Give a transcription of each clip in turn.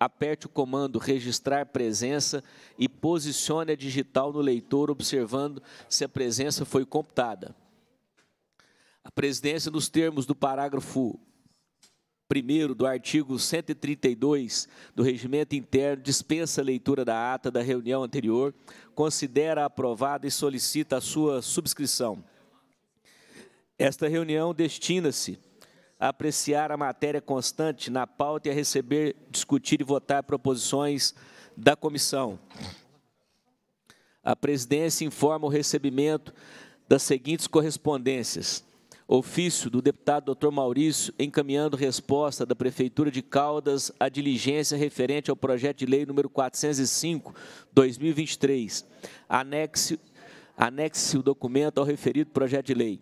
aperte o comando registrar presença e posicione a digital no leitor, observando se a presença foi computada. A presidência, nos termos do parágrafo 1 do artigo 132 do Regimento Interno, dispensa a leitura da ata da reunião anterior, considera aprovada e solicita a sua subscrição. Esta reunião destina-se apreciar a matéria constante na pauta e a receber, discutir e votar proposições da comissão. A presidência informa o recebimento das seguintes correspondências. Ofício do deputado Dr. Maurício encaminhando resposta da Prefeitura de Caldas à diligência referente ao projeto de lei número 405/2023. Anexe anexe o documento ao referido projeto de lei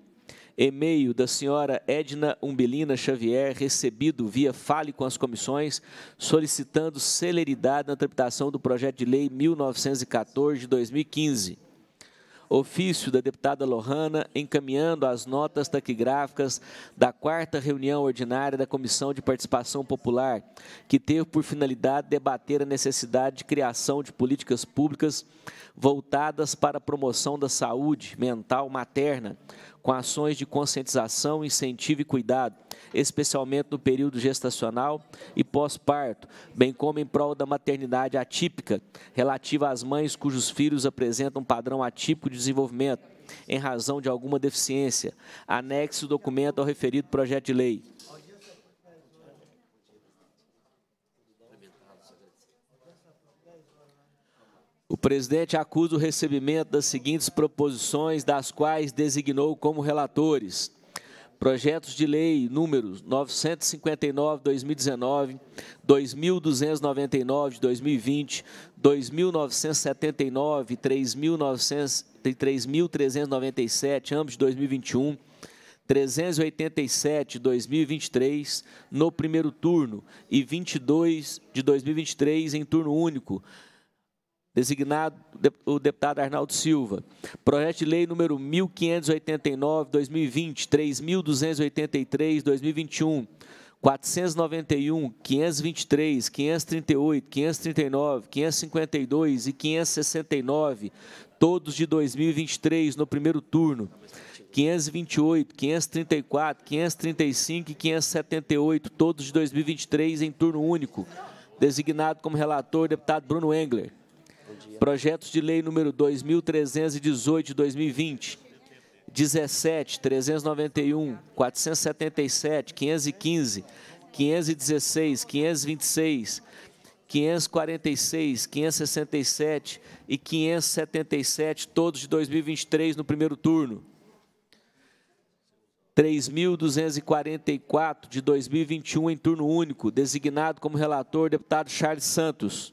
e-mail da senhora Edna Umbelina Xavier, recebido via Fale com as Comissões, solicitando celeridade na tramitação do projeto de lei 1914 de 2015. Ofício da deputada Lohana, encaminhando as notas taquigráficas da quarta reunião ordinária da Comissão de Participação Popular, que teve por finalidade debater a necessidade de criação de políticas públicas voltadas para a promoção da saúde mental materna, com ações de conscientização, incentivo e cuidado, especialmente no período gestacional e pós-parto, bem como em prol da maternidade atípica, relativa às mães cujos filhos apresentam um padrão atípico de desenvolvimento, em razão de alguma deficiência. Anexo o documento ao referido projeto de lei. O presidente acusa o recebimento das seguintes proposições, das quais designou como relatores: projetos de lei números 959/2019, 2299/2020, 2979, 3397, ambos de 2021. 387 2023 no primeiro turno e 22 de 2023 em turno único, designado o deputado Arnaldo Silva. Projeto de lei número 1589, 2020, 3283, 2021. 491, 523, 538, 539, 552 e 569, todos de 2023 no primeiro turno. 528, 534, 535 e 578, todos de 2023 em turno único. Designado como relator, deputado Bruno Engler. Projetos de lei número 2318 de 2020, 17, 391, 477, 515, 516, 526, 546, 567 e 577, todos de 2023 no primeiro turno. 3.244 de 2021 em turno único, designado como relator deputado Charles Santos.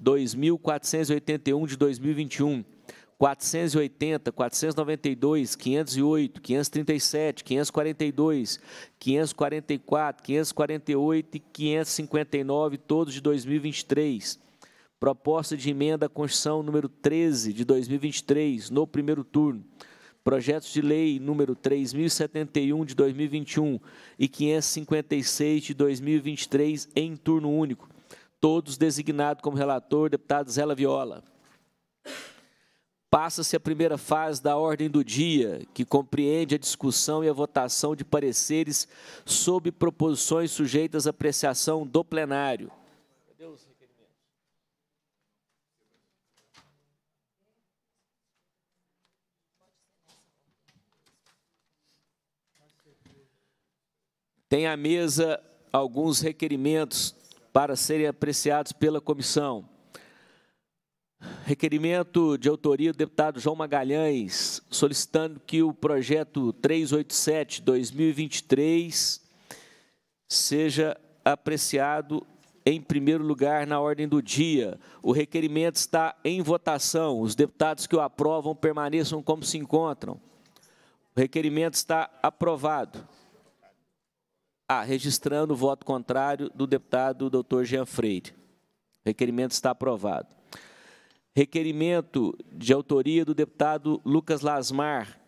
2481 de 2021, 480, 492, 508, 537, 542, 544, 548 e 559, todos de 2023. Proposta de emenda à Constituição número 13 de 2023, no primeiro turno. Projetos de lei número 3071 de 2021 e 556 de 2023 em turno único todos designados como relator, deputado Zela Viola. Passa-se a primeira fase da ordem do dia, que compreende a discussão e a votação de pareceres sobre proposições sujeitas à apreciação do plenário. Tem à mesa alguns requerimentos para serem apreciados pela comissão. Requerimento de autoria do deputado João Magalhães, solicitando que o projeto 387-2023 seja apreciado em primeiro lugar na ordem do dia. O requerimento está em votação. Os deputados que o aprovam permaneçam como se encontram. O requerimento está aprovado. A, registrando o voto contrário do deputado doutor Jean Freire. Requerimento está aprovado. Requerimento de autoria do deputado Lucas Lasmar,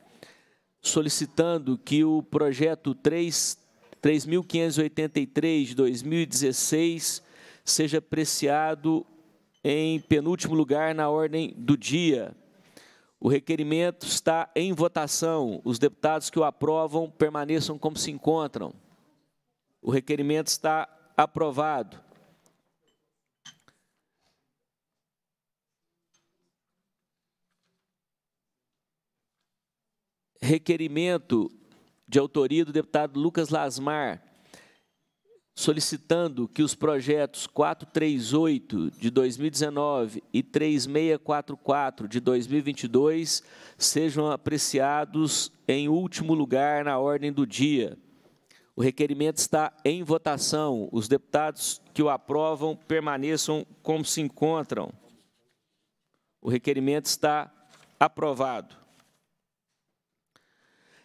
solicitando que o projeto 3.583 de 2016 seja apreciado em penúltimo lugar na ordem do dia. O requerimento está em votação. Os deputados que o aprovam permaneçam como se encontram. O requerimento está aprovado. Requerimento de autoria do deputado Lucas Lasmar, solicitando que os projetos 438 de 2019 e 3644 de 2022 sejam apreciados em último lugar na ordem do dia. O requerimento está em votação. Os deputados que o aprovam permaneçam como se encontram. O requerimento está aprovado.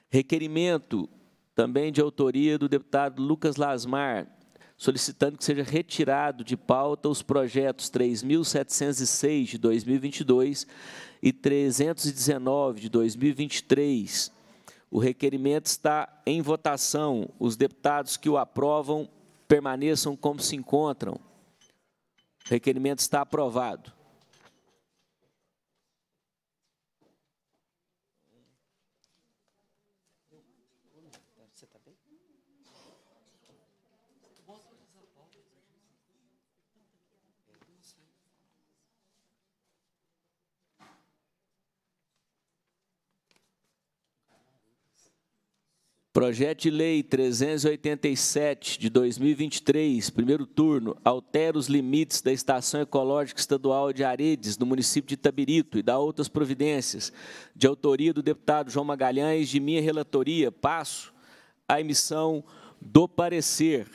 Requerimento também de autoria do deputado Lucas Lasmar, solicitando que seja retirado de pauta os projetos 3.706 de 2022 e 319 de 2023 o requerimento está em votação. Os deputados que o aprovam permaneçam como se encontram. O requerimento está aprovado. Projeto de Lei 387 de 2023, primeiro turno, altera os limites da Estação Ecológica Estadual de Aredes, no município de Tabirito, e dá outras providências, de autoria do deputado João Magalhães, de minha relatoria. Passo à emissão do parecer.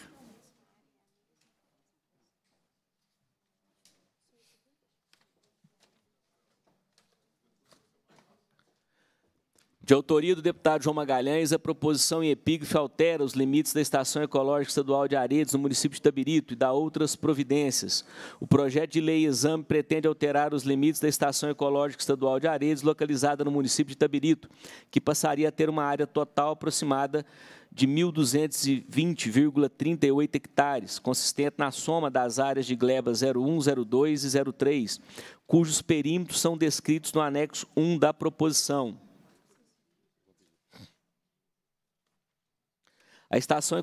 De autoria do deputado João Magalhães, a proposição em epígrafe altera os limites da Estação Ecológica Estadual de Aredes, no município de Tabirito, e dá outras providências. O projeto de lei exame pretende alterar os limites da Estação Ecológica Estadual de Aredes, localizada no município de Tabirito, que passaria a ter uma área total aproximada de 1.220,38 hectares, consistente na soma das áreas de gleba 01, 02 e 03, cujos perímetros são descritos no anexo 1 da proposição. A Estação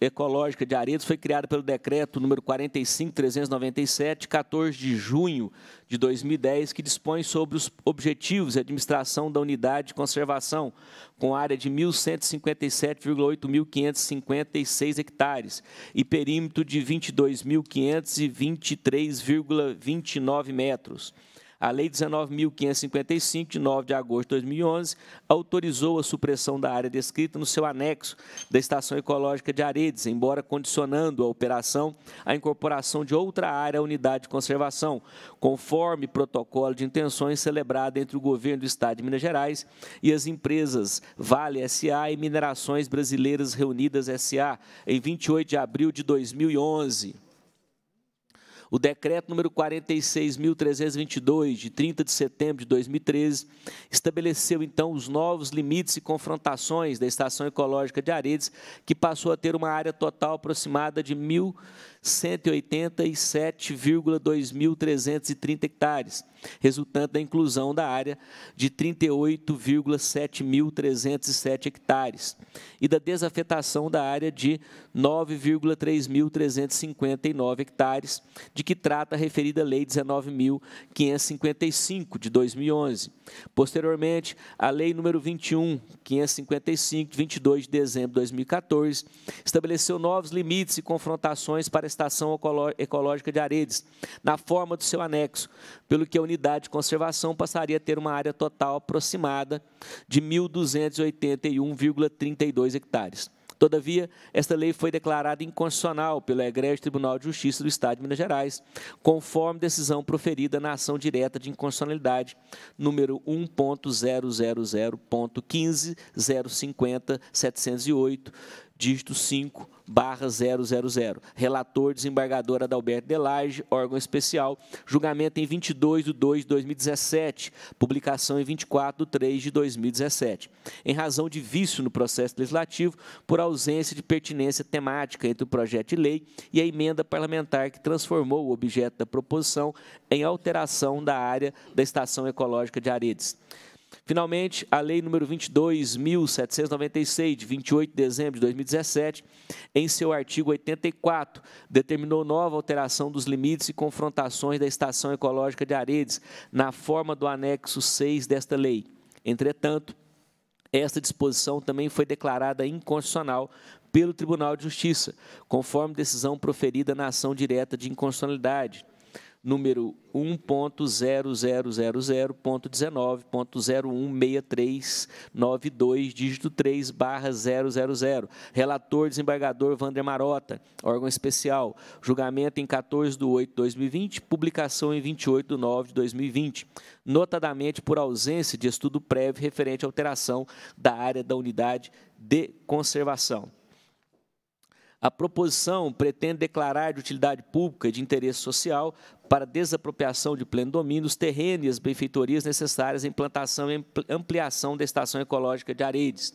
Ecológica de Aredos foi criada pelo decreto número 45397, 14 de junho de 2010, que dispõe sobre os objetivos e administração da unidade de conservação, com área de 1.157,8.556 hectares e perímetro de 22.523,29 metros. A Lei 19.555, de 9 de agosto de 2011, autorizou a supressão da área descrita no seu anexo da Estação Ecológica de Aredes, embora condicionando a operação à incorporação de outra área à unidade de conservação, conforme protocolo de intenções celebrado entre o governo do Estado de Minas Gerais e as empresas Vale SA e Minerações Brasileiras Reunidas SA, em 28 de abril de 2011 o decreto número 46.322, de 30 de setembro de 2013, estabeleceu então os novos limites e confrontações da Estação Ecológica de Aredes, que passou a ter uma área total aproximada de 1.187,2330 hectares resultante da inclusão da área de 38,7.307 hectares e da desafetação da área de 9,3.359 hectares, de que trata a referida Lei 19.555, de 2011. Posteriormente, a Lei número 21.555, de 22 de dezembro de 2014, estabeleceu novos limites e confrontações para a Estação Ecológica de Aredes, na forma do seu anexo, pelo que a unidade de conservação passaria a ter uma área total aproximada de 1.281,32 hectares. Todavia, esta lei foi declarada inconstitucional pelo Egrégio Tribunal de Justiça do Estado de Minas Gerais, conforme decisão proferida na ação direta de inconstitucionalidade número 1.000.150.708, dígito 5, barra 000. Relator desembargador Adalberto Delage, órgão especial. Julgamento em 22 de 2 de 2017. Publicação em 24 de 3 de 2017. Em razão de vício no processo legislativo, por ausência de pertinência temática entre o projeto de lei e a emenda parlamentar que transformou o objeto da proposição em alteração da área da Estação Ecológica de Aredes. Finalmente, a Lei número 22.796, de 28 de dezembro de 2017, em seu artigo 84, determinou nova alteração dos limites e confrontações da Estação Ecológica de Aredes, na forma do anexo 6 desta lei. Entretanto, esta disposição também foi declarada inconstitucional pelo Tribunal de Justiça, conforme decisão proferida na ação direta de inconstitucionalidade número 1.0000.19.016392, dígito 3, barra 000. Relator desembargador Vander Marota, órgão especial. Julgamento em 14 de 8 de 2020, publicação em 28 de 9 de 2020. Notadamente por ausência de estudo prévio referente à alteração da área da unidade de conservação. A proposição pretende declarar de utilidade pública e de interesse social para desapropriação de pleno domínio os terrenos e as benfeitorias necessárias à implantação e ampliação da estação ecológica de Areides,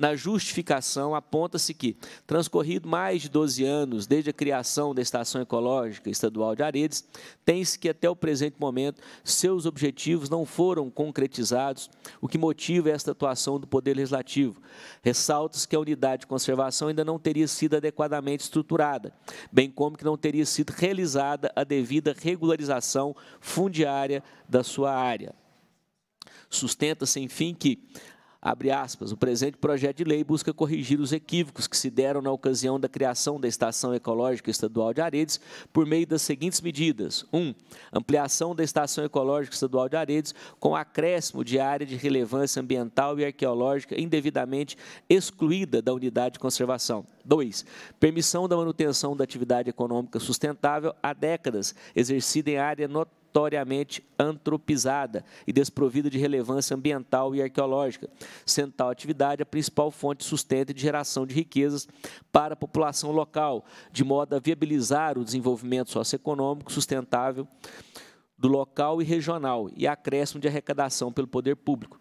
na justificação, aponta-se que, transcorrido mais de 12 anos desde a criação da Estação Ecológica Estadual de Aredes, tem-se que até o presente momento seus objetivos não foram concretizados, o que motiva esta atuação do Poder Legislativo. Ressalta-se que a unidade de conservação ainda não teria sido adequadamente estruturada, bem como que não teria sido realizada a devida regularização fundiária da sua área. Sustenta-se, enfim, que Abre aspas, o presente projeto de lei busca corrigir os equívocos que se deram na ocasião da criação da Estação Ecológica Estadual de Aredes por meio das seguintes medidas. 1. Um, ampliação da Estação Ecológica Estadual de Aredes com acréscimo de área de relevância ambiental e arqueológica indevidamente excluída da unidade de conservação. 2. Permissão da manutenção da atividade econômica sustentável há décadas, exercida em área notável notoriamente antropizada e desprovida de relevância ambiental e arqueológica, sendo tal atividade a principal fonte de sustento e de geração de riquezas para a população local, de modo a viabilizar o desenvolvimento socioeconômico sustentável do local e regional e acréscimo de arrecadação pelo poder público.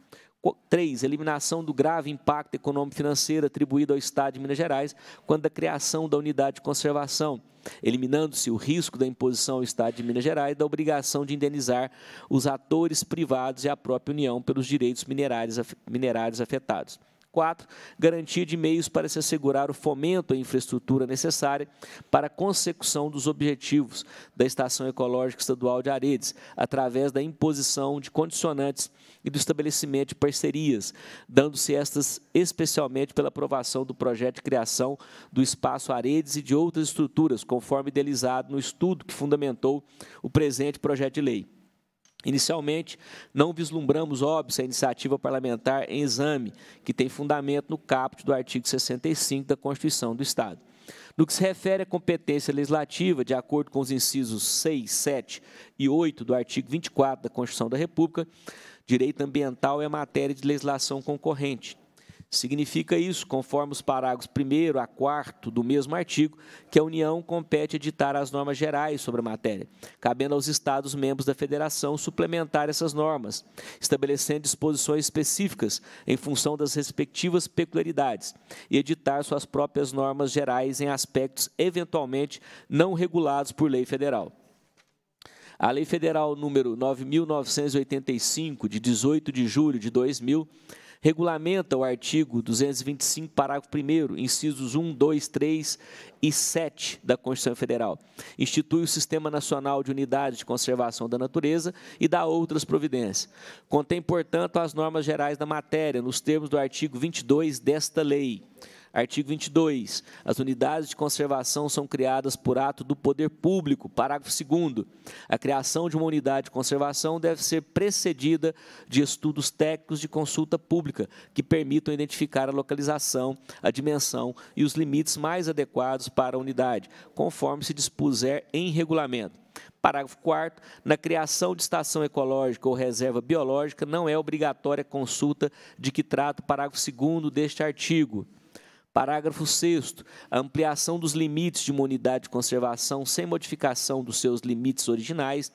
3. Eliminação do grave impacto econômico-financeiro atribuído ao Estado de Minas Gerais quando a criação da unidade de conservação, eliminando-se o risco da imposição ao Estado de Minas Gerais da obrigação de indenizar os atores privados e a própria União pelos direitos minerários, minerários afetados. 4. Garantia de meios para se assegurar o fomento à infraestrutura necessária para a consecução dos objetivos da Estação Ecológica Estadual de Aredes, através da imposição de condicionantes e do estabelecimento de parcerias, dando-se estas especialmente pela aprovação do projeto de criação do espaço Aredes e de outras estruturas, conforme idealizado no estudo que fundamentou o presente projeto de lei. Inicialmente, não vislumbramos, óbvio, a iniciativa parlamentar em exame, que tem fundamento no caput do artigo 65 da Constituição do Estado. No que se refere à competência legislativa, de acordo com os incisos 6, 7 e 8 do artigo 24 da Constituição da República, direito ambiental é matéria de legislação concorrente, Significa isso, conforme os parágrafos 1 a 4 do mesmo artigo, que a União compete editar as normas gerais sobre a matéria, cabendo aos Estados membros da Federação suplementar essas normas, estabelecendo disposições específicas em função das respectivas peculiaridades e editar suas próprias normas gerais em aspectos eventualmente não regulados por lei federal. A Lei Federal número 9985 de 18 de julho de 2000 regulamenta o artigo 225, parágrafo 1, incisos 1, 2, 3 e 7 da Constituição Federal. Institui o Sistema Nacional de Unidades de Conservação da Natureza e dá outras providências. Contém, portanto, as normas gerais da matéria, nos termos do artigo 22 desta lei. Artigo 22. As unidades de conservação são criadas por ato do poder público. Parágrafo 2. A criação de uma unidade de conservação deve ser precedida de estudos técnicos de consulta pública que permitam identificar a localização, a dimensão e os limites mais adequados para a unidade, conforme se dispuser em regulamento. Parágrafo 4 Na criação de estação ecológica ou reserva biológica, não é obrigatória consulta de que trata o parágrafo 2 deste artigo. Parágrafo 6. A ampliação dos limites de uma unidade de conservação sem modificação dos seus limites originais,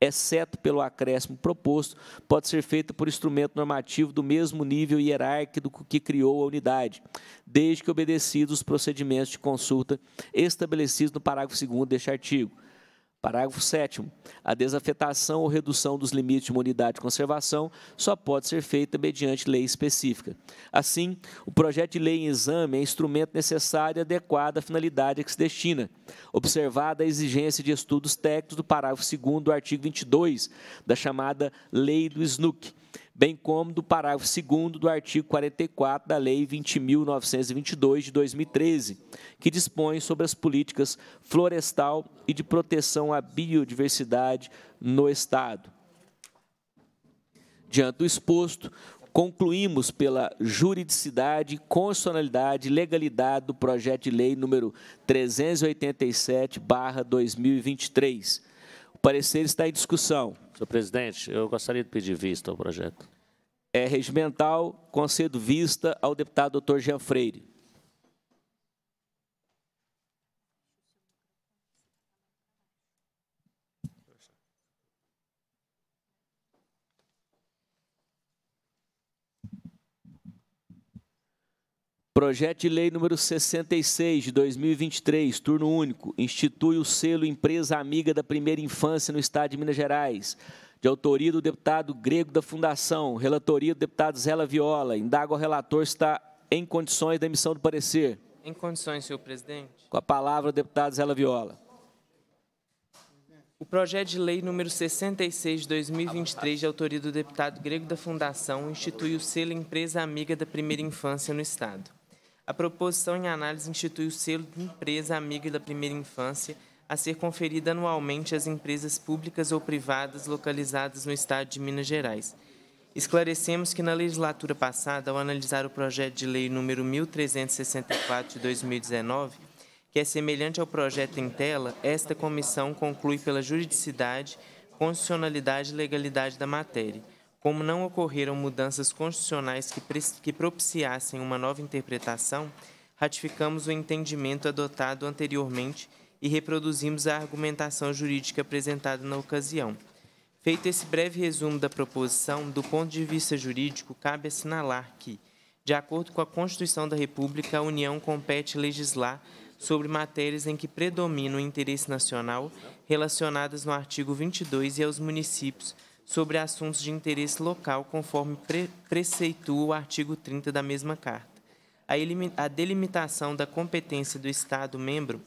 exceto pelo acréscimo proposto, pode ser feita por instrumento normativo do mesmo nível hierárquico que criou a unidade, desde que obedecidos os procedimentos de consulta estabelecidos no parágrafo 2 deste artigo. Parágrafo 7. A desafetação ou redução dos limites de uma unidade de conservação só pode ser feita mediante lei específica. Assim, o projeto de lei em exame é instrumento necessário e adequado à finalidade a que se destina, observada a exigência de estudos técnicos do parágrafo 2 do artigo 22 da chamada Lei do SNUC, bem como do parágrafo 2 do artigo 44 da Lei 20.922 de 2013, que dispõe sobre as políticas florestal e de proteção à biodiversidade no Estado. Diante do exposto, concluímos pela juridicidade, constitucionalidade e legalidade do projeto de lei número 387/2023. O parecer está em discussão. Senhor presidente, eu gostaria de pedir vista ao projeto. É regimental, concedo vista ao deputado doutor Jean Freire. Projeto de Lei número 66 de 2023, turno único, institui o selo Empresa Amiga da Primeira Infância no Estado de Minas Gerais. De autoria do deputado Grego da Fundação, relatoria do deputado Zela Viola. Indago ao relator se está em condições da emissão do parecer. Em condições, senhor presidente. Com a palavra, o deputado Zela Viola. O projeto de lei número 66 de 2023, de autoria do deputado Grego da Fundação, institui o selo Empresa Amiga da Primeira Infância no Estado. A proposição em análise institui o selo de empresa amiga da primeira infância a ser conferida anualmente às empresas públicas ou privadas localizadas no Estado de Minas Gerais. Esclarecemos que, na legislatura passada, ao analisar o projeto de lei número 1364 de 2019, que é semelhante ao projeto em tela, esta comissão conclui pela juridicidade, constitucionalidade e legalidade da matéria. Como não ocorreram mudanças constitucionais que, que propiciassem uma nova interpretação, ratificamos o entendimento adotado anteriormente e reproduzimos a argumentação jurídica apresentada na ocasião. Feito esse breve resumo da proposição, do ponto de vista jurídico, cabe assinalar que, de acordo com a Constituição da República, a União compete legislar sobre matérias em que predomina o interesse nacional, relacionadas no artigo 22 e aos municípios, sobre assuntos de interesse local, conforme pre preceitua o artigo 30 da mesma Carta. A, a delimitação da competência do Estado-membro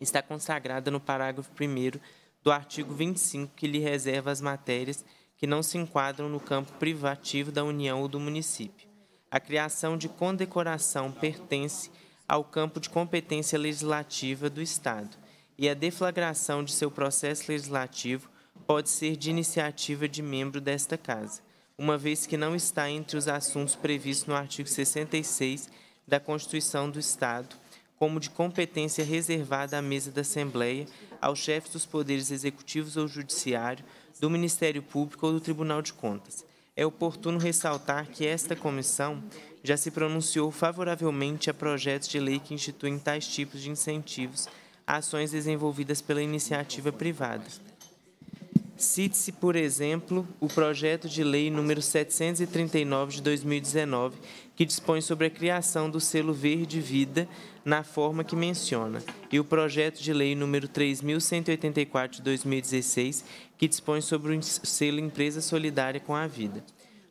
está consagrada no parágrafo 1 do artigo 25, que lhe reserva as matérias que não se enquadram no campo privativo da União ou do município. A criação de condecoração pertence ao campo de competência legislativa do Estado e a deflagração de seu processo legislativo pode ser de iniciativa de membro desta Casa, uma vez que não está entre os assuntos previstos no artigo 66 da Constituição do Estado, como de competência reservada à mesa da Assembleia, aos chefes dos poderes executivos ou judiciário, do Ministério Público ou do Tribunal de Contas. É oportuno ressaltar que esta comissão já se pronunciou favoravelmente a projetos de lei que instituem tais tipos de incentivos a ações desenvolvidas pela iniciativa privada. Cite-se, por exemplo, o projeto de lei número 739 de 2019, que dispõe sobre a criação do selo Verde Vida na forma que menciona, e o projeto de lei número 3184 de 2016, que dispõe sobre o selo Empresa Solidária com a Vida.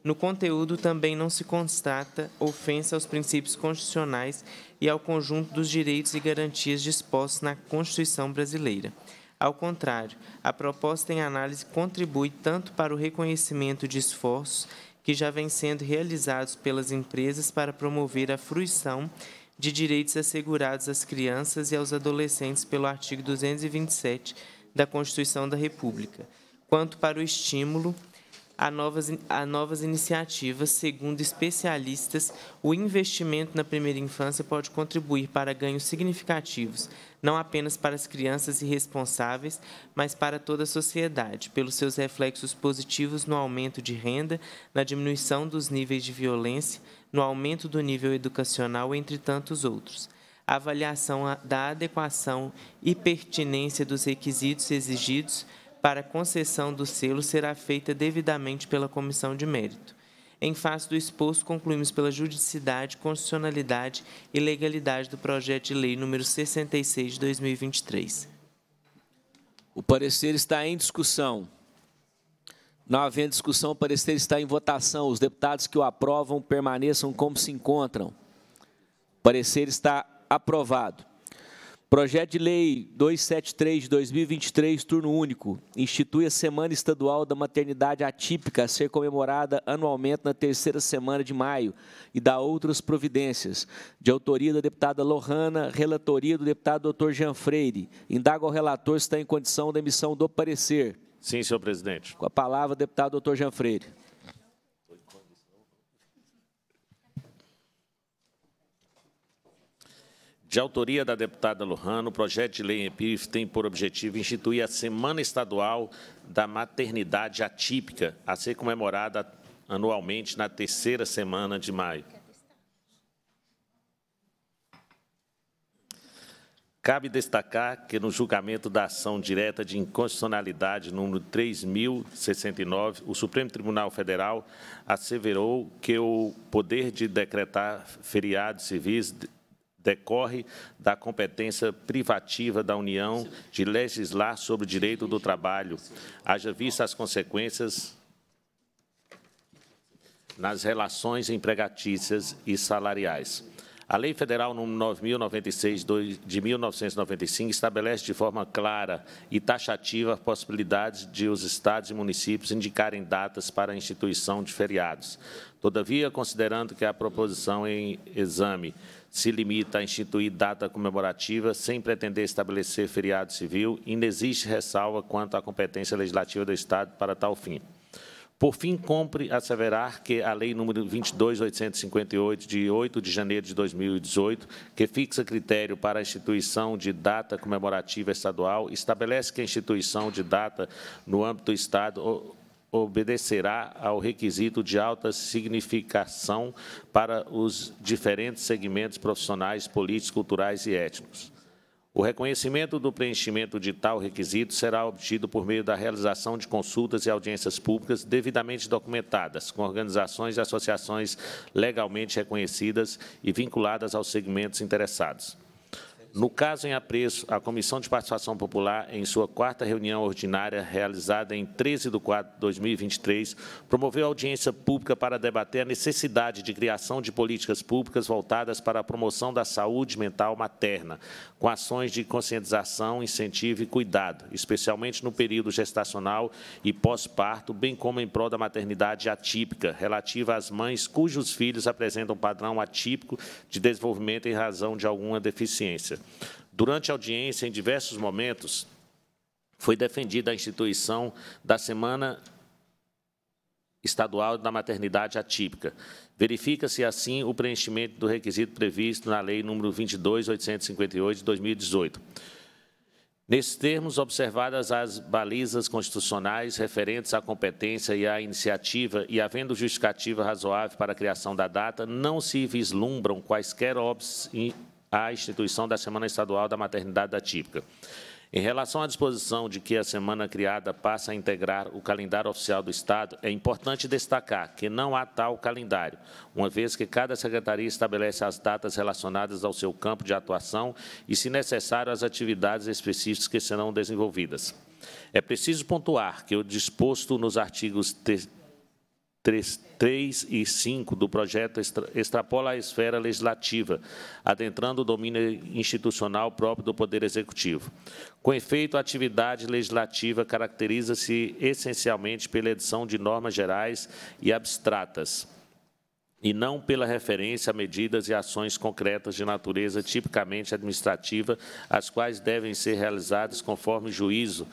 No conteúdo também não se constata ofensa aos princípios constitucionais e ao conjunto dos direitos e garantias dispostos na Constituição brasileira. Ao contrário, a proposta em análise contribui tanto para o reconhecimento de esforços que já vêm sendo realizados pelas empresas para promover a fruição de direitos assegurados às crianças e aos adolescentes pelo artigo 227 da Constituição da República, quanto para o estímulo a novas, a novas iniciativas. Segundo especialistas, o investimento na primeira infância pode contribuir para ganhos significativos, não apenas para as crianças irresponsáveis, mas para toda a sociedade, pelos seus reflexos positivos no aumento de renda, na diminuição dos níveis de violência, no aumento do nível educacional, entre tantos outros. A avaliação da adequação e pertinência dos requisitos exigidos para concessão do selo será feita devidamente pela Comissão de Mérito. Em face do exposto, concluímos pela juridicidade, constitucionalidade e legalidade do projeto de lei número 66 de 2023. O parecer está em discussão. Não havendo discussão, o parecer está em votação. Os deputados que o aprovam permaneçam como se encontram. O parecer está aprovado. Projeto de Lei 273 de 2023, turno único, institui a Semana Estadual da Maternidade Atípica a ser comemorada anualmente na terceira semana de maio e dá outras providências. De autoria da deputada Lohana, relatoria do deputado doutor Jean Freire. Indaga ao relator se está em condição da emissão do parecer. Sim, senhor presidente. Com a palavra, deputado doutor Jean Freire. De autoria da deputada Lujano, o projeto de lei EPIF tem por objetivo instituir a Semana Estadual da Maternidade Atípica, a ser comemorada anualmente na terceira semana de maio. Cabe destacar que, no julgamento da ação direta de inconstitucionalidade número 3.069, o Supremo Tribunal Federal asseverou que o poder de decretar feriados civis decorre da competência privativa da União de legislar sobre o direito do trabalho, haja vista as consequências nas relações empregatícias e salariais. A Lei Federal nº 9.096, de 1995, estabelece de forma clara e taxativa a possibilidade de os estados e municípios indicarem datas para a instituição de feriados. Todavia, considerando que a proposição em exame se limita a instituir data comemorativa sem pretender estabelecer feriado civil e existe ressalva quanto à competência legislativa do Estado para tal fim. Por fim, cumpre asseverar que a Lei nº 22.858, de 8 de janeiro de 2018, que fixa critério para a instituição de data comemorativa estadual, estabelece que a instituição de data no âmbito do Estado obedecerá ao requisito de alta significação para os diferentes segmentos profissionais, políticos, culturais e étnicos. O reconhecimento do preenchimento de tal requisito será obtido por meio da realização de consultas e audiências públicas devidamente documentadas, com organizações e associações legalmente reconhecidas e vinculadas aos segmentos interessados. No caso em apreço, a Comissão de Participação Popular, em sua quarta reunião ordinária, realizada em 13 de 4 de 2023, promoveu audiência pública para debater a necessidade de criação de políticas públicas voltadas para a promoção da saúde mental materna, com ações de conscientização, incentivo e cuidado, especialmente no período gestacional e pós-parto, bem como em prol da maternidade atípica, relativa às mães cujos filhos apresentam padrão atípico de desenvolvimento em razão de alguma deficiência. Durante a audiência, em diversos momentos, foi defendida a instituição da Semana Estadual da Maternidade Atípica. Verifica-se, assim, o preenchimento do requisito previsto na Lei nº 22.858, de 2018. Nesses termos, observadas as balizas constitucionais referentes à competência e à iniciativa e havendo justificativa razoável para a criação da data, não se vislumbram quaisquer à instituição da Semana Estadual da Maternidade Atípica. Em relação à disposição de que a semana criada passa a integrar o calendário oficial do Estado, é importante destacar que não há tal calendário, uma vez que cada secretaria estabelece as datas relacionadas ao seu campo de atuação e, se necessário, as atividades específicas que serão desenvolvidas. É preciso pontuar que o disposto nos artigos 3, 3 e 5 do projeto extrapola a esfera legislativa, adentrando o domínio institucional próprio do Poder Executivo. Com efeito, a atividade legislativa caracteriza-se essencialmente pela edição de normas gerais e abstratas, e não pela referência a medidas e ações concretas de natureza tipicamente administrativa, as quais devem ser realizadas conforme juízo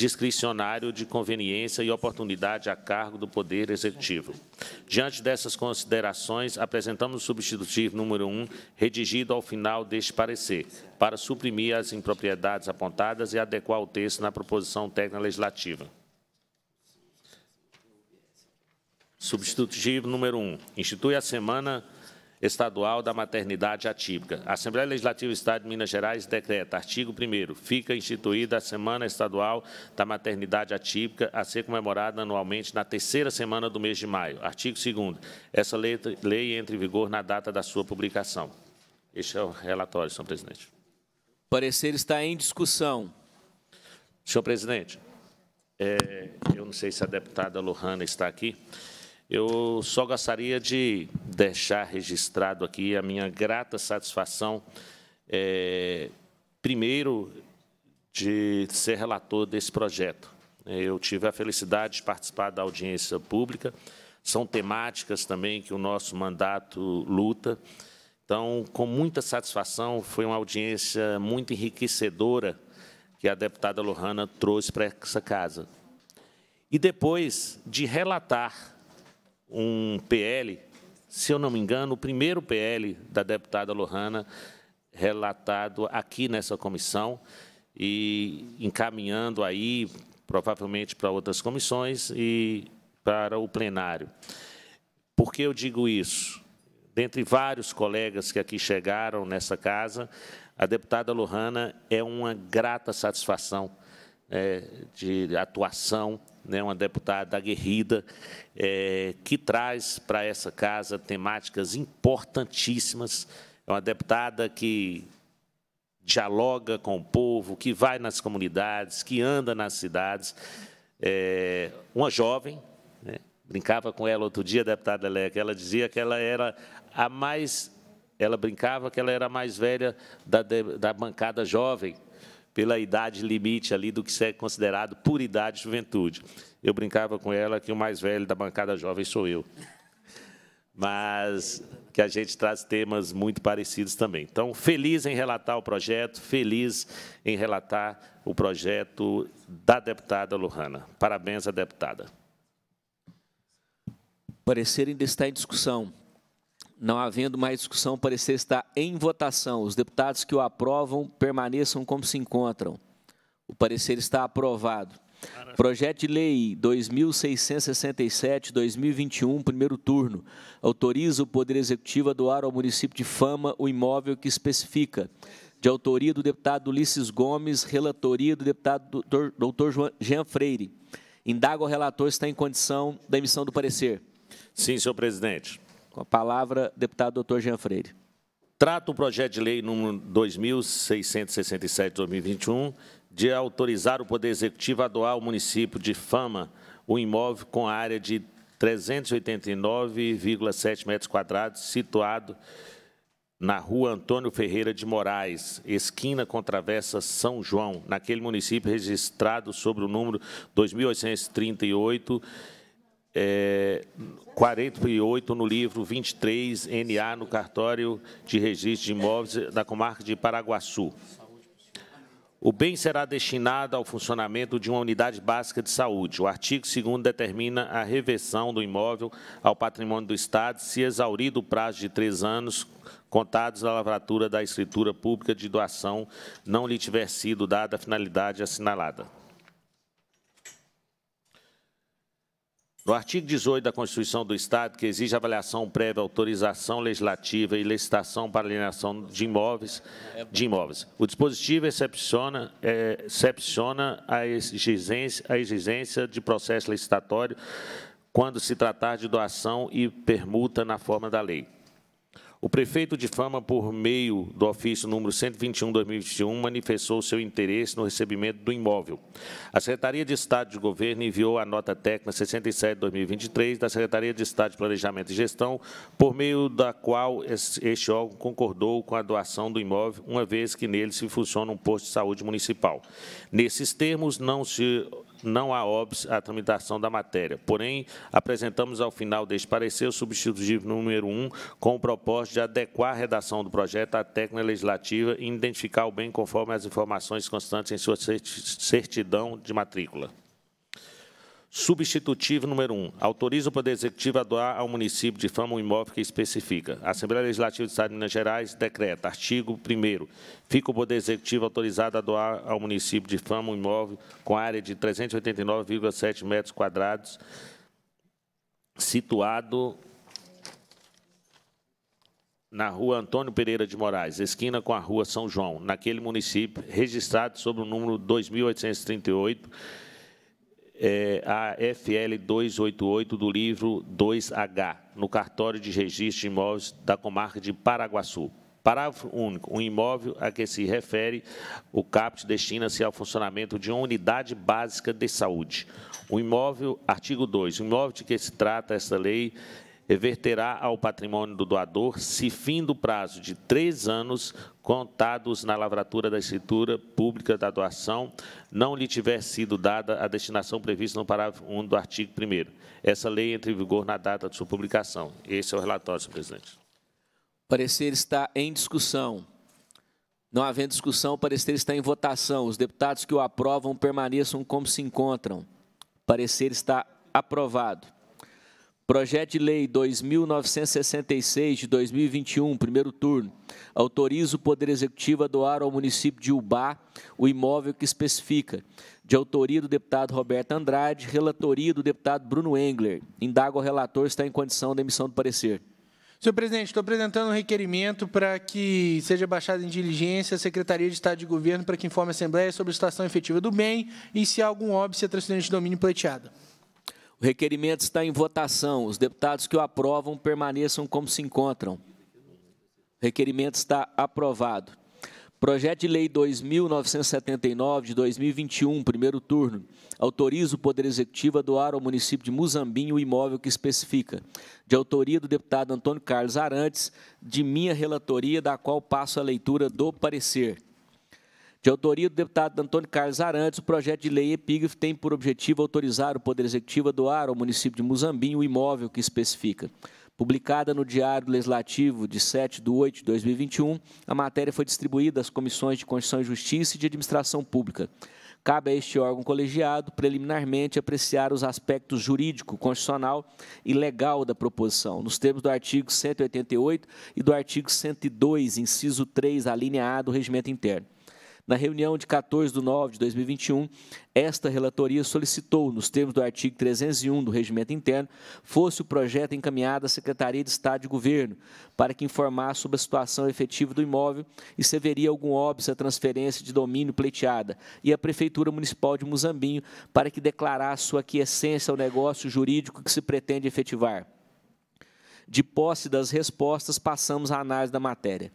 discricionário de conveniência e oportunidade a cargo do Poder Executivo. Diante dessas considerações, apresentamos o substitutivo número 1, redigido ao final deste parecer, para suprimir as impropriedades apontadas e adequar o texto na proposição técnica legislativa. Substitutivo número 1. Institui a semana Estadual da Maternidade Atípica. A Assembleia Legislativa do Estado de Minas Gerais decreta, artigo 1 fica instituída a Semana Estadual da Maternidade Atípica a ser comemorada anualmente na terceira semana do mês de maio. Artigo 2 essa lei, lei entra em vigor na data da sua publicação. Este é o relatório, senhor presidente. O parecer está em discussão. Senhor presidente, é, eu não sei se a deputada Lohana está aqui. Eu só gostaria de deixar registrado aqui a minha grata satisfação, é, primeiro, de ser relator desse projeto. É, eu tive a felicidade de participar da audiência pública, são temáticas também que o nosso mandato luta. Então, com muita satisfação, foi uma audiência muito enriquecedora que a deputada Lohana trouxe para essa casa. E depois de relatar um PL, se eu não me engano, o primeiro PL da deputada Lohana relatado aqui nessa comissão e encaminhando aí, provavelmente, para outras comissões e para o plenário. Por que eu digo isso? Dentre vários colegas que aqui chegaram nessa casa, a deputada Lohana é uma grata satisfação é, de atuação, né, uma deputada aguerrida, é, que traz para essa casa temáticas importantíssimas. É uma deputada que dialoga com o povo, que vai nas comunidades, que anda nas cidades. É, uma jovem, né, brincava com ela outro dia, deputada Leca, ela dizia que ela era a mais. Ela brincava que ela era a mais velha da, da bancada jovem pela idade limite ali do que é considerado por idade juventude. Eu brincava com ela que o mais velho da bancada jovem sou eu. Mas que a gente traz temas muito parecidos também. Então, feliz em relatar o projeto, feliz em relatar o projeto da deputada Lujana. Parabéns à deputada. O parecer ainda está em discussão. Não havendo mais discussão, o parecer está em votação. Os deputados que o aprovam permaneçam como se encontram. O parecer está aprovado. Maravilha. Projeto de Lei 2667-2021, primeiro turno, autoriza o Poder Executivo a doar ao município de Fama o imóvel que especifica. De autoria do deputado Ulisses Gomes, relatoria do deputado doutor Jean Freire. Indaga o relator se está em condição da emissão do parecer. Sim, senhor presidente. Com a palavra, deputado doutor Jean Freire. Trata o projeto de lei número 2667 de 2021 de autorizar o Poder Executivo a doar ao município de Fama o um imóvel com área de 389,7 metros quadrados, situado na rua Antônio Ferreira de Moraes, esquina com travessa São João, naquele município registrado sobre o número 2838 é, 48 no livro 23 NA no cartório de registro de imóveis da comarca de Paraguaçu. O bem será destinado ao funcionamento de uma unidade básica de saúde. O artigo 2 determina a reversão do imóvel ao patrimônio do Estado se exaurido o prazo de três anos contados da lavratura da escritura pública de doação não lhe tiver sido dada a finalidade assinalada. No artigo 18 da Constituição do Estado, que exige avaliação prévia, autorização legislativa e licitação para alienação de imóveis, de imóveis. o dispositivo excepciona, é, excepciona a, exigência, a exigência de processo licitatório quando se tratar de doação e permuta na forma da lei. O prefeito de Fama, por meio do ofício número 121-2021, manifestou seu interesse no recebimento do imóvel. A Secretaria de Estado de Governo enviou a nota técnica 67-2023 da Secretaria de Estado de Planejamento e Gestão, por meio da qual este órgão concordou com a doação do imóvel, uma vez que nele se funciona um posto de saúde municipal. Nesses termos, não se não há óbice à tramitação da matéria. Porém, apresentamos ao final deste parecer o substitutivo número 1 com o propósito de adequar a redação do projeto à técnica legislativa e identificar o bem conforme as informações constantes em sua certidão de matrícula. Substitutivo número 1. Um, autoriza o Poder Executivo a doar ao município de Fama um imóvel que especifica. A Assembleia Legislativa do Estado de Minas Gerais decreta. Artigo 1 Fica o Poder Executivo autorizado a doar ao município de Fama um imóvel com área de 389,7 metros quadrados, situado na rua Antônio Pereira de Moraes, esquina com a rua São João, naquele município, registrado sob o número 2838, é, a FL 288 do livro 2H, no cartório de registro de imóveis da comarca de Paraguaçu. Parágrafo único. Um imóvel a que se refere o CAPT destina-se ao funcionamento de uma unidade básica de saúde. O imóvel, artigo 2, o imóvel de que se trata essa lei reverterá ao patrimônio do doador se fim do prazo de três anos contados na lavratura da escritura pública da doação não lhe tiver sido dada a destinação prevista no parágrafo 1 do artigo 1 Essa lei entra em vigor na data de sua publicação. Esse é o relatório, senhor presidente. O parecer está em discussão. Não havendo discussão, o parecer está em votação. Os deputados que o aprovam permaneçam como se encontram. O parecer está aprovado. Projeto de Lei 2966 de 2021, primeiro turno, autoriza o Poder Executivo a doar ao município de Ubá o imóvel que especifica, de autoria do deputado Roberto Andrade, relatoria do deputado Bruno Engler. Indaga o relator se está em condição da emissão do parecer. Senhor presidente, estou apresentando um requerimento para que seja baixado em diligência a Secretaria de Estado de Governo para que informe a Assembleia sobre a situação efetiva do bem e se há algum óbvio se a transferência de domínio pleiteado. O requerimento está em votação. Os deputados que o aprovam permaneçam como se encontram. O requerimento está aprovado. Projeto de Lei 2.979, de 2021, primeiro turno, autoriza o Poder Executivo a doar ao município de Muzambinho o imóvel que especifica, de autoria do deputado Antônio Carlos Arantes, de minha relatoria, da qual passo a leitura do parecer. De autoria do deputado Antônio Carlos Arantes, o projeto de lei epígrafe tem por objetivo autorizar o Poder Executivo a doar ao município de Muzambinho o imóvel que especifica. Publicada no Diário Legislativo de 7 de 8 de 2021, a matéria foi distribuída às comissões de Constituição e Justiça e de Administração Pública. Cabe a este órgão colegiado, preliminarmente, apreciar os aspectos jurídico, constitucional e legal da proposição, nos termos do artigo 188 e do artigo 102, inciso 3, alineado do Regimento Interno. Na reunião de 14 de nove de 2021, esta relatoria solicitou, nos termos do artigo 301 do Regimento Interno, fosse o projeto encaminhado à Secretaria de Estado de Governo para que informasse sobre a situação efetiva do imóvel e se haveria algum óbvio à transferência de domínio pleiteada, e a Prefeitura Municipal de Muzambinho para que declarasse sua quiescência ao negócio jurídico que se pretende efetivar. De posse das respostas, passamos à análise da matéria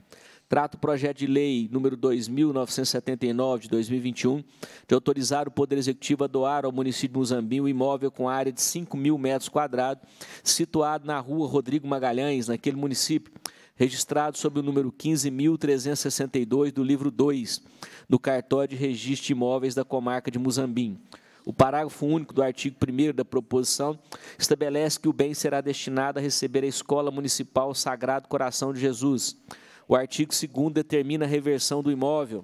trata o projeto de lei número 2979 de 2021, de autorizar o Poder Executivo a doar ao município de Muzambim um imóvel com área de 5 mil metros quadrados, situado na rua Rodrigo Magalhães, naquele município, registrado sob o número 15.362 do livro 2, do cartório de registro de imóveis da comarca de Muzambim. O parágrafo único do artigo 1 da proposição estabelece que o bem será destinado a receber a Escola Municipal Sagrado Coração de Jesus, o artigo 2 determina a reversão do imóvel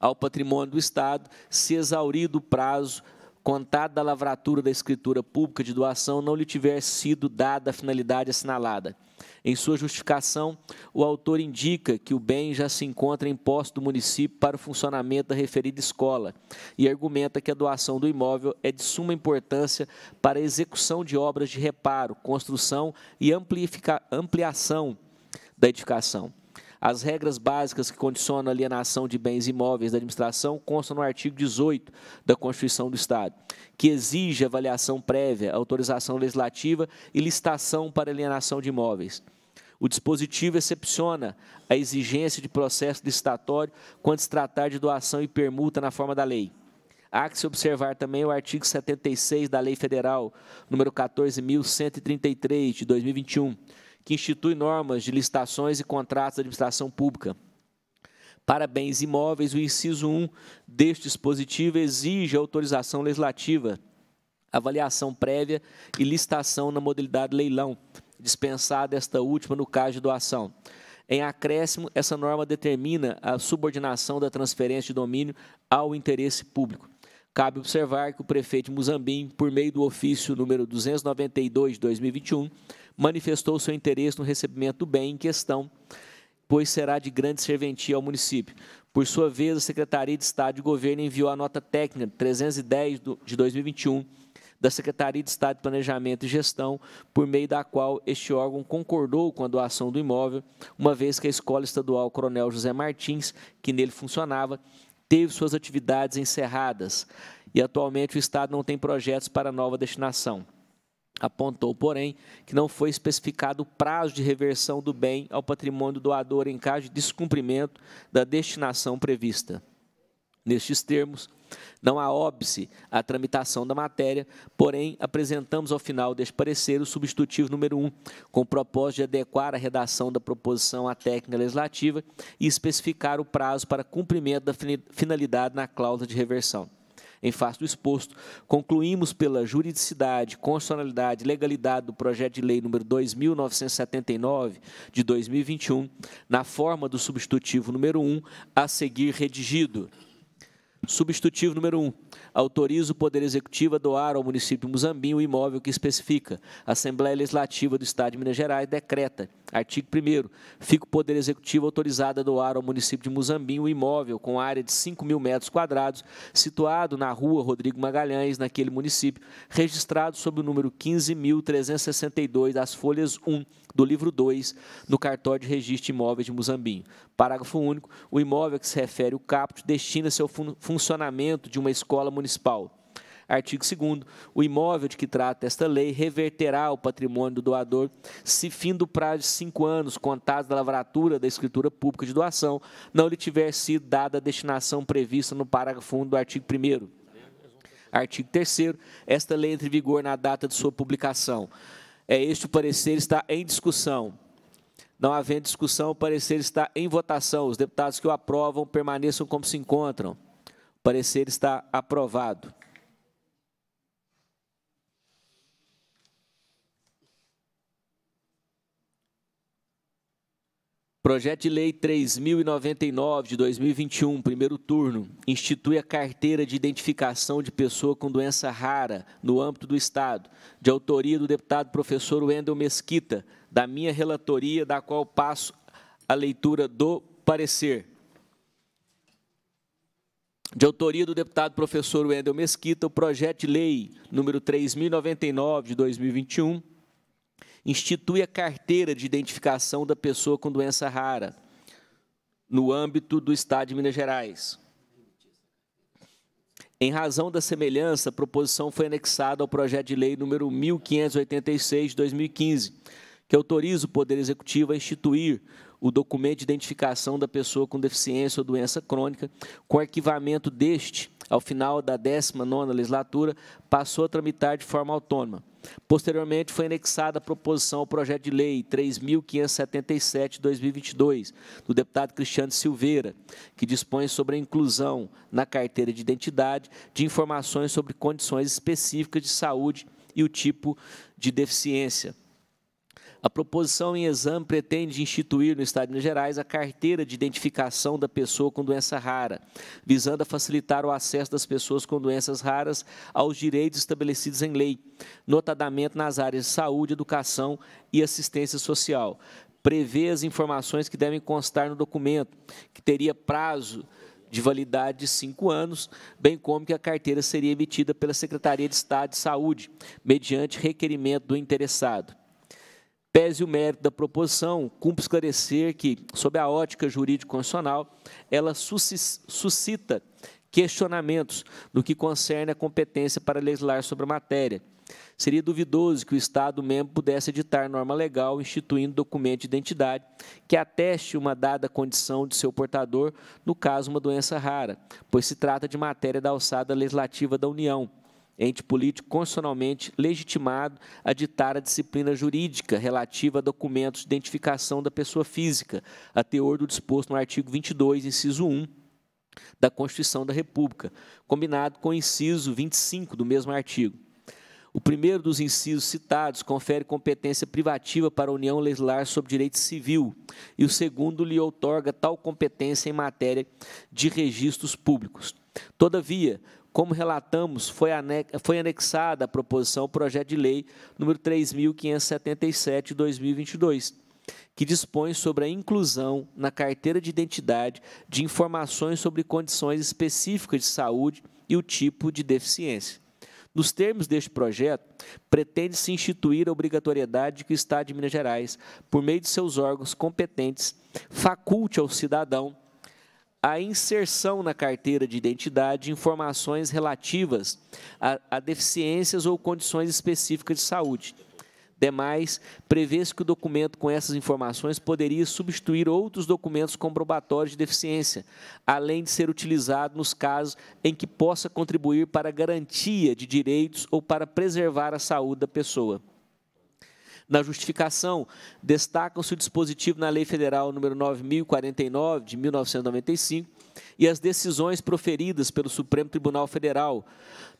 ao patrimônio do Estado, se exaurido o prazo contado da lavratura da escritura pública de doação não lhe tiver sido dada a finalidade assinalada. Em sua justificação, o autor indica que o bem já se encontra em posse do município para o funcionamento da referida escola e argumenta que a doação do imóvel é de suma importância para a execução de obras de reparo, construção e ampliação da edificação. As regras básicas que condicionam a alienação de bens imóveis da administração constam no artigo 18 da Constituição do Estado, que exige avaliação prévia, autorização legislativa e licitação para alienação de imóveis. O dispositivo excepciona a exigência de processo licitatório quando se tratar de doação e permuta na forma da lei. Há que se observar também o artigo 76 da Lei Federal, número 14.133, de 2021, que institui normas de licitações e contratos da administração pública. Para bens imóveis, o inciso 1 deste dispositivo exige autorização legislativa, avaliação prévia e licitação na modalidade leilão, dispensada esta última no caso de doação. Em acréscimo, essa norma determina a subordinação da transferência de domínio ao interesse público. Cabe observar que o prefeito de Muzambim, por meio do ofício número 292 de 2021, manifestou seu interesse no recebimento do bem em questão, pois será de grande serventia ao município. Por sua vez, a Secretaria de Estado de Governo enviou a nota técnica 310 de 2021 da Secretaria de Estado de Planejamento e Gestão, por meio da qual este órgão concordou com a doação do imóvel, uma vez que a Escola Estadual Coronel José Martins, que nele funcionava, teve suas atividades encerradas e atualmente o Estado não tem projetos para nova destinação. Apontou, porém, que não foi especificado o prazo de reversão do bem ao patrimônio doador em caso de descumprimento da destinação prevista. Nestes termos, não há óbice à tramitação da matéria, porém, apresentamos ao final deste parecer o substitutivo número 1, com o propósito de adequar a redação da proposição à técnica legislativa e especificar o prazo para cumprimento da finalidade na cláusula de reversão. Em face do exposto, concluímos pela juridicidade, constitucionalidade e legalidade do projeto de lei número 2979 de 2021, na forma do substitutivo número 1, a seguir redigido. Substitutivo número 1. Um, autoriza o Poder Executivo a doar ao município de Muzambim o imóvel que especifica. A Assembleia Legislativa do Estado de Minas Gerais decreta. Artigo 1 Fica o Poder Executivo autorizado a doar ao município de Muzambim o imóvel com área de 5 mil metros quadrados, situado na rua Rodrigo Magalhães, naquele município, registrado sob o número 15.362 das folhas 1 do livro 2 do cartório de registro de imóveis de Muzambinho. Parágrafo único. O imóvel a que se refere o caput destina-se ao fun funcionamento de uma escola municipal. Artigo 2 O imóvel de que trata esta lei reverterá o patrimônio do doador se fim do prazo de cinco anos contados da lavratura da escritura pública de doação não lhe tiver sido dada a destinação prevista no parágrafo 1 do artigo 1 Artigo 3 Esta lei entra em vigor na data de sua publicação. É este o parecer está em discussão. Não havendo discussão, o parecer está em votação. Os deputados que o aprovam permaneçam como se encontram. O parecer está aprovado. Projeto de Lei 3099 de 2021, primeiro turno, institui a carteira de identificação de pessoa com doença rara no âmbito do Estado, de autoria do deputado professor Wendel Mesquita, da minha relatoria, da qual passo a leitura do parecer. De autoria do deputado professor Wendel Mesquita, o projeto de lei número 3099 de 2021 institui a carteira de identificação da pessoa com doença rara no âmbito do Estado de Minas Gerais. Em razão da semelhança, a proposição foi anexada ao projeto de lei número 1586 de 2015, que autoriza o Poder Executivo a instituir o documento de identificação da pessoa com deficiência ou doença crônica, com arquivamento deste ao final da 19ª legislatura, passou a tramitar de forma autônoma. Posteriormente, foi anexada a proposição ao projeto de lei 3.577/2022 do deputado Cristiano Silveira, que dispõe sobre a inclusão na carteira de identidade de informações sobre condições específicas de saúde e o tipo de deficiência. A proposição em exame pretende instituir no Estado de Minas Gerais a carteira de identificação da pessoa com doença rara, visando a facilitar o acesso das pessoas com doenças raras aos direitos estabelecidos em lei, notadamente nas áreas de saúde, educação e assistência social. Prevê as informações que devem constar no documento, que teria prazo de validade de cinco anos, bem como que a carteira seria emitida pela Secretaria de Estado de Saúde, mediante requerimento do interessado. Pese o mérito da proposição, cumpre esclarecer que, sob a ótica jurídico-constitucional, ela suscita questionamentos no que concerne a competência para legislar sobre a matéria. Seria duvidoso que o Estado-membro pudesse editar norma legal instituindo documento de identidade que ateste uma dada condição de seu portador, no caso, uma doença rara, pois se trata de matéria da alçada legislativa da União, ente político constitucionalmente legitimado a ditar a disciplina jurídica relativa a documentos de identificação da pessoa física, a teor do disposto no artigo 22, inciso 1 da Constituição da República, combinado com o inciso 25 do mesmo artigo. O primeiro dos incisos citados confere competência privativa para a União legislar sobre direito civil, e o segundo lhe outorga tal competência em matéria de registros públicos. Todavia, como relatamos, foi, anexada à proposição ao projeto de lei número 3577 de 2022, que dispõe sobre a inclusão na carteira de identidade de informações sobre condições específicas de saúde e o tipo de deficiência. Nos termos deste projeto, pretende-se instituir a obrigatoriedade de que o Estado de Minas Gerais, por meio de seus órgãos competentes, faculte ao cidadão a inserção na carteira de identidade de informações relativas a, a deficiências ou condições específicas de saúde. Demais, prevê-se que o documento com essas informações poderia substituir outros documentos comprobatórios de deficiência, além de ser utilizado nos casos em que possa contribuir para a garantia de direitos ou para preservar a saúde da pessoa. Na justificação, destacam-se o dispositivo na Lei Federal nº 9.049, de 1995, e as decisões proferidas pelo Supremo Tribunal Federal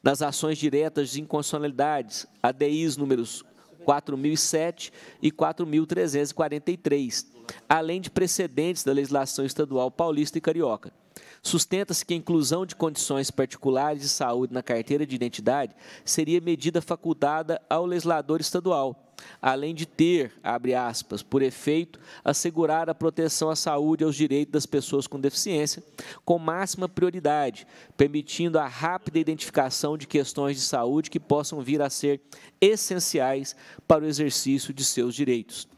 nas ações diretas de inconstitucionalidades, ADIs números 4.007 e 4.343, além de precedentes da legislação estadual paulista e carioca. Sustenta-se que a inclusão de condições particulares de saúde na carteira de identidade seria medida facultada ao legislador estadual, além de ter, abre aspas, por efeito, assegurar a proteção à saúde e aos direitos das pessoas com deficiência, com máxima prioridade, permitindo a rápida identificação de questões de saúde que possam vir a ser essenciais para o exercício de seus direitos.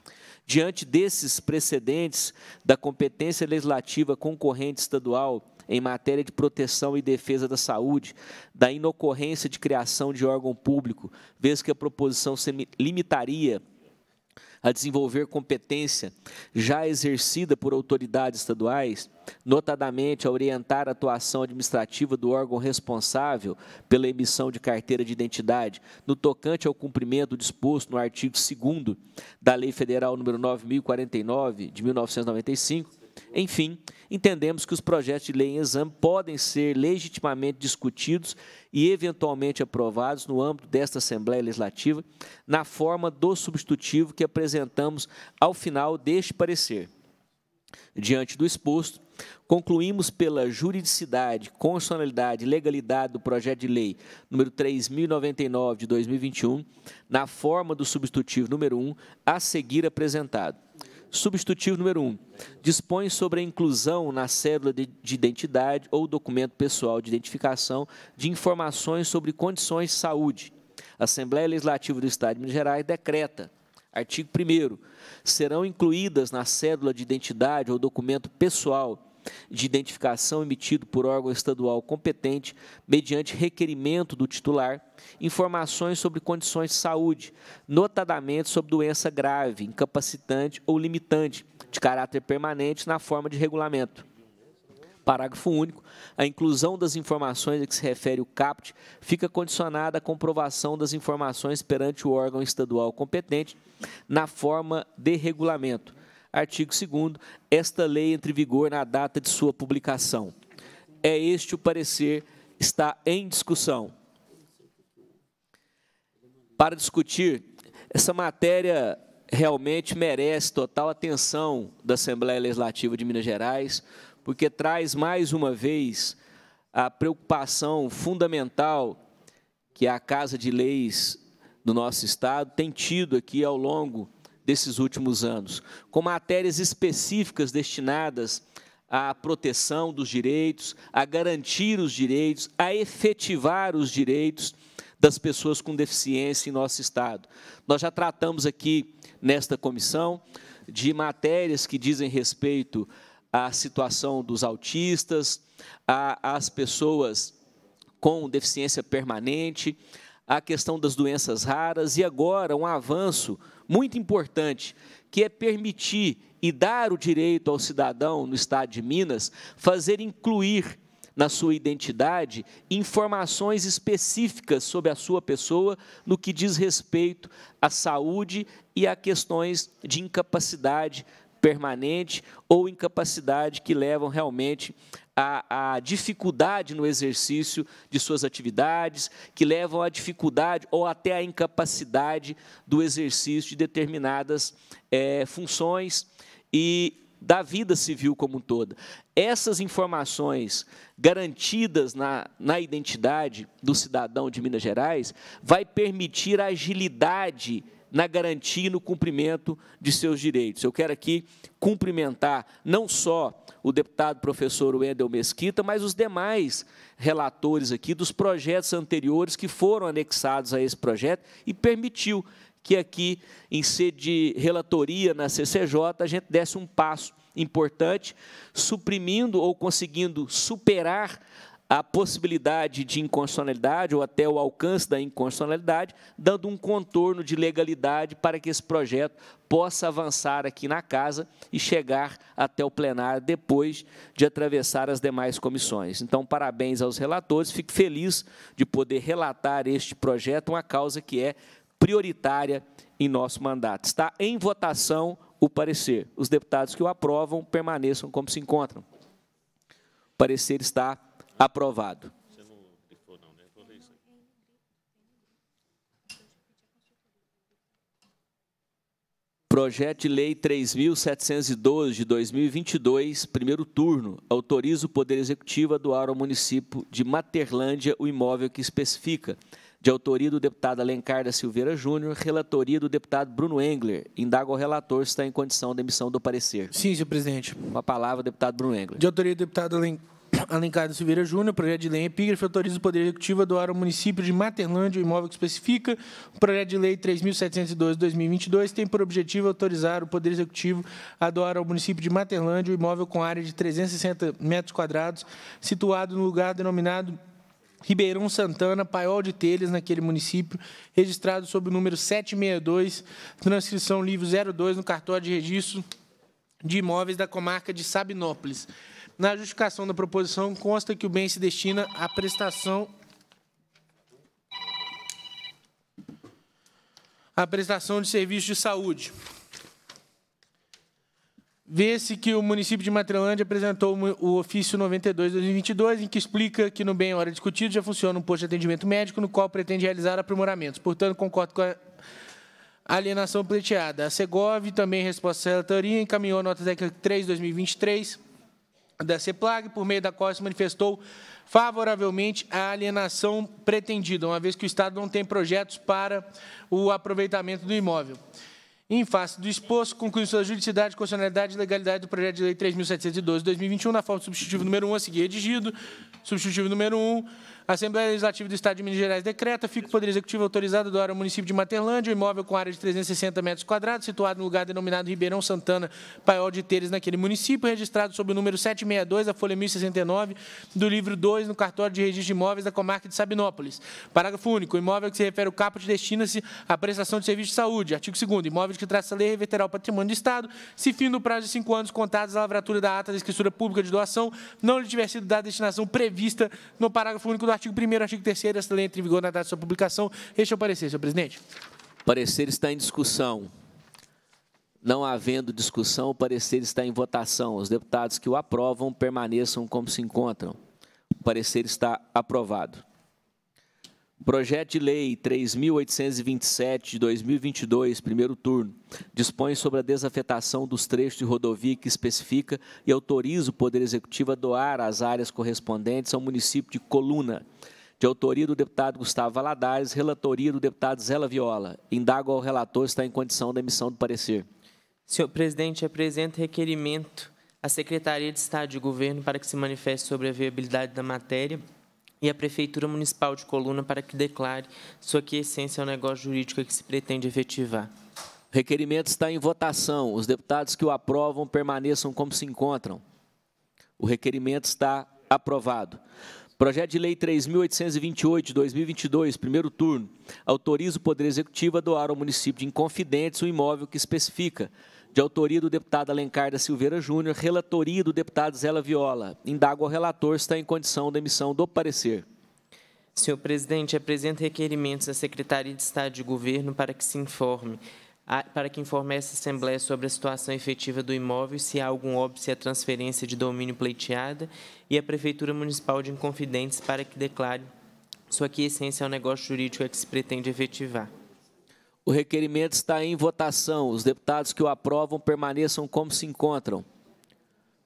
Diante desses precedentes da competência legislativa concorrente estadual em matéria de proteção e defesa da saúde, da inocorrência de criação de órgão público, vez que a proposição se limitaria a desenvolver competência já exercida por autoridades estaduais, notadamente a orientar a atuação administrativa do órgão responsável pela emissão de carteira de identidade, no tocante ao cumprimento disposto no artigo 2 da Lei Federal nº 9049 de 1995 enfim, entendemos que os projetos de lei em exame podem ser legitimamente discutidos e eventualmente aprovados no âmbito desta Assembleia Legislativa, na forma do substitutivo que apresentamos ao final deste parecer. Diante do exposto, concluímos pela juridicidade, constitucionalidade e legalidade do projeto de lei número 3099 de 2021, na forma do substitutivo número 1, a seguir apresentado Substitutivo número 1. Um, dispõe sobre a inclusão na cédula de, de identidade ou documento pessoal de identificação de informações sobre condições de saúde. A Assembleia Legislativa do Estado de Minas Gerais decreta, artigo 1 serão incluídas na cédula de identidade ou documento pessoal de identificação emitido por órgão estadual competente, mediante requerimento do titular, informações sobre condições de saúde, notadamente sobre doença grave, incapacitante ou limitante, de caráter permanente na forma de regulamento. Parágrafo único. A inclusão das informações a que se refere o CAPT fica condicionada à comprovação das informações perante o órgão estadual competente na forma de regulamento, Artigo 2 Esta lei entre em vigor na data de sua publicação. É este o parecer está em discussão. Para discutir, essa matéria realmente merece total atenção da Assembleia Legislativa de Minas Gerais, porque traz mais uma vez a preocupação fundamental que a Casa de Leis do nosso Estado tem tido aqui ao longo desses últimos anos, com matérias específicas destinadas à proteção dos direitos, a garantir os direitos, a efetivar os direitos das pessoas com deficiência em nosso Estado. Nós já tratamos aqui, nesta comissão, de matérias que dizem respeito à situação dos autistas, às pessoas com deficiência permanente, à questão das doenças raras e agora um avanço muito importante, que é permitir e dar o direito ao cidadão no estado de Minas fazer incluir na sua identidade informações específicas sobre a sua pessoa no que diz respeito à saúde e a questões de incapacidade permanente ou incapacidade que levam realmente a, a dificuldade no exercício de suas atividades, que levam à dificuldade ou até à incapacidade do exercício de determinadas é, funções e da vida civil como um toda. Essas informações garantidas na, na identidade do cidadão de Minas Gerais vai permitir a agilidade na garantia e no cumprimento de seus direitos. Eu quero aqui cumprimentar não só o deputado professor Wendel Mesquita, mas os demais relatores aqui dos projetos anteriores que foram anexados a esse projeto e permitiu que aqui, em sede de relatoria na CCJ, a gente desse um passo importante, suprimindo ou conseguindo superar a possibilidade de inconstitucionalidade ou até o alcance da inconstitucionalidade, dando um contorno de legalidade para que esse projeto possa avançar aqui na casa e chegar até o plenário depois de atravessar as demais comissões. Então, parabéns aos relatores, fico feliz de poder relatar este projeto, uma causa que é prioritária em nosso mandato. Está em votação o parecer. Os deputados que o aprovam permaneçam como se encontram. O parecer está Aprovado. Né? Projeto de Lei 3.712 de 2022, primeiro turno, autoriza o Poder Executivo a doar ao município de Materlândia o imóvel que especifica. De autoria do deputado Alencar da Silveira Júnior, relatoria do deputado Bruno Engler. Indaga o relator se está em condição de emissão do parecer. Sim, senhor presidente. Com a palavra, deputado Bruno Engler. De autoria do deputado Alencar Alencar da Silveira Júnior, projeto de lei em epígrafe, autoriza o Poder Executivo a doar ao município de Materlândia o imóvel que especifica. O projeto de lei 3.712-2022 tem por objetivo autorizar o Poder Executivo a doar ao município de Materlândia o imóvel com área de 360 metros quadrados, situado no lugar denominado Ribeirão Santana, Paiol de Telhas, naquele município, registrado sob o número 762, transcrição livro 02, no cartório de registro de imóveis da comarca de Sabinópolis. Na justificação da proposição, consta que o bem se destina à prestação à prestação de serviços de saúde. Vê-se que o município de Matrelândia apresentou o ofício 92-2022, em que explica que no bem hora discutido já funciona um posto de atendimento médico, no qual pretende realizar aprimoramentos. Portanto, concordo com a alienação pleiteada. A Segov, também em resposta à relatoria, encaminhou a nota técnica 3-2023, da CEPLAG, por meio da qual se manifestou favoravelmente à alienação pretendida, uma vez que o Estado não tem projetos para o aproveitamento do imóvel. Em face do exposto, conclui sua juridicidade, constitucionalidade e legalidade do projeto de lei 3.712 de 2021, na forma substitutivo número 1 a seguir redigido. É substitutivo número 1, a Assembleia Legislativa do Estado de Minas Gerais decreta, fica o Poder Executivo autorizado doar ao município de Materlândia um imóvel com área de 360 metros quadrados, situado no lugar denominado Ribeirão Santana, Paiol de Teres, naquele município, registrado sob o número 762, da folha 1069, do livro 2, no cartório de registro de imóveis da comarca de Sabinópolis. Parágrafo único. O imóvel que se refere ao caput destina-se à prestação de serviço de saúde. Artigo 2 Imóvel de que traça a lei reverterá o patrimônio do Estado, se fim do prazo de cinco anos contados à lavratura da ata da escritura pública de doação, não lhe tiver sido dada a destinação prevista no parágrafo único do artigo Artigo 1 artigo 3 esta lei entra em vigor na data de sua publicação. Este é o parecer, senhor presidente. O parecer está em discussão. Não havendo discussão, o parecer está em votação. Os deputados que o aprovam permaneçam como se encontram. O parecer está aprovado. Projeto de Lei 3.827 de 2022, primeiro turno, dispõe sobre a desafetação dos trechos de rodovia que especifica e autoriza o Poder Executivo a doar as áreas correspondentes ao município de Coluna, de autoria do deputado Gustavo Valadares, relatoria do deputado Zela Viola. Indago ao relator se está em condição da emissão do parecer. Senhor presidente, apresento requerimento à Secretaria de Estado de Governo para que se manifeste sobre a viabilidade da matéria e a Prefeitura Municipal de Coluna para que declare sua quiescência ao negócio jurídico que se pretende efetivar. O requerimento está em votação. Os deputados que o aprovam permaneçam como se encontram. O requerimento está aprovado. Projeto de Lei 3.828, 2022, primeiro turno, autoriza o Poder Executivo a doar ao município de Inconfidentes o imóvel que especifica de autoria do deputado Alencar da Silveira Júnior, relatoria do deputado Zela Viola. Indago ao relator se está em condição da emissão do parecer. Senhor presidente, apresento requerimentos à Secretaria de Estado de Governo para que se informe para que informe essa Assembleia sobre a situação efetiva do imóvel, se há algum óbice à transferência de domínio pleiteada, e a Prefeitura Municipal de Inconfidentes para que declare sua quiescência ao negócio jurídico que se pretende efetivar. O requerimento está em votação. Os deputados que o aprovam permaneçam como se encontram.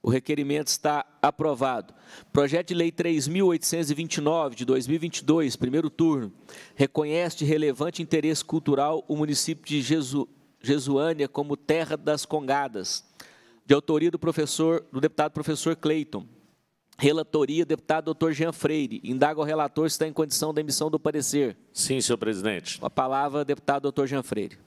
O requerimento está aprovado. Projeto de Lei 3.829, de 2022, primeiro turno, reconhece de relevante interesse cultural o município de Jesu, Jesuânia como terra das congadas, de autoria do, professor, do deputado professor Cleiton. Relatoria, deputado doutor Jean Freire. Indaga o relator se está em condição da emissão do parecer. Sim, senhor presidente. A palavra, deputado doutor Jean Freire.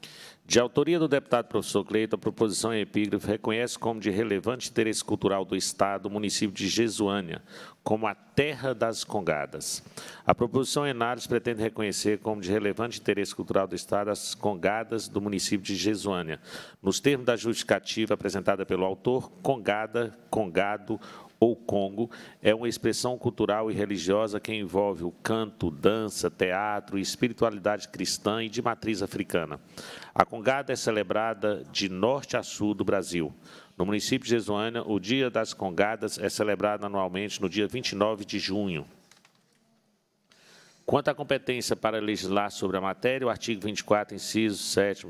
De autoria do deputado professor Cleito, a proposição em é epígrafe reconhece como de relevante interesse cultural do Estado o município de Jesuânia, como a terra das congadas. A proposição em análise pretende reconhecer como de relevante interesse cultural do Estado as congadas do município de Jesuânia. Nos termos da justificativa apresentada pelo autor, congada, congado, ou Congo, é uma expressão cultural e religiosa que envolve o canto, dança, teatro, espiritualidade cristã e de matriz africana. A Congada é celebrada de norte a sul do Brasil. No município de Jesuânia, o Dia das Congadas é celebrado anualmente no dia 29 de junho. Quanto à competência para legislar sobre a matéria, o artigo 24, inciso 7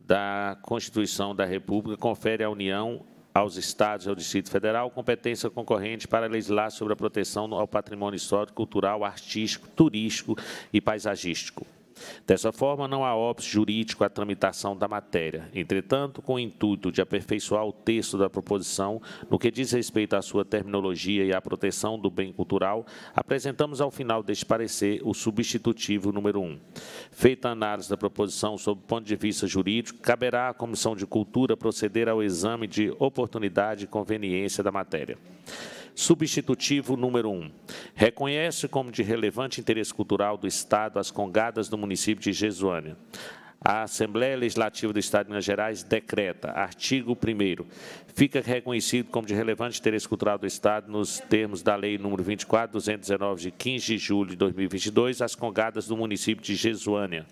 da Constituição da República confere à União aos Estados e ao Distrito Federal competência concorrente para legislar sobre a proteção ao patrimônio histórico, cultural, artístico, turístico e paisagístico. Dessa forma, não há óbvio jurídico à tramitação da matéria. Entretanto, com o intuito de aperfeiçoar o texto da proposição no que diz respeito à sua terminologia e à proteção do bem cultural, apresentamos ao final deste parecer o substitutivo número 1. Feita a análise da proposição sob o ponto de vista jurídico, caberá à Comissão de Cultura proceder ao exame de oportunidade e conveniência da matéria. Substitutivo número 1. Um. Reconhece como de relevante interesse cultural do Estado as congadas do município de Jesuânia. A Assembleia Legislativa do Estado de Minas Gerais decreta, artigo 1 fica reconhecido como de relevante interesse cultural do Estado nos termos da Lei nº 24.219, de 15 de julho de 2022, as congadas do município de Jesuânia.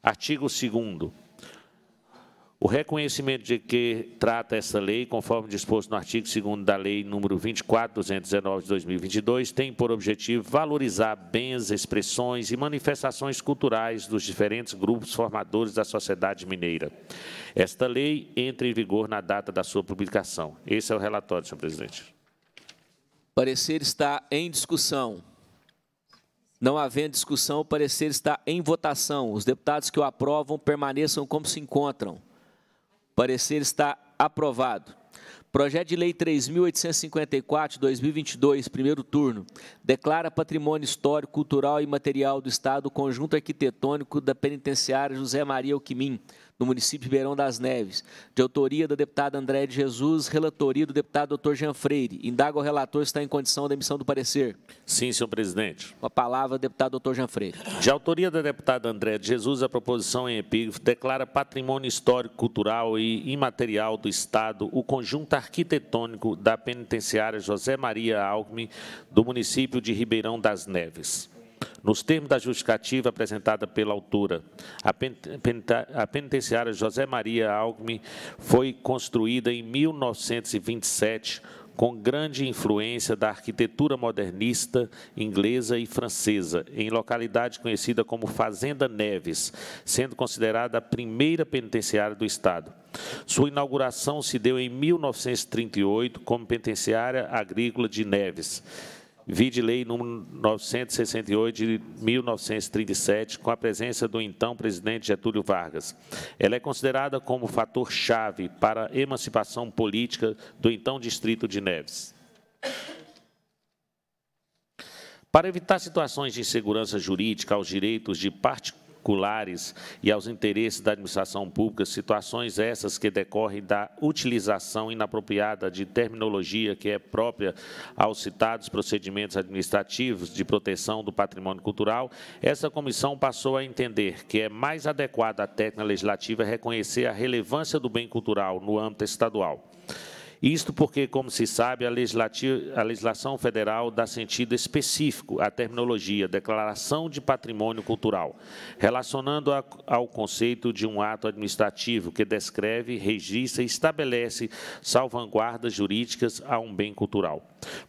Artigo 2 o reconhecimento de que trata esta lei, conforme disposto no artigo 2 da Lei número 24219 de 2022, tem por objetivo valorizar bens, expressões e manifestações culturais dos diferentes grupos formadores da sociedade mineira. Esta lei entra em vigor na data da sua publicação. Esse é o relatório, senhor presidente. O parecer está em discussão. Não havendo discussão, o parecer está em votação. Os deputados que o aprovam permaneçam como se encontram. Parecer está aprovado. Projeto de Lei 3.854, 2022, primeiro turno, declara patrimônio histórico, cultural e material do Estado o conjunto arquitetônico da Penitenciária José Maria Alquimim, no município de Ribeirão das Neves, de autoria da deputada André de Jesus, relatoria do deputado Dr. Jean Freire. Indaga o relator se está em condição da emissão do parecer. Sim, senhor presidente. Com a palavra, deputado Dr. Jean Freire. De autoria da deputada André de Jesus, a proposição em epígrafe declara patrimônio histórico, cultural e imaterial do Estado o conjunto arquitetônico da penitenciária José Maria Alckmin, do município de Ribeirão das Neves. Nos termos da justificativa apresentada pela autora, a penitenciária José Maria Alckmin foi construída em 1927 com grande influência da arquitetura modernista inglesa e francesa, em localidade conhecida como Fazenda Neves, sendo considerada a primeira penitenciária do Estado. Sua inauguração se deu em 1938 como penitenciária agrícola de Neves Vide lei número 968 de 1937, com a presença do então presidente Getúlio Vargas. Ela é considerada como fator chave para a emancipação política do então distrito de Neves. Para evitar situações de insegurança jurídica aos direitos de parte, particulares e aos interesses da administração pública, situações essas que decorrem da utilização inapropriada de terminologia que é própria aos citados procedimentos administrativos de proteção do patrimônio cultural, essa comissão passou a entender que é mais adequada à técnica legislativa reconhecer a relevância do bem cultural no âmbito estadual isto porque, como se sabe, a, a legislação federal dá sentido específico à terminologia Declaração de Patrimônio Cultural, relacionando a, ao conceito de um ato administrativo que descreve, registra e estabelece salvaguardas jurídicas a um bem cultural.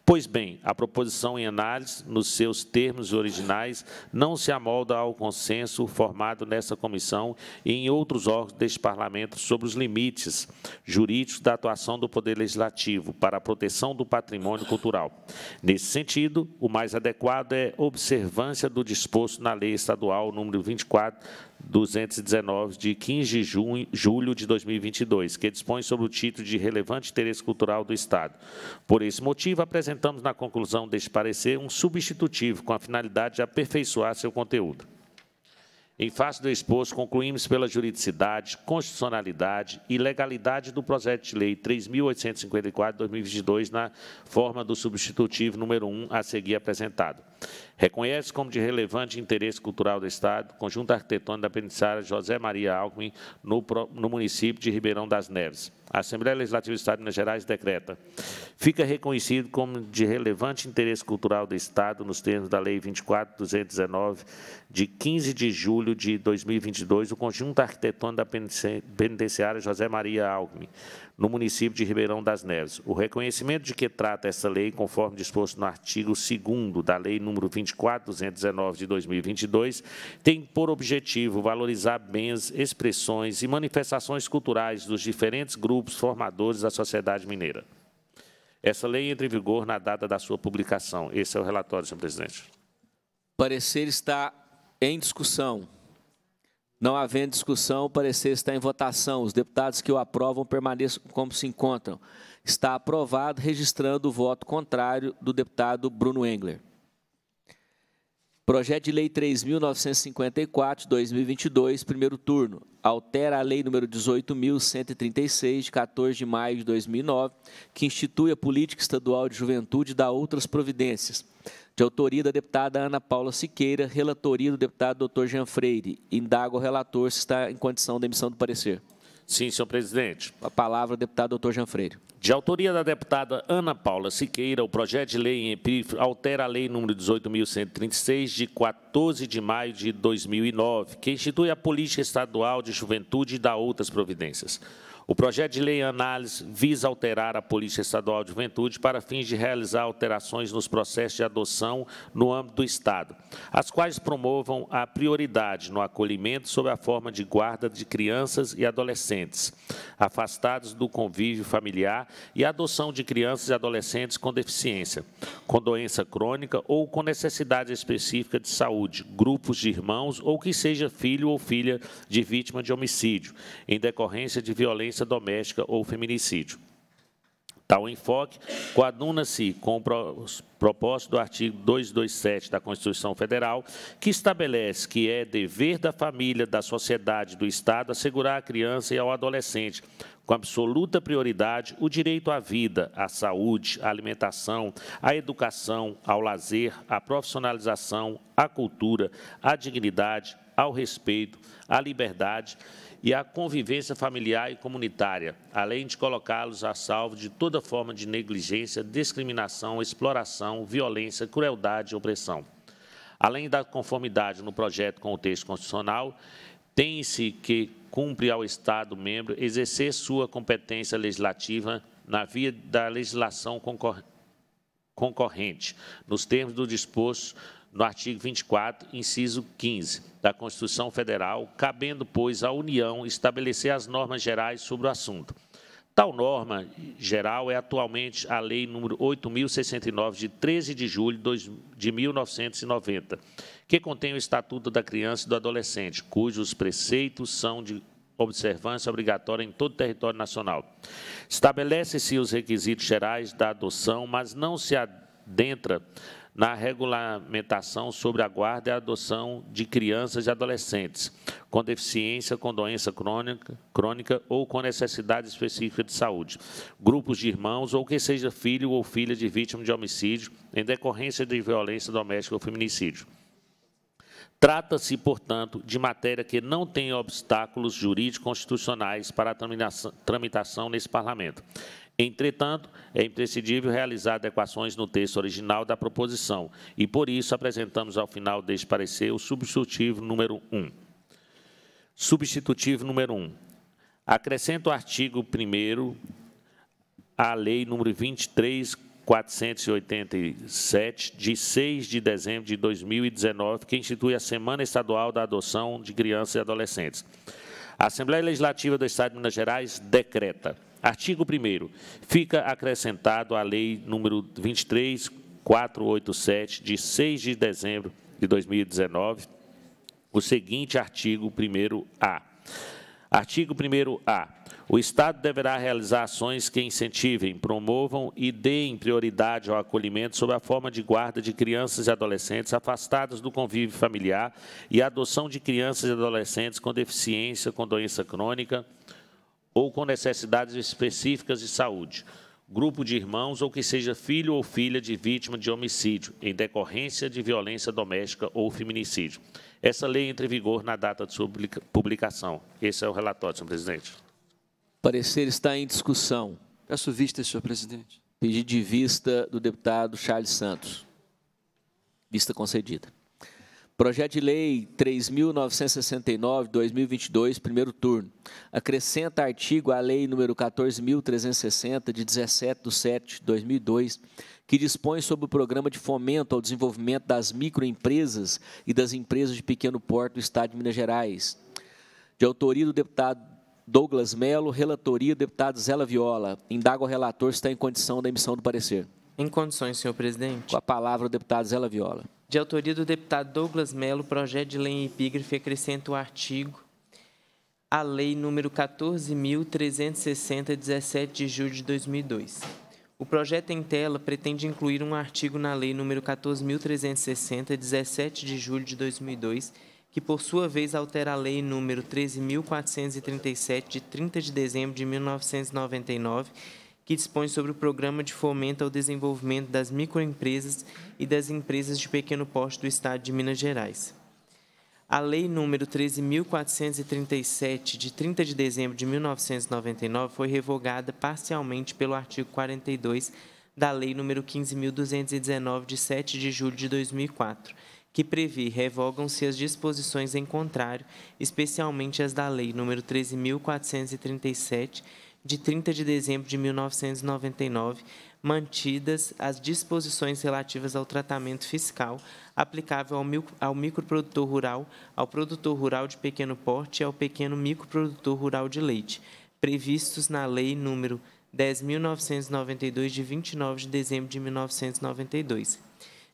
Pois bem, a proposição em análise, nos seus termos originais, não se amolda ao consenso formado nessa comissão e em outros órgãos deste Parlamento sobre os limites jurídicos da atuação do Poder Legislativo para a proteção do patrimônio cultural. Nesse sentido, o mais adequado é observância do disposto na Lei Estadual número 24 219, de 15 de junho, julho de 2022, que dispõe sobre o título de relevante interesse cultural do Estado. Por esse motivo, apresentamos na conclusão deste parecer um substitutivo com a finalidade de aperfeiçoar seu conteúdo. Em face do exposto, concluímos pela juridicidade, constitucionalidade e legalidade do projeto de lei 3.854 2022 na forma do substitutivo número 1 a seguir apresentado. Reconhece como de relevante interesse cultural do Estado o conjunto arquitetônico da Penitenciária José Maria Alckmin, no, no, município de Ribeirão das Neves. A Assembleia Legislativa do Estado de Minas Gerais decreta. Fica reconhecido como de relevante interesse cultural do Estado, nos termos da Lei 24219, de 15 de julho de 2022, o conjunto arquitetônico da Penitenciária José Maria Alckmin, no município de Ribeirão das Neves. O reconhecimento de que trata essa lei, conforme disposto no artigo 2 da Lei Número 24219 de 2022, tem por objetivo valorizar bens, expressões e manifestações culturais dos diferentes grupos formadores da sociedade mineira. Essa lei entra em vigor na data da sua publicação. Esse é o relatório, senhor presidente. Parecer está em discussão. Não havendo discussão, o parecer está em votação. Os deputados que o aprovam permaneçam como se encontram. Está aprovado, registrando o voto contrário do deputado Bruno Engler. Projeto de Lei 3.954, 2022, primeiro turno. Altera a Lei nº 18.136, de 14 de maio de 2009, que institui a Política Estadual de Juventude e dá outras providências de autoria da deputada Ana Paula Siqueira, relatoria do deputado doutor Jean Freire. Indago o relator se está em condição de emissão do parecer. Sim, senhor presidente. A palavra, deputado doutor Jean Freire. De autoria da deputada Ana Paula Siqueira, o projeto de lei em epígrafe altera a lei número 18.136, de 14 de maio de 2009, que institui a Política Estadual de Juventude e dá outras providências. O projeto de lei em análise visa alterar a Política Estadual de Juventude para fins de realizar alterações nos processos de adoção no âmbito do Estado, as quais promovam a prioridade no acolhimento sob a forma de guarda de crianças e adolescentes, afastados do convívio familiar e a adoção de crianças e adolescentes com deficiência, com doença crônica ou com necessidade específica de saúde, grupos de irmãos ou que seja filho ou filha de vítima de homicídio, em decorrência de violência doméstica ou feminicídio. Tal enfoque coaduna-se com o propósito do artigo 227 da Constituição Federal, que estabelece que é dever da família, da sociedade, do Estado assegurar à criança e ao adolescente, com absoluta prioridade, o direito à vida, à saúde, à alimentação, à educação, ao lazer, à profissionalização, à cultura, à dignidade, ao respeito, à liberdade e à convivência familiar e comunitária, além de colocá-los a salvo de toda forma de negligência, discriminação, exploração, violência, crueldade e opressão. Além da conformidade no projeto com o texto constitucional, tem-se que cumpre ao Estado membro exercer sua competência legislativa na via da legislação concorrente, nos termos do disposto no artigo 24, inciso 15 da Constituição Federal, cabendo, pois, à União estabelecer as normas gerais sobre o assunto. Tal norma geral é atualmente a Lei nº 8.069, de 13 de julho de 1990, que contém o Estatuto da Criança e do Adolescente, cujos preceitos são de observância obrigatória em todo o território nacional. Estabelece-se os requisitos gerais da adoção, mas não se adentra na regulamentação sobre a guarda e a adoção de crianças e adolescentes com deficiência, com doença crônica, crônica ou com necessidade específica de saúde, grupos de irmãos ou quem seja filho ou filha de vítima de homicídio em decorrência de violência doméstica ou feminicídio. Trata-se, portanto, de matéria que não tem obstáculos jurídicos constitucionais para a tramitação nesse Parlamento. Entretanto, é imprescindível realizar adequações no texto original da proposição e, por isso, apresentamos ao final deste parecer o substitutivo número 1. Substitutivo número 1. Acrescenta o artigo 1 à Lei nº 23.487, de 6 de dezembro de 2019, que institui a Semana Estadual da Adoção de Crianças e Adolescentes. A Assembleia Legislativa do Estado de Minas Gerais decreta Artigo 1 Fica acrescentado à Lei número 23487 de 6 de dezembro de 2019, o seguinte artigo 1A. Artigo 1A. O Estado deverá realizar ações que incentivem, promovam e deem prioridade ao acolhimento sob a forma de guarda de crianças e adolescentes afastados do convívio familiar e adoção de crianças e adolescentes com deficiência, com doença crônica, ou com necessidades específicas de saúde, grupo de irmãos ou que seja filho ou filha de vítima de homicídio em decorrência de violência doméstica ou feminicídio. Essa lei entra em vigor na data de sua publicação. Esse é o relatório, senhor presidente. Parecer está em discussão. Peço vista, senhor presidente. Pedido de vista do deputado Charles Santos. Vista concedida. Projeto de Lei 3.969, 2022, primeiro turno. Acrescenta artigo à Lei número 14.360, de 17 de setembro de 2002, que dispõe sobre o Programa de Fomento ao Desenvolvimento das Microempresas e das Empresas de Pequeno Porte do Estado de Minas Gerais. De autoria do deputado Douglas Melo, relatoria, do deputado Zela Viola. Indago o relator se está em condição da emissão do parecer. Em condições, senhor presidente. Com a palavra, o deputado Zela Viola de autoria do deputado Douglas Mello, projeto de lei em epígrafe acrescenta o artigo à Lei número 14.360, 17 de julho de 2002. O projeto em tela pretende incluir um artigo na Lei número 14.360, 17 de julho de 2002, que, por sua vez, altera a Lei número 13.437, de 30 de dezembro de 1999, que dispõe sobre o Programa de Fomento ao Desenvolvimento das Microempresas e das Empresas de Pequeno Porte do Estado de Minas Gerais. A Lei nº 13.437, de 30 de dezembro de 1999, foi revogada parcialmente pelo artigo 42 da Lei nº 15.219, de 7 de julho de 2004, que prevê revogam-se as disposições em contrário, especialmente as da Lei nº 13.437, de 30 de dezembro de 1999, mantidas as disposições relativas ao tratamento fiscal aplicável ao, micro, ao microprodutor rural, ao produtor rural de pequeno porte e ao pequeno microprodutor rural de leite, previstos na Lei nº 10.992, de 29 de dezembro de 1992.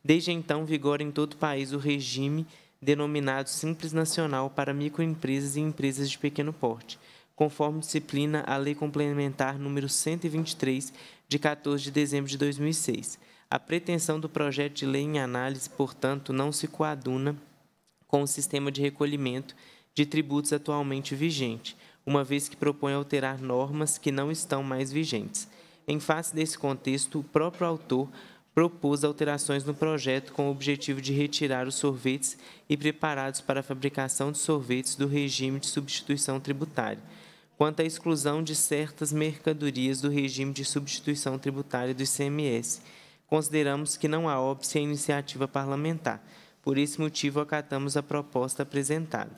Desde então, vigora em todo o país o regime denominado Simples Nacional para microempresas e empresas de pequeno porte conforme disciplina a Lei Complementar número 123, de 14 de dezembro de 2006. A pretensão do projeto de lei em análise, portanto, não se coaduna com o sistema de recolhimento de tributos atualmente vigente, uma vez que propõe alterar normas que não estão mais vigentes. Em face desse contexto, o próprio autor propôs alterações no projeto com o objetivo de retirar os sorvetes e preparados para a fabricação de sorvetes do regime de substituição tributária, quanto à exclusão de certas mercadorias do regime de substituição tributária do ICMS. Consideramos que não há óbice à iniciativa parlamentar. Por esse motivo, acatamos a proposta apresentada.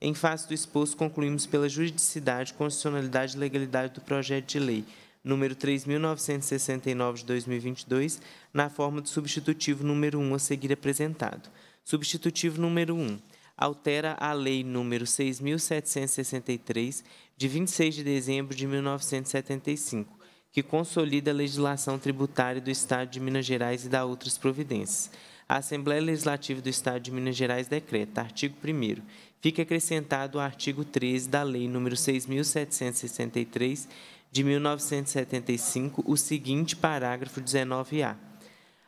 Em face do exposto, concluímos pela juridicidade, constitucionalidade e legalidade do projeto de lei número 3.969 de 2022, na forma do substitutivo número 1 a seguir apresentado. Substitutivo número 1 altera a Lei Número 6.763, de 26 de dezembro de 1975, que consolida a legislação tributária do Estado de Minas Gerais e dá outras providências. A Assembleia Legislativa do Estado de Minas Gerais decreta, artigo 1 fica acrescentado o artigo 13 da Lei Número 6.763, de 1975, o seguinte parágrafo 19-A.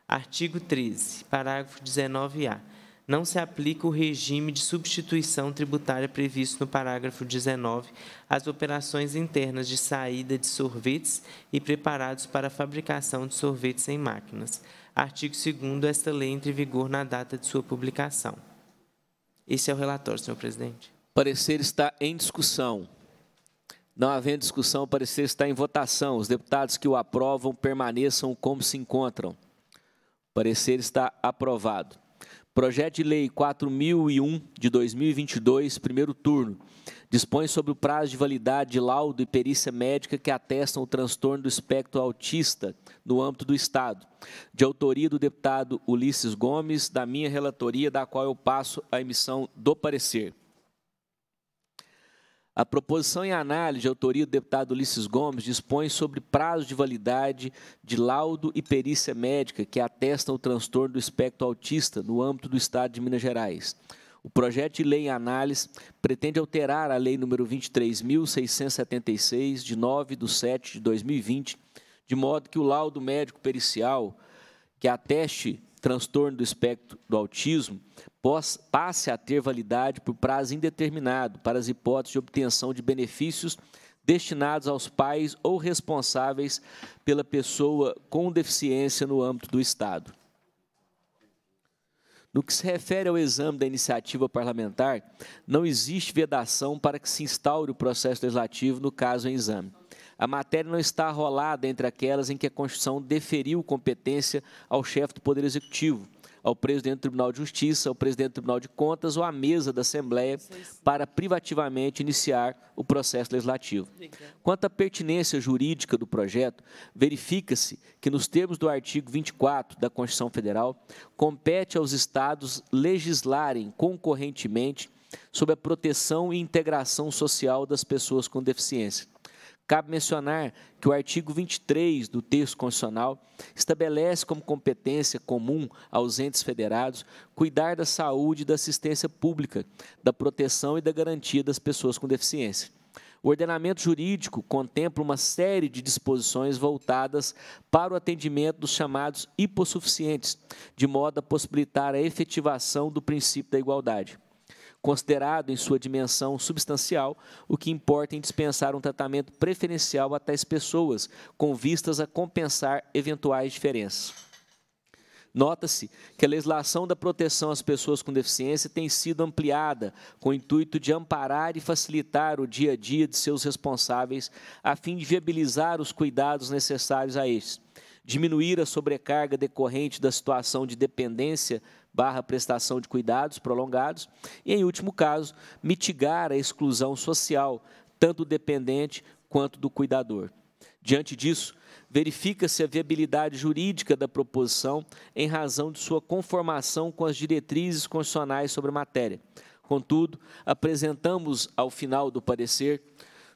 Artigo 13, parágrafo 19-A não se aplica o regime de substituição tributária previsto no parágrafo 19 às operações internas de saída de sorvetes e preparados para a fabricação de sorvetes em máquinas. Artigo 2 esta lei entra em vigor na data de sua publicação. Esse é o relatório, senhor presidente. Parecer está em discussão. Não havendo discussão, o parecer está em votação. Os deputados que o aprovam permaneçam como se encontram. O parecer está aprovado. Projeto de Lei 4001 de 2022, primeiro turno, dispõe sobre o prazo de validade de laudo e perícia médica que atestam o transtorno do espectro autista no âmbito do Estado, de autoria do deputado Ulisses Gomes, da minha relatoria, da qual eu passo a emissão do parecer. A proposição em análise de autoria do deputado Ulisses Gomes dispõe sobre prazo de validade de laudo e perícia médica que atestam o transtorno do espectro autista no âmbito do Estado de Minas Gerais. O projeto de lei em análise pretende alterar a Lei nº 23.676, de 9 de 7 de 2020, de modo que o laudo médico pericial que ateste transtorno do espectro do autismo passe a ter validade por prazo indeterminado para as hipóteses de obtenção de benefícios destinados aos pais ou responsáveis pela pessoa com deficiência no âmbito do Estado. No que se refere ao exame da iniciativa parlamentar, não existe vedação para que se instaure o processo legislativo no caso em exame a matéria não está rolada entre aquelas em que a Constituição deferiu competência ao chefe do Poder Executivo, ao presidente do Tribunal de Justiça, ao presidente do Tribunal de Contas ou à mesa da Assembleia para privativamente iniciar o processo legislativo. Quanto à pertinência jurídica do projeto, verifica-se que, nos termos do artigo 24 da Constituição Federal, compete aos Estados legislarem concorrentemente sobre a proteção e integração social das pessoas com deficiência. Cabe mencionar que o artigo 23 do texto constitucional estabelece como competência comum aos entes federados cuidar da saúde e da assistência pública, da proteção e da garantia das pessoas com deficiência. O ordenamento jurídico contempla uma série de disposições voltadas para o atendimento dos chamados hipossuficientes, de modo a possibilitar a efetivação do princípio da igualdade considerado em sua dimensão substancial, o que importa em dispensar um tratamento preferencial a tais pessoas, com vistas a compensar eventuais diferenças. Nota-se que a legislação da proteção às pessoas com deficiência tem sido ampliada com o intuito de amparar e facilitar o dia a dia de seus responsáveis, a fim de viabilizar os cuidados necessários a estes, diminuir a sobrecarga decorrente da situação de dependência barra prestação de cuidados prolongados e, em último caso, mitigar a exclusão social, tanto do dependente quanto do cuidador. Diante disso, verifica-se a viabilidade jurídica da proposição em razão de sua conformação com as diretrizes constitucionais sobre a matéria. Contudo, apresentamos ao final do parecer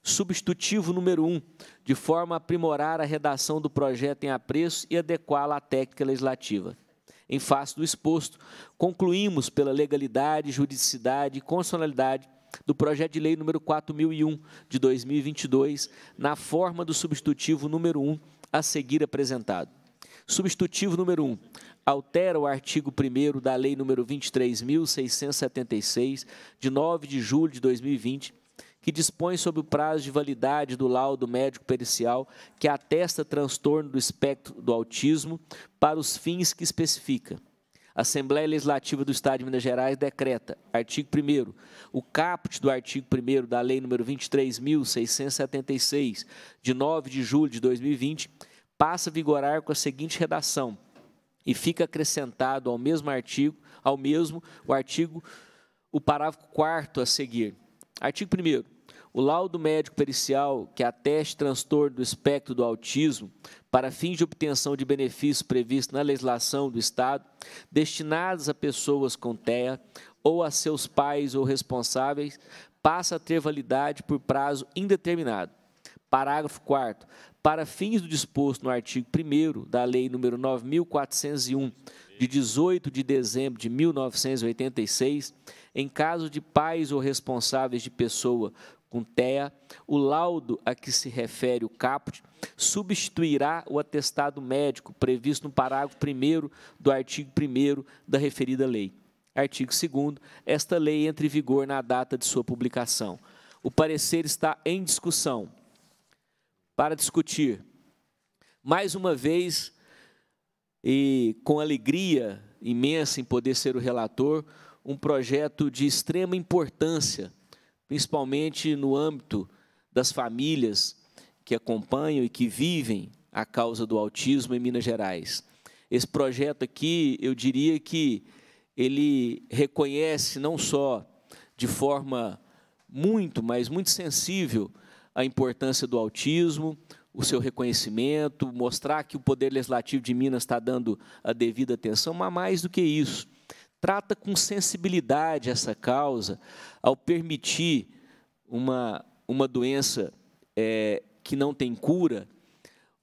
substitutivo número 1, um, de forma a aprimorar a redação do projeto em apreço e adequá-la à técnica legislativa em face do exposto, concluímos pela legalidade, juridicidade e constitucionalidade do projeto de lei número 4001 de 2022, na forma do substitutivo número 1 a seguir apresentado. Substitutivo número 1. Altera o artigo 1 da Lei número 23.676, de 9 de julho de 2020, que dispõe sobre o prazo de validade do laudo médico pericial que atesta transtorno do espectro do autismo para os fins que especifica. A Assembleia Legislativa do Estado de Minas Gerais decreta, artigo 1 o caput do artigo 1 da Lei nº 23.676, de 9 de julho de 2020, passa a vigorar com a seguinte redação, e fica acrescentado ao mesmo artigo, ao mesmo o artigo, o parágrafo 4 a seguir, Artigo 1 o laudo médico pericial que ateste transtorno do espectro do autismo para fins de obtenção de benefícios previstos na legislação do Estado, destinados a pessoas com TEA ou a seus pais ou responsáveis, passa a ter validade por prazo indeterminado. Parágrafo 4 Para fins do disposto no artigo 1 da Lei nº 9401 de 18 de dezembro de 1986, em caso de pais ou responsáveis de pessoa com TEA, o laudo a que se refere o caput substituirá o atestado médico previsto no parágrafo 1 do artigo 1 da referida lei. Artigo 2 Esta lei entra em vigor na data de sua publicação. O parecer está em discussão. Para discutir, mais uma vez, e com alegria imensa em poder ser o relator, um projeto de extrema importância, principalmente no âmbito das famílias que acompanham e que vivem a causa do autismo em Minas Gerais. Esse projeto aqui, eu diria que ele reconhece não só de forma muito, mas muito sensível a importância do autismo, o seu reconhecimento, mostrar que o Poder Legislativo de Minas está dando a devida atenção, mas mais do que isso, trata com sensibilidade essa causa ao permitir uma, uma doença é, que não tem cura,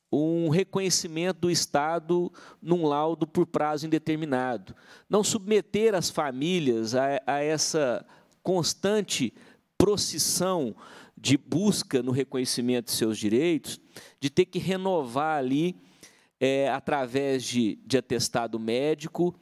um reconhecimento do Estado num laudo por prazo indeterminado. Não submeter as famílias a, a essa constante procissão de busca no reconhecimento de seus direitos, de ter que renovar ali, é, através de, de atestado médico,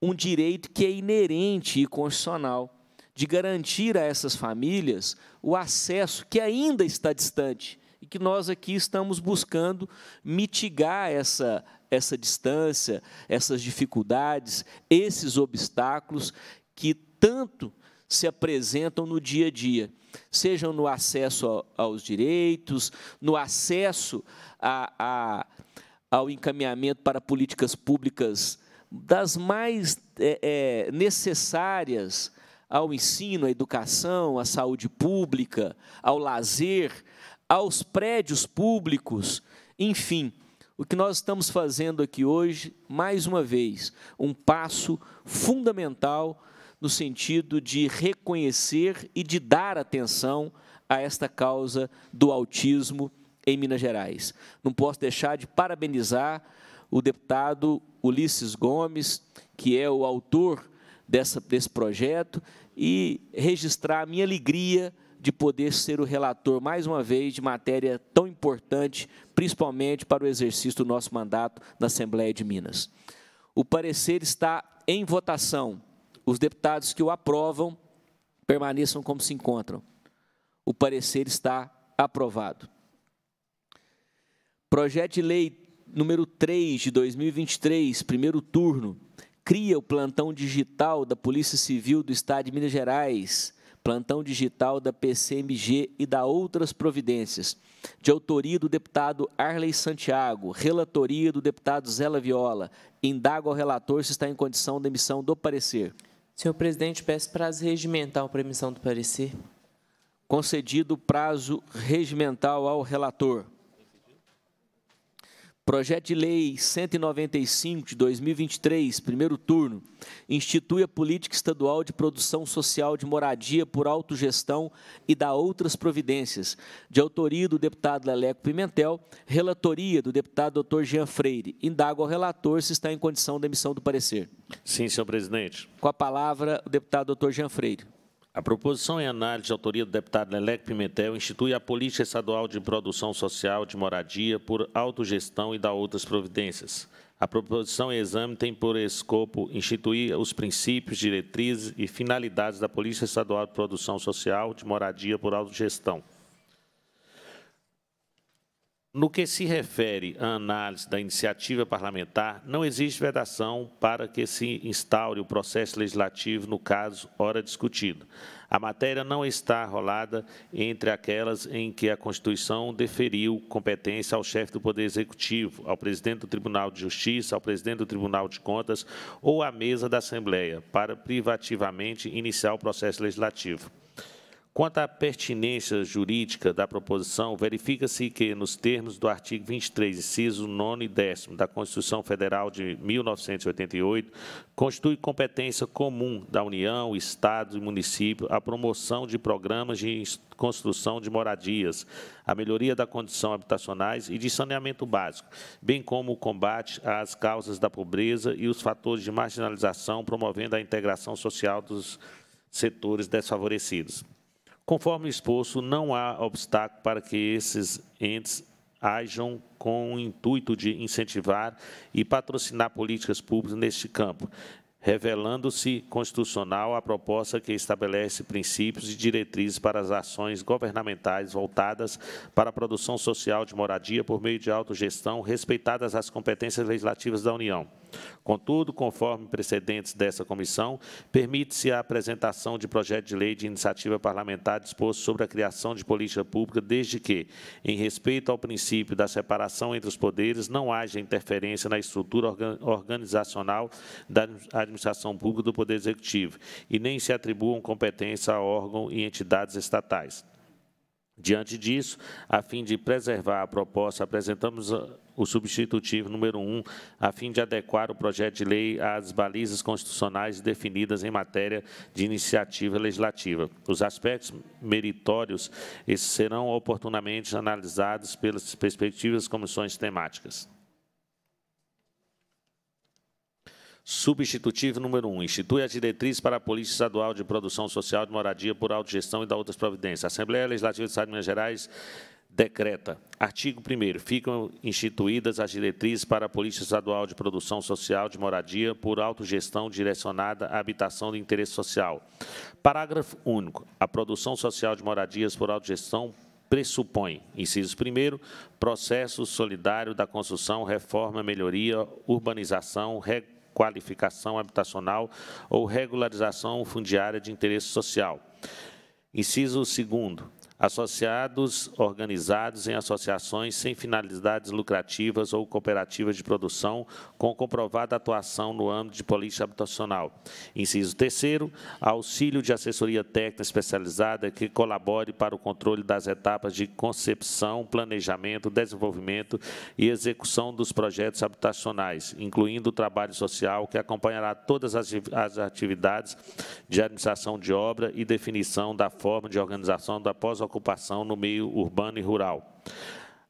um direito que é inerente e constitucional, de garantir a essas famílias o acesso que ainda está distante e que nós aqui estamos buscando mitigar essa, essa distância, essas dificuldades, esses obstáculos que tanto se apresentam no dia a dia, sejam no acesso aos direitos, no acesso a, a, ao encaminhamento para políticas públicas das mais é, é, necessárias ao ensino, à educação, à saúde pública, ao lazer, aos prédios públicos, enfim. O que nós estamos fazendo aqui hoje, mais uma vez, um passo fundamental no sentido de reconhecer e de dar atenção a esta causa do autismo em Minas Gerais. Não posso deixar de parabenizar o deputado Ulisses Gomes, que é o autor dessa, desse projeto, e registrar a minha alegria de poder ser o relator, mais uma vez, de matéria tão importante, principalmente para o exercício do nosso mandato na Assembleia de Minas. O parecer está em votação os deputados que o aprovam permaneçam como se encontram. O parecer está aprovado. Projeto de lei número 3 de 2023, primeiro turno, cria o plantão digital da Polícia Civil do Estado de Minas Gerais, plantão digital da PCMG e da outras providências, de autoria do deputado Arley Santiago, relatoria do deputado Zé Viola. Indago ao relator se está em condição de emissão do parecer. Senhor presidente, peço prazo regimental para emissão do parecer. Concedido prazo regimental ao relator. Projeto de Lei 195 de 2023, primeiro turno, institui a política estadual de produção social de moradia por autogestão e dá outras providências, de autoria do deputado Leleco Pimentel, relatoria do deputado Dr. Jean Freire. Indago ao relator se está em condição da emissão do parecer. Sim, senhor presidente. Com a palavra, o deputado Dr. Jean Freire. A proposição em análise de autoria do deputado Lelec Pimentel institui a Política Estadual de Produção Social de Moradia por Autogestão e da outras providências. A proposição em exame tem por escopo instituir os princípios, diretrizes e finalidades da Política Estadual de Produção Social de Moradia por Autogestão, no que se refere à análise da iniciativa parlamentar, não existe vedação para que se instaure o processo legislativo no caso ora discutido. A matéria não está rolada entre aquelas em que a Constituição deferiu competência ao chefe do Poder Executivo, ao presidente do Tribunal de Justiça, ao presidente do Tribunal de Contas ou à mesa da Assembleia, para privativamente iniciar o processo legislativo. Quanto à pertinência jurídica da proposição, verifica-se que, nos termos do artigo 23, inciso 9 e 10 da Constituição Federal de 1988, constitui competência comum da União, Estado e município a promoção de programas de construção de moradias, a melhoria da condição habitacionais e de saneamento básico, bem como o combate às causas da pobreza e os fatores de marginalização, promovendo a integração social dos setores desfavorecidos. Conforme exposto, não há obstáculo para que esses entes ajam com o intuito de incentivar e patrocinar políticas públicas neste campo, revelando-se constitucional a proposta que estabelece princípios e diretrizes para as ações governamentais voltadas para a produção social de moradia por meio de autogestão, respeitadas as competências legislativas da União. Contudo, conforme precedentes dessa comissão, permite-se a apresentação de projeto de lei de iniciativa parlamentar disposto sobre a criação de política pública, desde que, em respeito ao princípio da separação entre os poderes, não haja interferência na estrutura organizacional da administração administração pública do Poder Executivo e nem se atribuam competência a órgão e entidades estatais. Diante disso, a fim de preservar a proposta, apresentamos ah, o substitutivo número 1, a fim de adequar o projeto de lei às balizas constitucionais definidas em matéria de iniciativa legislativa. Os aspectos meritórios serão oportunamente analisados pelas perspectivas comissões temáticas. Substitutivo número 1. Um, institui as diretrizes para a Política Estadual de Produção Social de Moradia por Autogestão e da Outras Providências. Assembleia Legislativa do Estado de Minas Gerais decreta. Artigo 1 Ficam instituídas as diretrizes para a Política Estadual de Produção Social de Moradia por autogestão direcionada à habitação de interesse social. Parágrafo único. A produção social de moradias por autogestão pressupõe, inciso 1 processo solidário da construção, reforma, melhoria, urbanização, regulação, requalificação habitacional ou regularização fundiária de interesse social. Inciso 2 associados organizados em associações sem finalidades lucrativas ou cooperativas de produção com comprovada atuação no âmbito de política habitacional. Inciso terceiro, auxílio de assessoria técnica especializada que colabore para o controle das etapas de concepção, planejamento, desenvolvimento e execução dos projetos habitacionais, incluindo o trabalho social que acompanhará todas as atividades de administração de obra e definição da forma de organização da pós-ocupação ocupação no meio urbano e rural.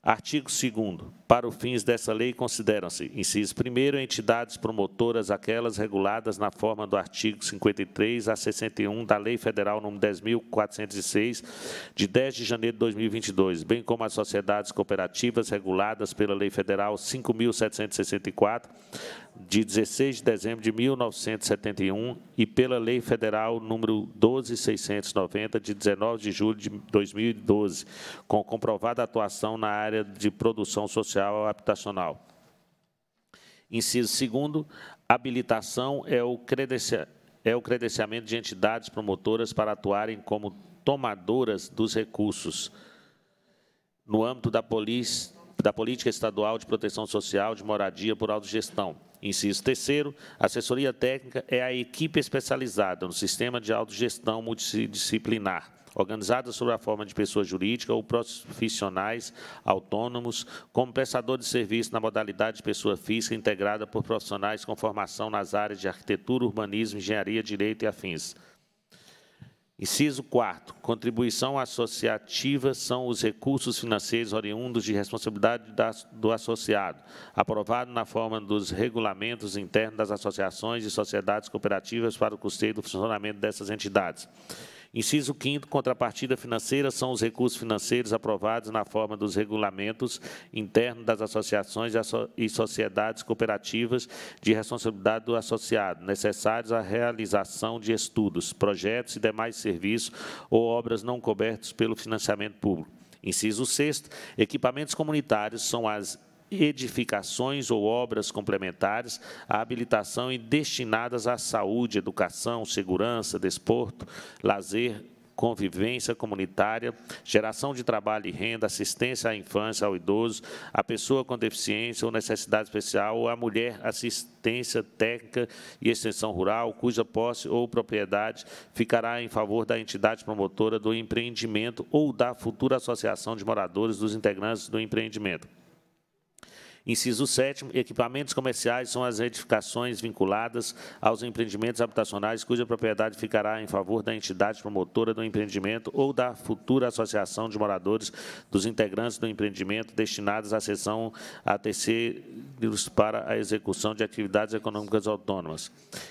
Artigo 2 para os fins dessa lei, consideram-se, inciso primeiro entidades promotoras aquelas reguladas na forma do artigo 53 a 61 da Lei Federal nº 10.406, de 10 de janeiro de 2022, bem como as sociedades cooperativas reguladas pela Lei Federal 5.764, de 16 de dezembro de 1971, e pela Lei Federal número 12.690, de 19 de julho de 2012, com comprovada atuação na área de produção social ou habitacional. Inciso segundo, habilitação é o, credencia, é o credenciamento de entidades promotoras para atuarem como tomadoras dos recursos no âmbito da, polis, da Política Estadual de Proteção Social de Moradia por Autogestão. Inciso terceiro, assessoria técnica é a equipe especializada no sistema de autogestão multidisciplinar organizadas sob a forma de pessoa jurídica ou profissionais autônomos, como prestador de serviço na modalidade de pessoa física integrada por profissionais com formação nas áreas de arquitetura, urbanismo, engenharia, direito e afins. Inciso 4. Contribuição associativa são os recursos financeiros oriundos de responsabilidade do associado, aprovado na forma dos regulamentos internos das associações e sociedades cooperativas para o custeio do funcionamento dessas entidades. Inciso 5 contrapartida financeira são os recursos financeiros aprovados na forma dos regulamentos internos das associações e sociedades cooperativas de responsabilidade do associado, necessários à realização de estudos, projetos e demais serviços ou obras não cobertos pelo financiamento público. Inciso 6 equipamentos comunitários são as edificações ou obras complementares à habilitação e destinadas à saúde, educação, segurança, desporto, lazer, convivência comunitária, geração de trabalho e renda, assistência à infância, ao idoso, à pessoa com deficiência ou necessidade especial, ou à mulher, assistência técnica e extensão rural, cuja posse ou propriedade ficará em favor da entidade promotora do empreendimento ou da futura associação de moradores dos integrantes do empreendimento. Inciso 7 equipamentos comerciais são as edificações vinculadas aos empreendimentos habitacionais cuja propriedade ficará em favor da entidade promotora do empreendimento ou da futura associação de moradores dos integrantes do empreendimento destinados à seção a terceiros para a execução de atividades econômicas autônomas.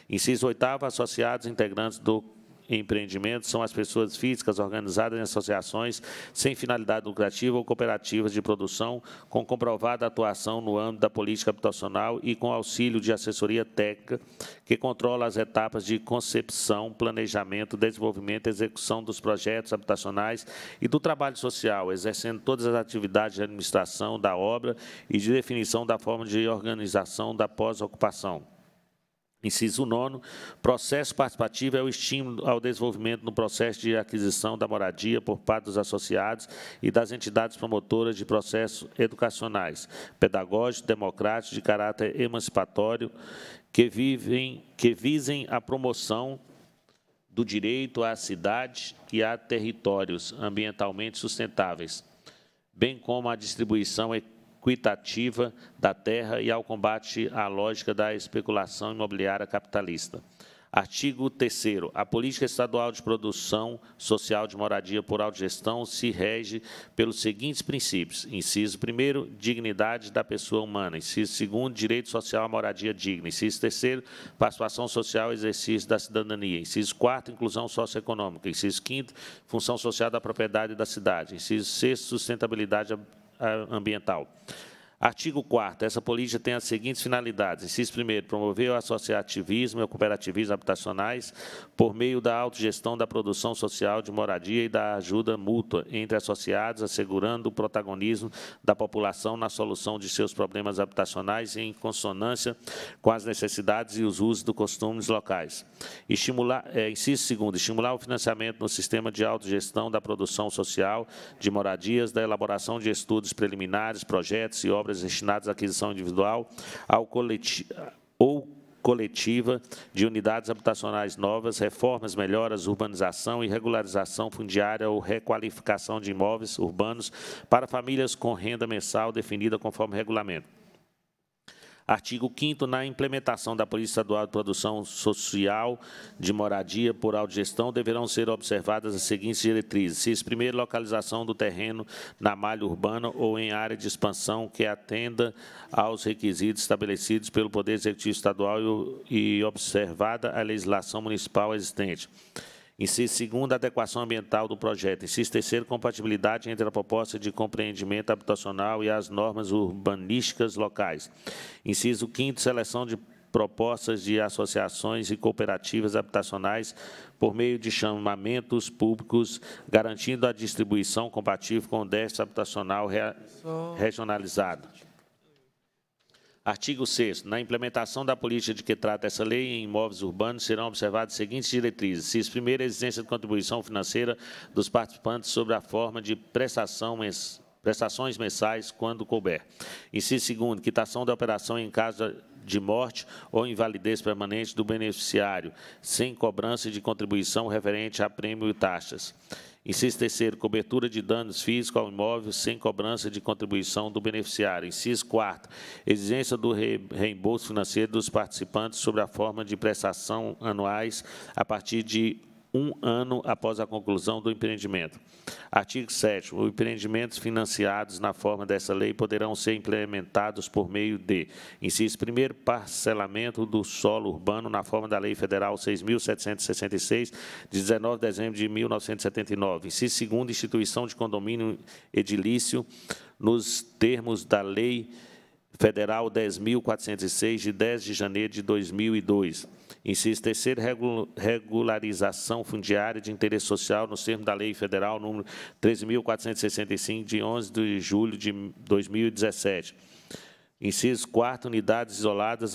Inciso 8 associados integrantes do empreendimentos são as pessoas físicas organizadas em associações sem finalidade lucrativa ou cooperativas de produção com comprovada atuação no âmbito da política habitacional e com auxílio de assessoria técnica que controla as etapas de concepção, planejamento, desenvolvimento e execução dos projetos habitacionais e do trabalho social, exercendo todas as atividades de administração da obra e de definição da forma de organização da pós-ocupação. Inciso 9. Processo participativo é o estímulo ao desenvolvimento no processo de aquisição da moradia por parte dos associados e das entidades promotoras de processos educacionais, pedagógicos, democráticos, de caráter emancipatório, que, vivem, que visem a promoção do direito à cidade e a territórios ambientalmente sustentáveis, bem como a distribuição econômica equitativa da terra e ao combate à lógica da especulação imobiliária capitalista. Artigo 3 A política estadual de produção social de moradia por autogestão se rege pelos seguintes princípios. Inciso 1 dignidade da pessoa humana. Inciso 2 direito social à moradia digna. Inciso 3 participação social e exercício da cidadania. Inciso 4 inclusão socioeconômica. Inciso 5 função social da propriedade da cidade. Inciso 6 sustentabilidade ambiental. Artigo 4 Essa política tem as seguintes finalidades. Inciso primeiro, promover o associativismo e o cooperativismo habitacionais por meio da autogestão da produção social de moradia e da ajuda mútua entre associados, assegurando o protagonismo da população na solução de seus problemas habitacionais em consonância com as necessidades e os usos dos costumes locais. Estimular, é, inciso estimular o financiamento no sistema de autogestão da produção social de moradias, da elaboração de estudos preliminares, projetos e obras destinados destinadas à aquisição individual ao coleti ou coletiva de unidades habitacionais novas, reformas, melhoras, urbanização e regularização fundiária ou requalificação de imóveis urbanos para famílias com renda mensal definida conforme regulamento. Artigo 5 na implementação da Polícia Estadual de Produção Social de Moradia por Autogestão, deverão ser observadas as seguintes diretrizes. Se primeiro, localização do terreno na malha urbana ou em área de expansão que atenda aos requisitos estabelecidos pelo Poder Executivo Estadual e observada a legislação municipal existente. Inciso segundo, adequação ambiental do projeto. Inciso terceiro, compatibilidade entre a proposta de compreendimento habitacional e as normas urbanísticas locais. Inciso quinto, seleção de propostas de associações e cooperativas habitacionais por meio de chamamentos públicos, garantindo a distribuição compatível com o déficit habitacional regionalizado. Artigo 6 Na implementação da política de que trata essa lei em imóveis urbanos, serão observadas as seguintes diretrizes. Se primeiro, a existência de contribuição financeira dos participantes sobre a forma de prestação mensal prestações mensais quando couber. Inciso segundo, quitação da operação em caso de morte ou invalidez permanente do beneficiário, sem cobrança de contribuição referente a prêmio e taxas. Inciso terceiro, cobertura de danos físicos ao imóvel sem cobrança de contribuição do beneficiário. Inciso quarto, exigência do reembolso financeiro dos participantes sobre a forma de prestação anuais a partir de um ano após a conclusão do empreendimento. Artigo 7 Os empreendimentos financiados na forma dessa lei poderão ser implementados por meio de, inciso primeiro, parcelamento do solo urbano na forma da Lei Federal 6.766, de 19 de dezembro de 1979. Inciso segundo, instituição de condomínio edilício nos termos da Lei Federal 10.406, de 10 de janeiro de 2002. Inciso terceiro, regularização fundiária de interesse social no termo da Lei Federal número 13.465, de 11 de julho de 2017. Inciso quarto unidades isoladas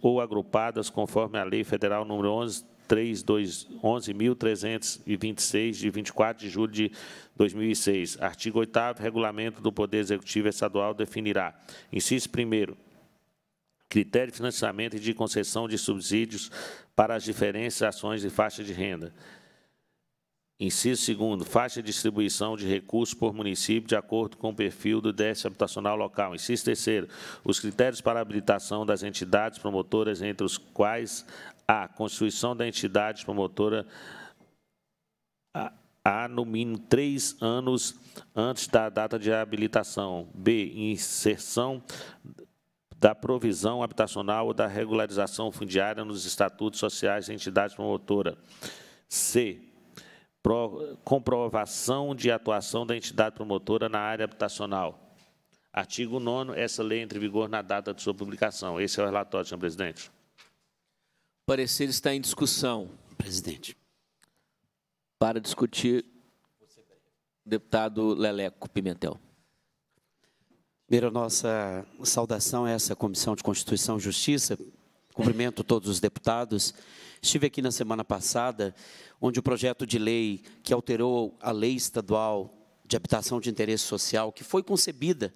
ou agrupadas conforme a Lei Federal número 11 11.326, de 24 de julho de 2006. Artigo 8 Regulamento do Poder Executivo Estadual definirá. Inciso primeiro critério de financiamento e de concessão de subsídios para as diferentes ações de faixa de renda. Inciso segundo, faixa de distribuição de recursos por município de acordo com o perfil do déficit habitacional local. Inciso terceiro, os critérios para habilitação das entidades promotoras, entre os quais a constituição da entidade promotora há no mínimo três anos antes da data de habilitação. B, inserção da provisão habitacional ou da regularização fundiária nos estatutos sociais da entidade promotora. C. Pro, comprovação de atuação da entidade promotora na área habitacional. Artigo 9 essa lei entra em vigor na data de sua publicação. Esse é o relatório, senhor presidente. O parecer está em discussão. Presidente. Para discutir, deputado Leleco Pimentel. Primeiro, a nossa saudação a essa Comissão de Constituição e Justiça. Cumprimento todos os deputados. Estive aqui na semana passada, onde o projeto de lei que alterou a Lei Estadual de Habitação de Interesse Social, que foi concebida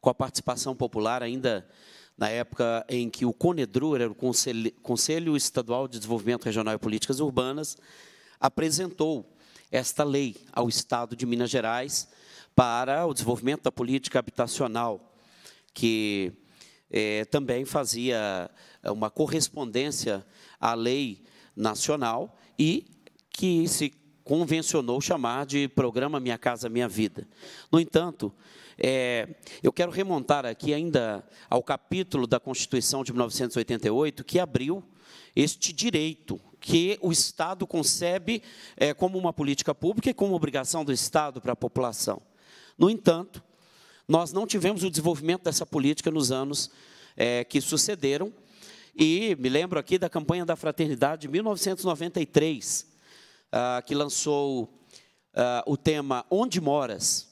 com a participação popular ainda na época em que o CONEDRUR, era o Conselho Estadual de Desenvolvimento Regional e Políticas Urbanas, apresentou esta lei ao Estado de Minas Gerais, para o desenvolvimento da política habitacional, que é, também fazia eh, uma correspondência à lei nacional e que se convencionou chamar de Programa Minha Casa Minha Vida. No entanto, é, eu quero remontar aqui ainda ao capítulo da Constituição de 1988, que abriu este direito que o Estado concebe é, como uma política pública e como obrigação do Estado para a população. No entanto, nós não tivemos o desenvolvimento dessa política nos anos é, que sucederam. E me lembro aqui da campanha da fraternidade de 1993, ah, que lançou ah, o tema Onde Moras.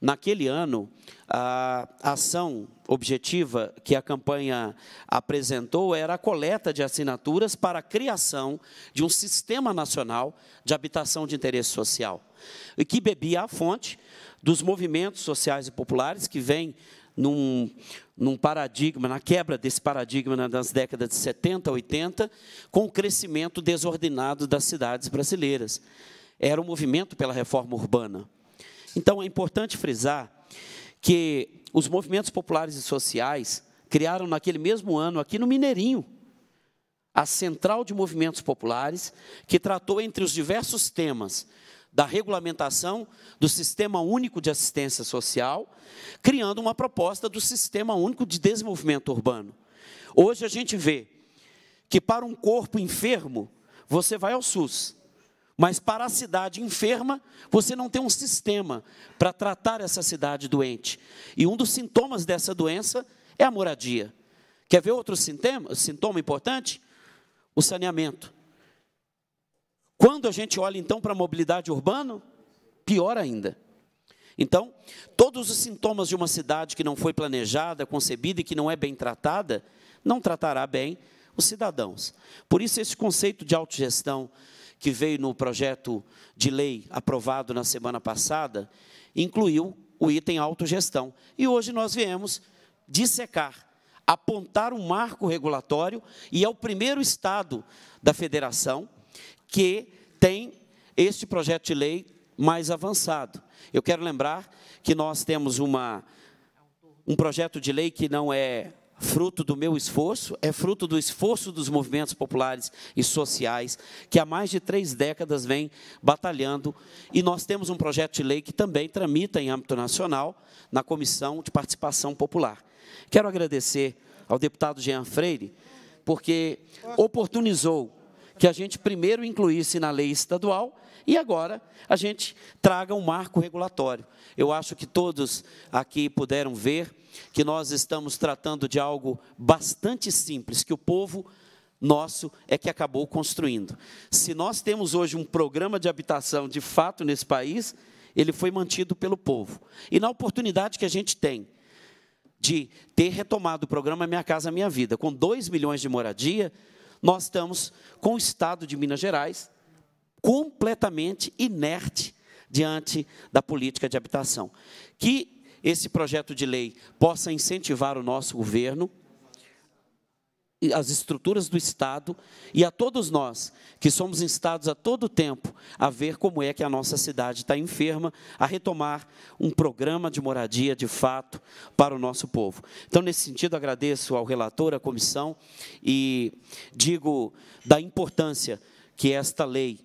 Naquele ano, a ação objetiva que a campanha apresentou era a coleta de assinaturas para a criação de um sistema nacional de habitação de interesse social, e que bebia a fonte dos movimentos sociais e populares que vem num, num, paradigma, na quebra desse paradigma das décadas de 70, 80, com o crescimento desordenado das cidades brasileiras. Era o um movimento pela reforma urbana. Então, é importante frisar que os movimentos populares e sociais criaram naquele mesmo ano, aqui no Mineirinho, a Central de Movimentos Populares, que tratou entre os diversos temas da regulamentação do Sistema Único de Assistência Social, criando uma proposta do Sistema Único de Desenvolvimento Urbano. Hoje a gente vê que para um corpo enfermo, você vai ao SUS. Mas para a cidade enferma, você não tem um sistema para tratar essa cidade doente. E um dos sintomas dessa doença é a moradia. Quer ver outro sintoma, sintoma importante? O saneamento. Quando a gente olha então para a mobilidade urbana, pior ainda. Então, todos os sintomas de uma cidade que não foi planejada, concebida e que não é bem tratada, não tratará bem os cidadãos. Por isso, esse conceito de autogestão que veio no projeto de lei aprovado na semana passada, incluiu o item autogestão. E hoje nós viemos dissecar, apontar um marco regulatório, e é o primeiro Estado da federação que tem este projeto de lei mais avançado. Eu quero lembrar que nós temos uma, um projeto de lei que não é fruto do meu esforço, é fruto do esforço dos movimentos populares e sociais, que há mais de três décadas vem batalhando. E nós temos um projeto de lei que também tramita em âmbito nacional, na Comissão de Participação Popular. Quero agradecer ao deputado Jean Freire, porque oportunizou que a gente primeiro incluísse na lei estadual e agora a gente traga um marco regulatório. Eu acho que todos aqui puderam ver que nós estamos tratando de algo bastante simples, que o povo nosso é que acabou construindo. Se nós temos hoje um programa de habitação de fato nesse país, ele foi mantido pelo povo. E na oportunidade que a gente tem de ter retomado o programa Minha Casa Minha Vida, com 2 milhões de moradia, nós estamos com o Estado de Minas Gerais completamente inerte diante da política de habitação. Que esse projeto de lei possa incentivar o nosso governo as estruturas do Estado e a todos nós que somos instados a todo tempo a ver como é que a nossa cidade está enferma, a retomar um programa de moradia de fato para o nosso povo. Então, nesse sentido, agradeço ao relator, à comissão e digo da importância que esta lei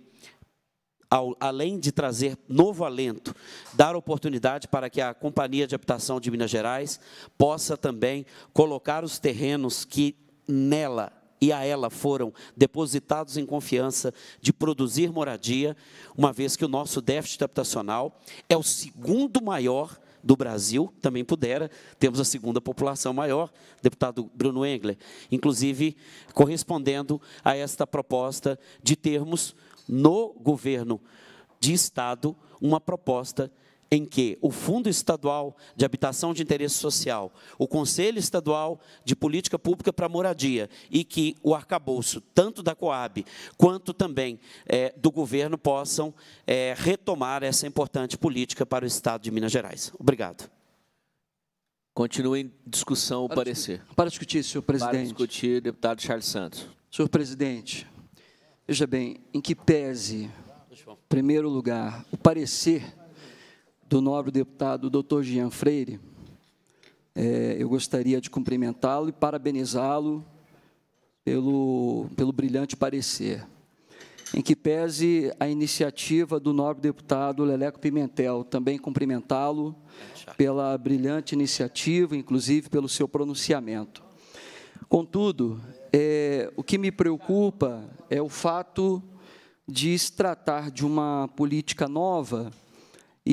ao, além de trazer novo alento, dar oportunidade para que a Companhia de Habitação de Minas Gerais possa também colocar os terrenos que nela e a ela foram depositados em confiança de produzir moradia, uma vez que o nosso déficit habitacional é o segundo maior do Brasil, também pudera, temos a segunda população maior, deputado Bruno Engler, inclusive correspondendo a esta proposta de termos no governo de Estado uma proposta em que o Fundo Estadual de Habitação de Interesse Social, o Conselho Estadual de Política Pública para Moradia e que o arcabouço, tanto da Coab quanto também é, do governo, possam é, retomar essa importante política para o Estado de Minas Gerais. Obrigado. Continua em discussão o para parecer. Discutir, para discutir, senhor presidente. Para discutir, deputado Charles Santos. Senhor presidente, veja bem, em que pese, em primeiro lugar, o parecer do nobre deputado Dr. Jean Freire, é, eu gostaria de cumprimentá-lo e parabenizá-lo pelo, pelo brilhante parecer, em que pese a iniciativa do nobre deputado Leleco Pimentel, também cumprimentá-lo pela brilhante iniciativa, inclusive pelo seu pronunciamento. Contudo, é, o que me preocupa é o fato de se tratar de uma política nova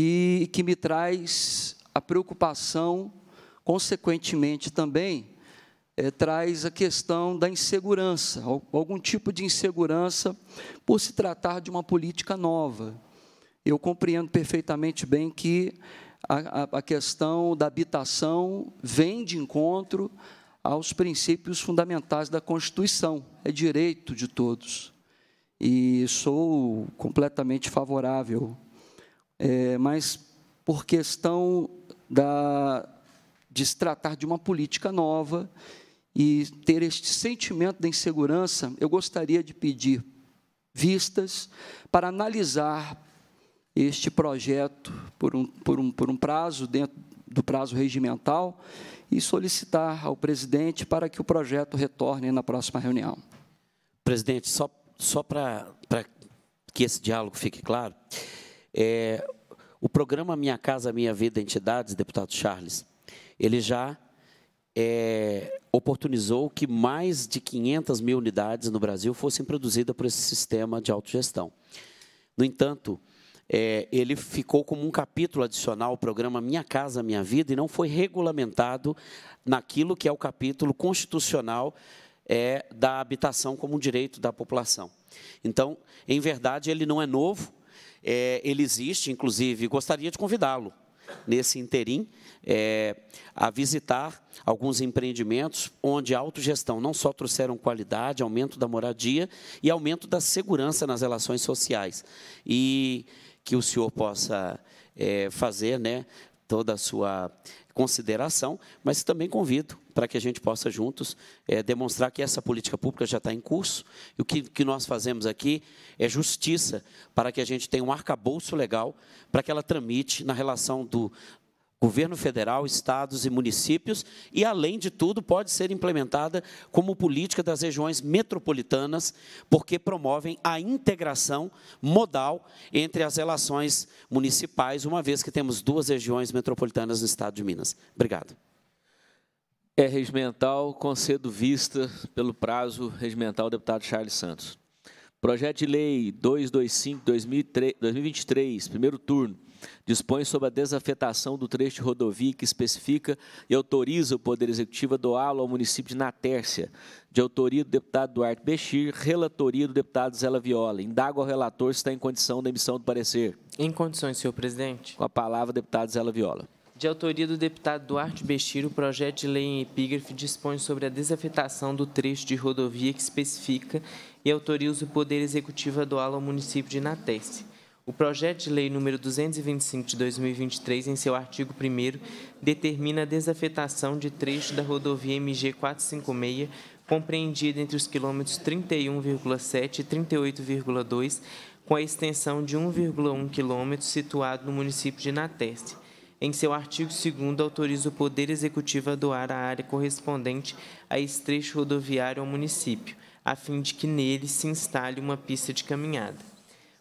e que me traz a preocupação, consequentemente também, é, traz a questão da insegurança, algum tipo de insegurança por se tratar de uma política nova. Eu compreendo perfeitamente bem que a, a, a questão da habitação vem de encontro aos princípios fundamentais da Constituição, é direito de todos. E sou completamente favorável é, mas por questão da, de se tratar de uma política nova e ter este sentimento de insegurança, eu gostaria de pedir vistas para analisar este projeto por um, por um, por um prazo, dentro do prazo regimental, e solicitar ao presidente para que o projeto retorne na próxima reunião. Presidente, só, só para que esse diálogo fique claro, é, o programa Minha Casa Minha Vida Entidades, deputado Charles, ele já é, oportunizou que mais de 500 mil unidades no Brasil fossem produzidas por esse sistema de autogestão. No entanto, é, ele ficou como um capítulo adicional ao programa Minha Casa Minha Vida e não foi regulamentado naquilo que é o capítulo constitucional é, da habitação como um direito da população. Então, em verdade, ele não é novo, é, ele existe, inclusive, gostaria de convidá-lo nesse interim é, a visitar alguns empreendimentos onde a autogestão não só trouxeram qualidade, aumento da moradia e aumento da segurança nas relações sociais. E que o senhor possa é, fazer né, toda a sua consideração, mas também convido para que a gente possa juntos é, demonstrar que essa política pública já está em curso. E o que, que nós fazemos aqui é justiça para que a gente tenha um arcabouço legal para que ela tramite na relação do, governo federal, estados e municípios, e, além de tudo, pode ser implementada como política das regiões metropolitanas, porque promovem a integração modal entre as relações municipais, uma vez que temos duas regiões metropolitanas no estado de Minas. Obrigado é regimental, concedo vista pelo prazo regimental, deputado Charles Santos. Projeto de Lei 225-2023, primeiro turno, dispõe sobre a desafetação do trecho de rodovia que especifica e autoriza o Poder Executivo a doá-lo ao município de Natércia, de autoria do deputado Duarte Bechir, relatoria do deputado Zela Viola. Indago ao relator se está em condição da emissão do parecer. Em condições, senhor presidente. Com a palavra, deputado Zela Viola. De autoria do deputado Duarte Bechira, o projeto de lei em epígrafe dispõe sobre a desafetação do trecho de rodovia que especifica e autoriza o Poder Executivo a doá-lo ao município de Natés. O projeto de lei número 225 de 2023, em seu artigo 1 determina a desafetação de trecho da rodovia MG 456, compreendida entre os quilômetros 31,7 e 38,2, com a extensão de 1,1 quilômetro situado no município de Natés. Em seu artigo 2 autoriza o Poder Executivo a doar a área correspondente a esse trecho rodoviário ao município, a fim de que nele se instale uma pista de caminhada.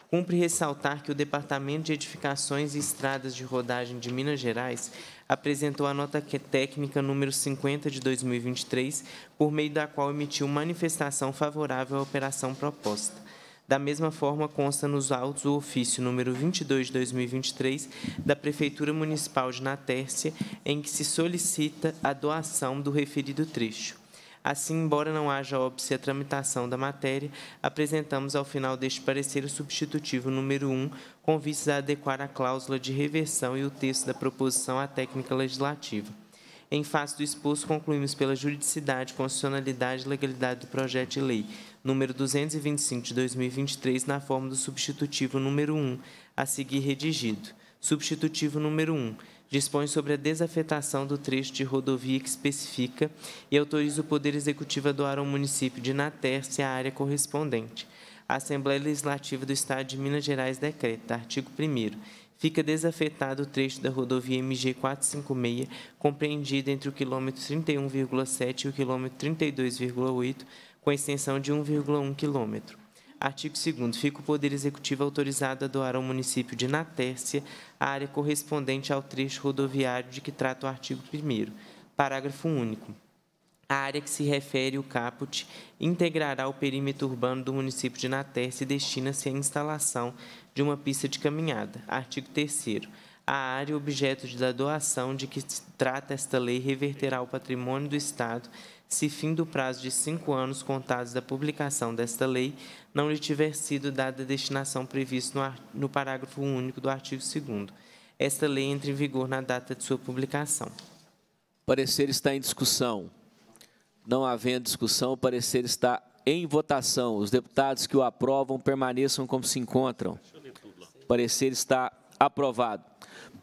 Cumpre ressaltar que o Departamento de Edificações e Estradas de Rodagem de Minas Gerais apresentou a nota é técnica número 50 de 2023, por meio da qual emitiu manifestação favorável à operação proposta. Da mesma forma, consta nos autos o ofício número 22 de 2023 da Prefeitura Municipal de Natércia, em que se solicita a doação do referido trecho. Assim, embora não haja óbice à tramitação da matéria, apresentamos ao final deste parecer o substitutivo número 1, com vistas a adequar a cláusula de reversão e o texto da proposição à técnica legislativa. Em face do exposto, concluímos pela juridicidade, constitucionalidade e legalidade do projeto de lei, número 225 de 2023, na forma do substitutivo número 1, a seguir redigido. Substitutivo número 1 dispõe sobre a desafetação do trecho de rodovia que especifica e autoriza o Poder Executivo a doar ao município de Naterce a área correspondente. A Assembleia Legislativa do Estado de Minas Gerais decreta, artigo 1 Fica desafetado o trecho da rodovia MG 456, compreendido entre o quilômetro 31,7 e o quilômetro 32,8, com extensão de 1,1 quilômetro. Artigo 2 Fica o Poder Executivo autorizado a doar ao município de Natércia a área correspondente ao trecho rodoviário de que trata o artigo 1 Parágrafo único. A área que se refere o caput integrará o perímetro urbano do município de Natércia e destina-se à instalação de uma pista de caminhada. Artigo 3 A área objeto da doação de que trata esta lei reverterá ao patrimônio do Estado se fim do prazo de cinco anos contados da publicação desta lei, não lhe tiver sido dada a destinação prevista no, no parágrafo único do artigo 2 Esta lei entra em vigor na data de sua publicação. O parecer está em discussão. Não havendo discussão, o parecer está em votação. Os deputados que o aprovam permaneçam como se encontram. O parecer está aprovado.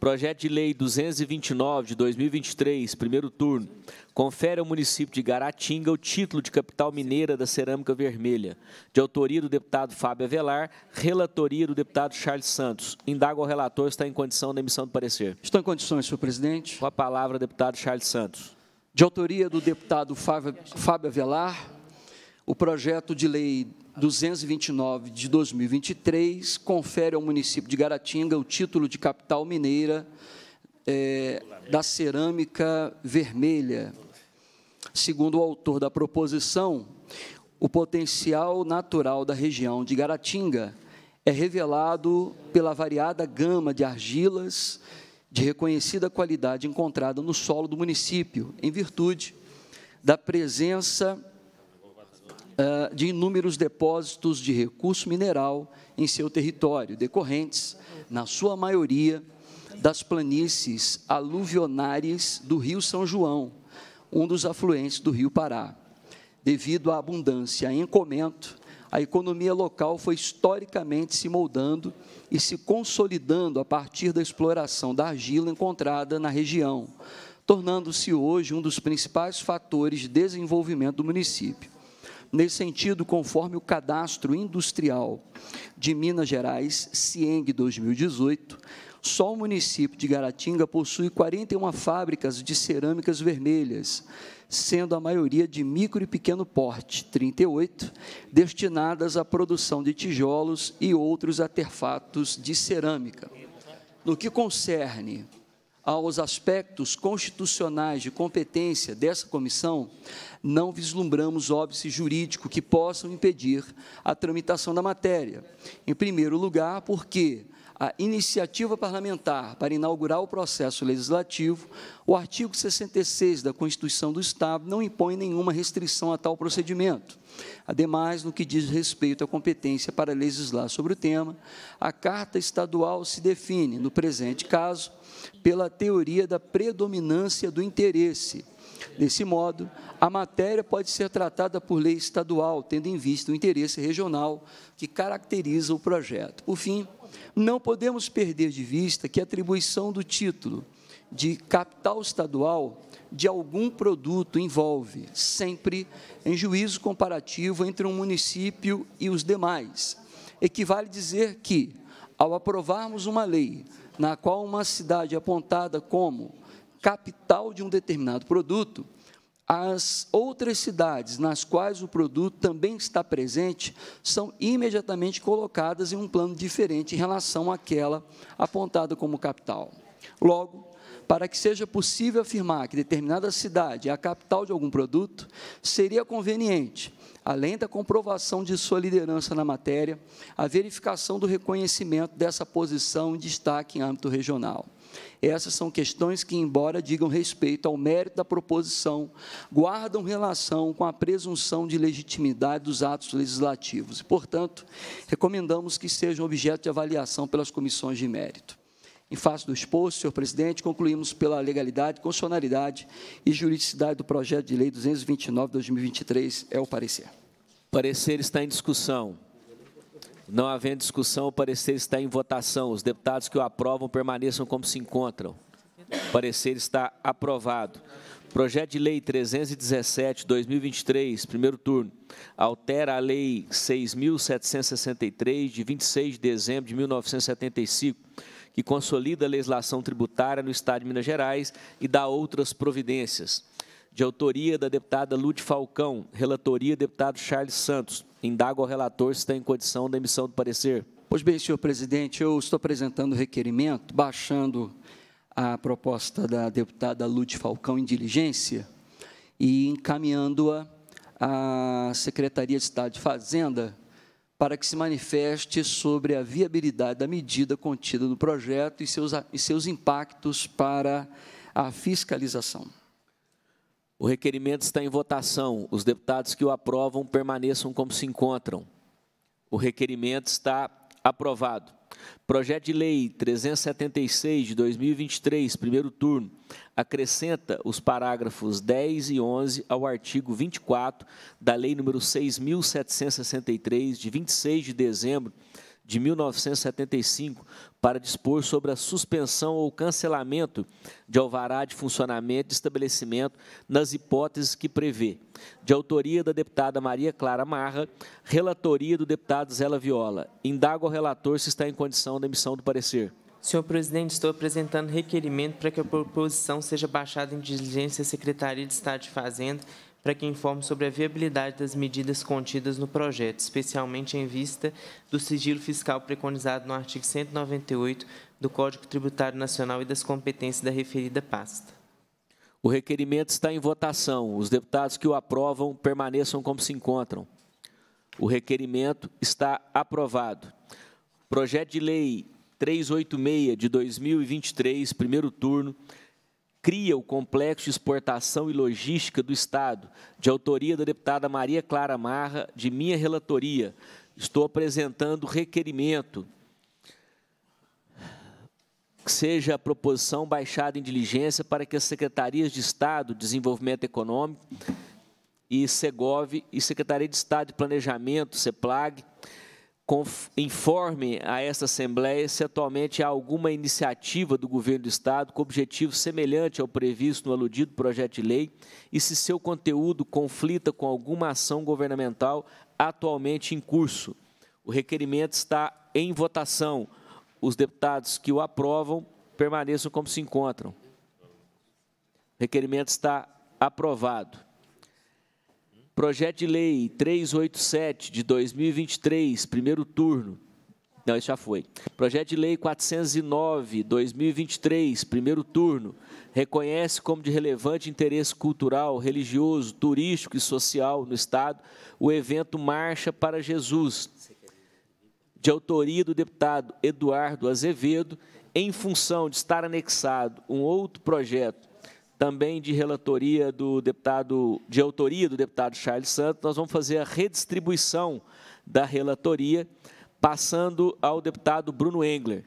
Projeto de Lei 229 de 2023, primeiro turno, confere ao município de Garatinga o título de capital mineira da cerâmica vermelha, de autoria do deputado Fábio Avelar, relatoria do deputado Charles Santos. Indaga o relator está em condição da emissão do parecer. Estou em condições, senhor presidente. Com a palavra, deputado Charles Santos. De autoria do deputado Fábio, Fábio Avelar, o projeto de lei 229 de 2023 confere ao município de Garatinga o título de capital mineira é, da cerâmica vermelha. Segundo o autor da proposição, o potencial natural da região de Garatinga é revelado pela variada gama de argilas de reconhecida qualidade encontrada no solo do município, em virtude da presença ah, de inúmeros depósitos de recurso mineral em seu território, decorrentes, na sua maioria, das planícies aluvionárias do Rio São João, um dos afluentes do Rio Pará. Devido à abundância em comento, a economia local foi historicamente se moldando e se consolidando a partir da exploração da argila encontrada na região, tornando-se hoje um dos principais fatores de desenvolvimento do município. Nesse sentido, conforme o Cadastro Industrial de Minas Gerais, CIENG 2018, só o município de Garatinga possui 41 fábricas de cerâmicas vermelhas, sendo a maioria de micro e pequeno porte, 38, destinadas à produção de tijolos e outros artefatos de cerâmica. No que concerne aos aspectos constitucionais de competência dessa comissão, não vislumbramos óbice jurídico que possam impedir a tramitação da matéria. Em primeiro lugar, porque a iniciativa parlamentar para inaugurar o processo legislativo, o artigo 66 da Constituição do Estado não impõe nenhuma restrição a tal procedimento. Ademais, no que diz respeito à competência para legislar sobre o tema, a Carta Estadual se define, no presente caso, pela teoria da predominância do interesse, Desse modo, a matéria pode ser tratada por lei estadual, tendo em vista o interesse regional que caracteriza o projeto. Por fim, não podemos perder de vista que a atribuição do título de capital estadual de algum produto envolve sempre em juízo comparativo entre um município e os demais. Equivale dizer que, ao aprovarmos uma lei na qual uma cidade é apontada como capital de um determinado produto, as outras cidades nas quais o produto também está presente são imediatamente colocadas em um plano diferente em relação àquela apontada como capital. Logo, para que seja possível afirmar que determinada cidade é a capital de algum produto, seria conveniente, além da comprovação de sua liderança na matéria, a verificação do reconhecimento dessa posição em destaque em âmbito regional. Essas são questões que, embora digam respeito ao mérito da proposição, guardam relação com a presunção de legitimidade dos atos legislativos e, portanto, recomendamos que sejam objeto de avaliação pelas comissões de mérito. Em face do exposto, senhor presidente, concluímos pela legalidade, constitucionalidade e juridicidade do projeto de lei 229/2023 é o parecer. O parecer está em discussão. Não havendo discussão, o parecer está em votação. Os deputados que o aprovam permaneçam como se encontram. O parecer está aprovado. Projeto de Lei 317, 2023, primeiro turno, altera a Lei 6.763, de 26 de dezembro de 1975, que consolida a legislação tributária no Estado de Minas Gerais e dá outras providências de autoria da deputada Lute Falcão, relatoria deputado Charles Santos. Indago ao relator se está em condição da emissão do parecer. Pois bem, senhor presidente, eu estou apresentando o requerimento, baixando a proposta da deputada Lute Falcão em diligência e encaminhando-a à Secretaria de Estado de Fazenda para que se manifeste sobre a viabilidade da medida contida no projeto e seus, e seus impactos para a fiscalização. O requerimento está em votação. Os deputados que o aprovam permaneçam como se encontram. O requerimento está aprovado. Projeto de Lei 376 de 2023, primeiro turno, acrescenta os parágrafos 10 e 11 ao artigo 24 da Lei número 6763 de 26 de dezembro de 1975 para dispor sobre a suspensão ou cancelamento de alvará de funcionamento de estabelecimento nas hipóteses que prevê. De autoria da deputada Maria Clara Marra, relatoria do deputado Zela Viola. Indago ao relator se está em condição da emissão do parecer. Senhor presidente, estou apresentando requerimento para que a proposição seja baixada em diligência à Secretaria de Estado de Fazenda para que informe sobre a viabilidade das medidas contidas no projeto, especialmente em vista do sigilo fiscal preconizado no artigo 198 do Código Tributário Nacional e das competências da referida pasta. O requerimento está em votação. Os deputados que o aprovam permaneçam como se encontram. O requerimento está aprovado. Projeto de Lei 386 de 2023, primeiro turno, cria o Complexo de Exportação e Logística do Estado, de autoria da deputada Maria Clara Marra, de minha relatoria. Estou apresentando requerimento que seja a proposição baixada em diligência para que as secretarias de Estado, Desenvolvimento Econômico e Segov e Secretaria de Estado de Planejamento, CEPLAG, informe a esta Assembleia se atualmente há alguma iniciativa do Governo do Estado com objetivo semelhante ao previsto no aludido projeto de lei e se seu conteúdo conflita com alguma ação governamental atualmente em curso. O requerimento está em votação. Os deputados que o aprovam permaneçam como se encontram. O requerimento está aprovado. Projeto de Lei 387 de 2023, primeiro turno. Não, isso já foi. Projeto de Lei 409, 2023, primeiro turno. Reconhece como de relevante interesse cultural, religioso, turístico e social no Estado o evento Marcha para Jesus, de autoria do deputado Eduardo Azevedo, em função de estar anexado um outro projeto também de relatoria do deputado, de autoria do deputado Charles Santos, nós vamos fazer a redistribuição da relatoria, passando ao deputado Bruno Engler.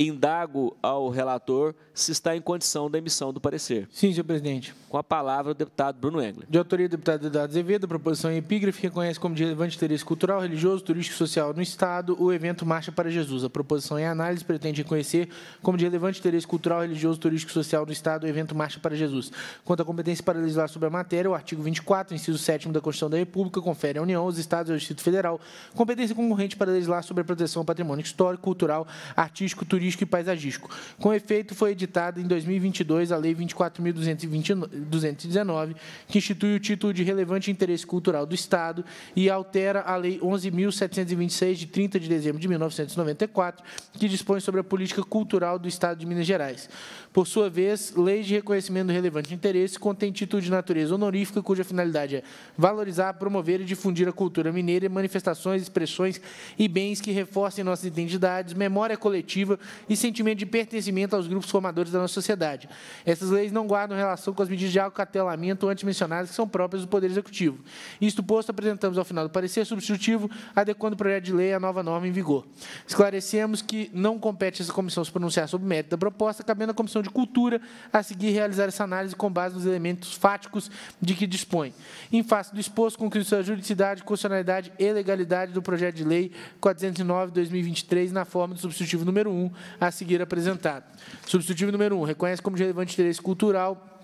Indago ao relator se está em condição da emissão do parecer. Sim, senhor presidente. Com a palavra o deputado Bruno Engler. De autoria do deputado Eduardo Azevedo, proposição em é epígrafe reconhece como de relevante interesse cultural, religioso, turístico e social no Estado o evento Marcha para Jesus. A proposição em análise pretende reconhecer como de relevante interesse cultural, religioso, turístico e social no Estado o evento Marcha para Jesus. Quanto à competência para legislar sobre a matéria, o artigo 24, inciso 7 da Constituição da República, confere à União, aos Estados e ao Distrito Federal competência concorrente para legislar sobre a proteção ao patrimônio histórico, cultural, artístico, artístico, turístico e paisagístico. Com efeito, foi editada em 2022 a Lei 24.219, que institui o título de relevante interesse cultural do Estado e altera a Lei 11.726, de 30 de dezembro de 1994, que dispõe sobre a política cultural do Estado de Minas Gerais. Por sua vez, leis de reconhecimento do relevante interesse contém título de natureza honorífica, cuja finalidade é valorizar, promover e difundir a cultura mineira e manifestações, expressões e bens que reforcem nossas identidades, memória coletiva e sentimento de pertencimento aos grupos formadores da nossa sociedade. Essas leis não guardam relação com as medidas de alcatelamento antes mencionadas que são próprias do Poder Executivo. Isto posto, apresentamos ao final do parecer substitutivo, adequando o projeto de lei à nova norma em vigor. Esclarecemos que não compete essa comissão se pronunciar sobre o mérito da proposta, cabendo à comissão Comissão de Cultura, a seguir realizar essa análise com base nos elementos fáticos de que dispõe. Em face do exposto, concluiu a juridicidade, constitucionalidade e legalidade do projeto de lei 409-2023, na forma do substitutivo número 1, a seguir apresentado. Substitutivo número 1, reconhece como de relevante interesse cultural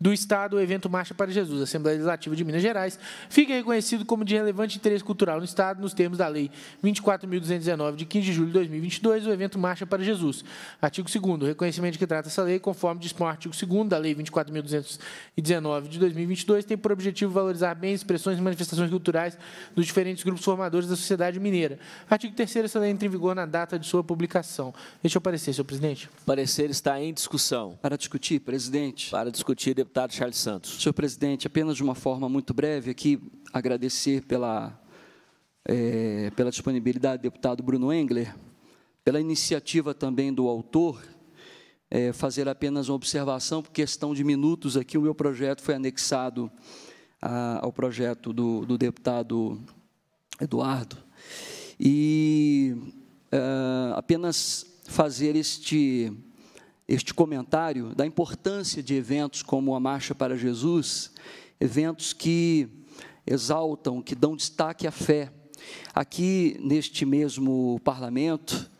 do Estado o evento Marcha para Jesus, Assembleia Legislativa de Minas Gerais, fica reconhecido como de relevante interesse cultural no Estado nos termos da Lei 24.219, de 15 de julho de 2022, o evento Marcha para Jesus. Artigo 2 reconhecimento que trata essa lei, conforme dispõe o artigo 2 da Lei 24.219, de 2022, tem por objetivo valorizar bens, expressões e manifestações culturais dos diferentes grupos formadores da sociedade mineira. Artigo 3 essa lei entra em vigor na data de sua publicação. Deixa eu aparecer, senhor presidente. O parecer está em discussão. Para discutir, presidente. Para discutir, deputado deputado Charles Santos. Senhor presidente, apenas de uma forma muito breve aqui, agradecer pela, é, pela disponibilidade do deputado Bruno Engler, pela iniciativa também do autor, é, fazer apenas uma observação, por questão de minutos aqui, o meu projeto foi anexado a, ah, ao projeto do, do deputado Eduardo. E ah, apenas fazer este este comentário da importância de eventos como a Marcha para Jesus, eventos que exaltam, que dão destaque à fé. Aqui neste mesmo parlamento,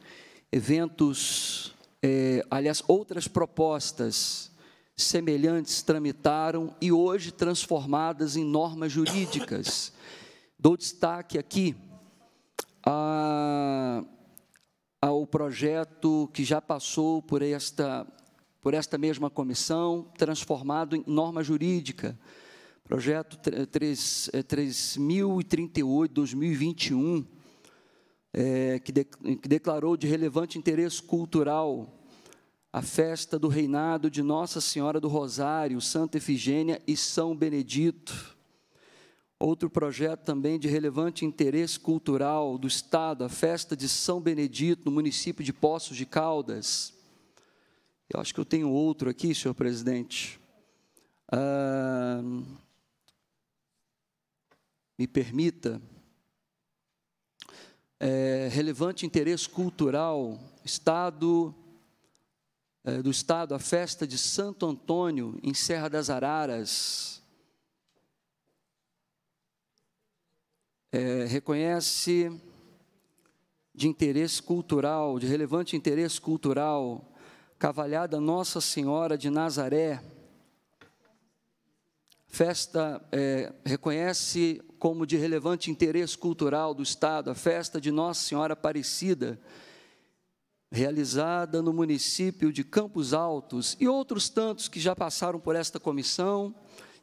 eventos, é, aliás, outras propostas semelhantes tramitaram e hoje transformadas em normas jurídicas. Dou destaque aqui a ao projeto que já passou por esta, por esta mesma comissão, transformado em norma jurídica. Projeto 3038, 2021, é, é, que, de, que declarou de relevante interesse cultural a festa do reinado de Nossa Senhora do Rosário, Santa Efigênia e São Benedito Outro projeto também de relevante interesse cultural do Estado, a festa de São Benedito, no município de Poços de Caldas. Eu acho que eu tenho outro aqui, senhor presidente. Ah, me permita. É, relevante interesse cultural, Estado é, do Estado, a festa de Santo Antônio, em Serra das Araras. é, reconhece de interesse cultural, de relevante interesse cultural, Cavalhada Nossa Senhora de Nazaré. Festa é, reconhece como de relevante interesse cultural do Estado a festa de Nossa Senhora Aparecida, realizada no município de Campos Altos e outros tantos que já passaram por esta comissão.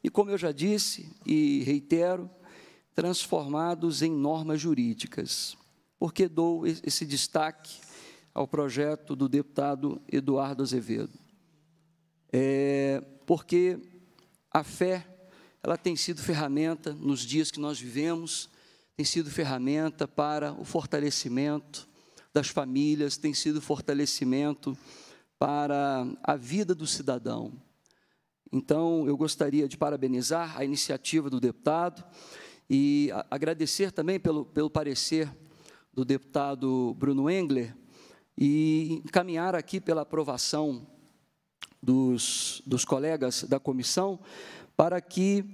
E como eu já disse e reitero, transformados em normas jurídicas. Por que dou esse destaque ao projeto do deputado Eduardo Azevedo? É porque a fé ela tem sido ferramenta nos dias que nós vivemos, tem sido ferramenta para o fortalecimento das famílias, tem sido fortalecimento para a vida do cidadão. Então, eu gostaria de parabenizar a iniciativa do deputado e agradecer também pelo, pelo parecer do deputado Bruno Engler e encaminhar aqui pela aprovação dos, dos colegas da comissão para que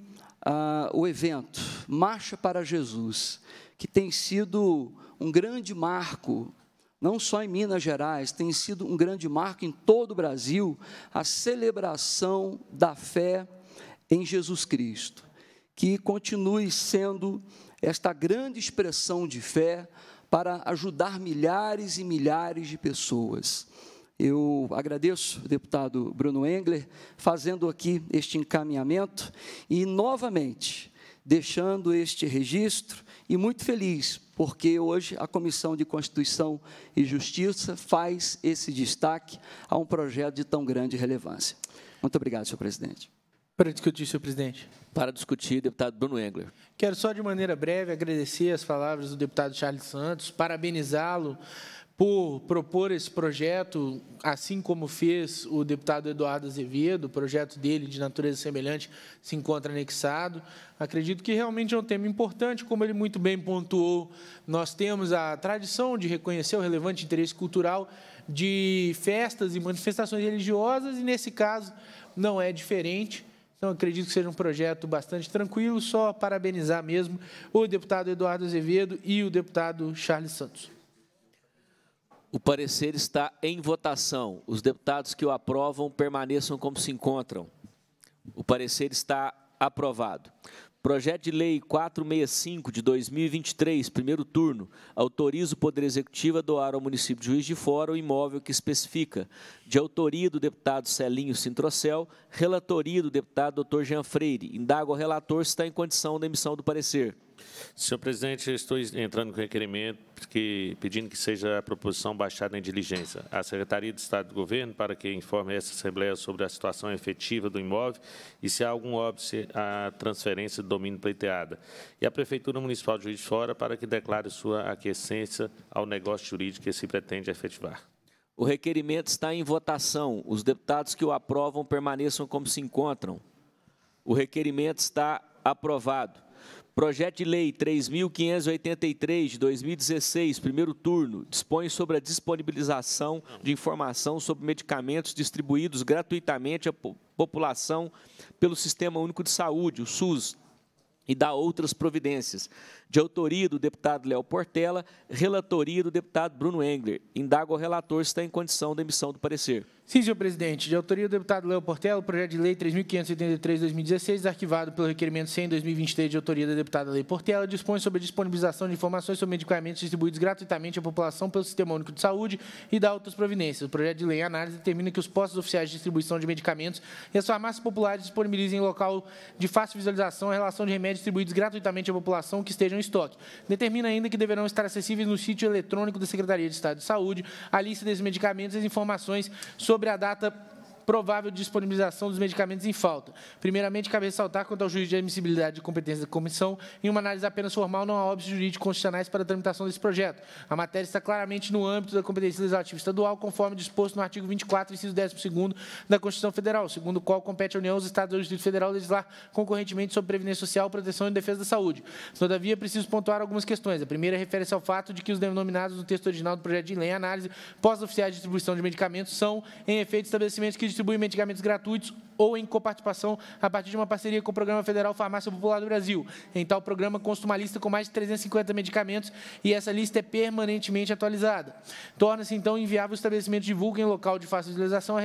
ah, o evento Marcha para Jesus, que tem sido um grande marco não só em Minas Gerais, tem sido um grande marco em todo o Brasil, a celebração da fé em Jesus Cristo que continue sendo esta grande expressão de fé para ajudar milhares e milhares de pessoas. Eu agradeço deputado Bruno Engler fazendo aqui este encaminhamento e novamente deixando este registro e muito feliz porque hoje a Comissão de Constituição e Justiça faz esse destaque a um projeto de tão grande relevância. Muito obrigado, senhor presidente. Para discutir, senhor presidente para discutir deputado Bruno Engler. Quero só de maneira breve agradecer as palavras do deputado Charles Santos, parabenizá-lo por propor esse projeto, assim como fez o deputado Eduardo Azevedo, o projeto dele de natureza semelhante se encontra anexado. Acredito que realmente é um tema importante, como ele muito bem pontuou. Nós temos a tradição de reconhecer o relevante interesse cultural de festas e manifestações religiosas, e nesse caso não é diferente. Então, acredito que seja um projeto bastante tranquilo, só parabenizar mesmo o deputado Eduardo Azevedo e o deputado Charles Santos. O parecer está em votação. Os deputados que o aprovam permaneçam como se encontram. O parecer está aprovado. Projeto de Lei 465 de 2023, primeiro turno, autoriza o Poder Executivo a doar ao município de Juiz de Fora o imóvel que especifica, de autoria do deputado Celinho Sintrocel, relatoria do deputado Dr. Jean Freire. Indago o relator se está em condição da emissão do parecer. Senhor presidente, estou entrando com requerimento que, pedindo que seja a proposição baixada em diligência à Secretaria do Estado do Governo para que informe essa Assembleia sobre a situação efetiva do imóvel e se há algum óbice à transferência de domínio pleiteada, e à Prefeitura Municipal de Juiz de Fora para que declare sua aquiescência ao negócio jurídico que se pretende efetivar. O requerimento está em votação. Os deputados que o aprovam permaneçam como se encontram. O requerimento está aprovado. Projeto de Lei 3.583, de 2016, primeiro turno, dispõe sobre a disponibilização de informação sobre medicamentos distribuídos gratuitamente à população pelo Sistema Único de Saúde, o SUS, e dá outras providências de autoria do deputado Léo Portela, relatoria do deputado Bruno Engler. Indago ao relator se está em condição da emissão do parecer. Sim, senhor presidente. De autoria do deputado Léo Portela, o projeto de lei 3.583-2016, arquivado pelo requerimento 100 2023 de autoria da deputada Lei Portela, dispõe sobre a disponibilização de informações sobre medicamentos distribuídos gratuitamente à população pelo Sistema Único de Saúde e da outras providências. O projeto de lei em análise determina que os postos oficiais de distribuição de medicamentos e as farmácias populares disponibilizem em local de fácil visualização a relação de remédios distribuídos gratuitamente à população que estejam estoque. Determina ainda que deverão estar acessíveis no sítio eletrônico da Secretaria de Estado de Saúde a lista desses medicamentos e as informações sobre a data provável disponibilização dos medicamentos em falta. Primeiramente, cabe ressaltar quanto ao juízo de admissibilidade de competência da comissão, em uma análise apenas formal, não há óbvios jurídicos constitucionais para a tramitação desse projeto. A matéria está claramente no âmbito da competência legislativa estadual, conforme disposto no artigo 24, inciso 12 da Constituição Federal, segundo o qual compete à União, os Estados e ao Distrito Federal legislar concorrentemente sobre previdência social, proteção e defesa da saúde. Todavia, é preciso pontuar algumas questões. A primeira refere-se ao fato de que os denominados no texto original do projeto de lei em análise, pós-oficiais de distribuição de medicamentos, são, em efeito, estabelecimentos que distribuir medicamentos gratuitos ou em coparticipação a partir de uma parceria com o Programa Federal Farmácia Popular do Brasil. Em tal programa consta uma lista com mais de 350 medicamentos e essa lista é permanentemente atualizada. Torna-se, então, inviável o estabelecimento de em local de fácil utilização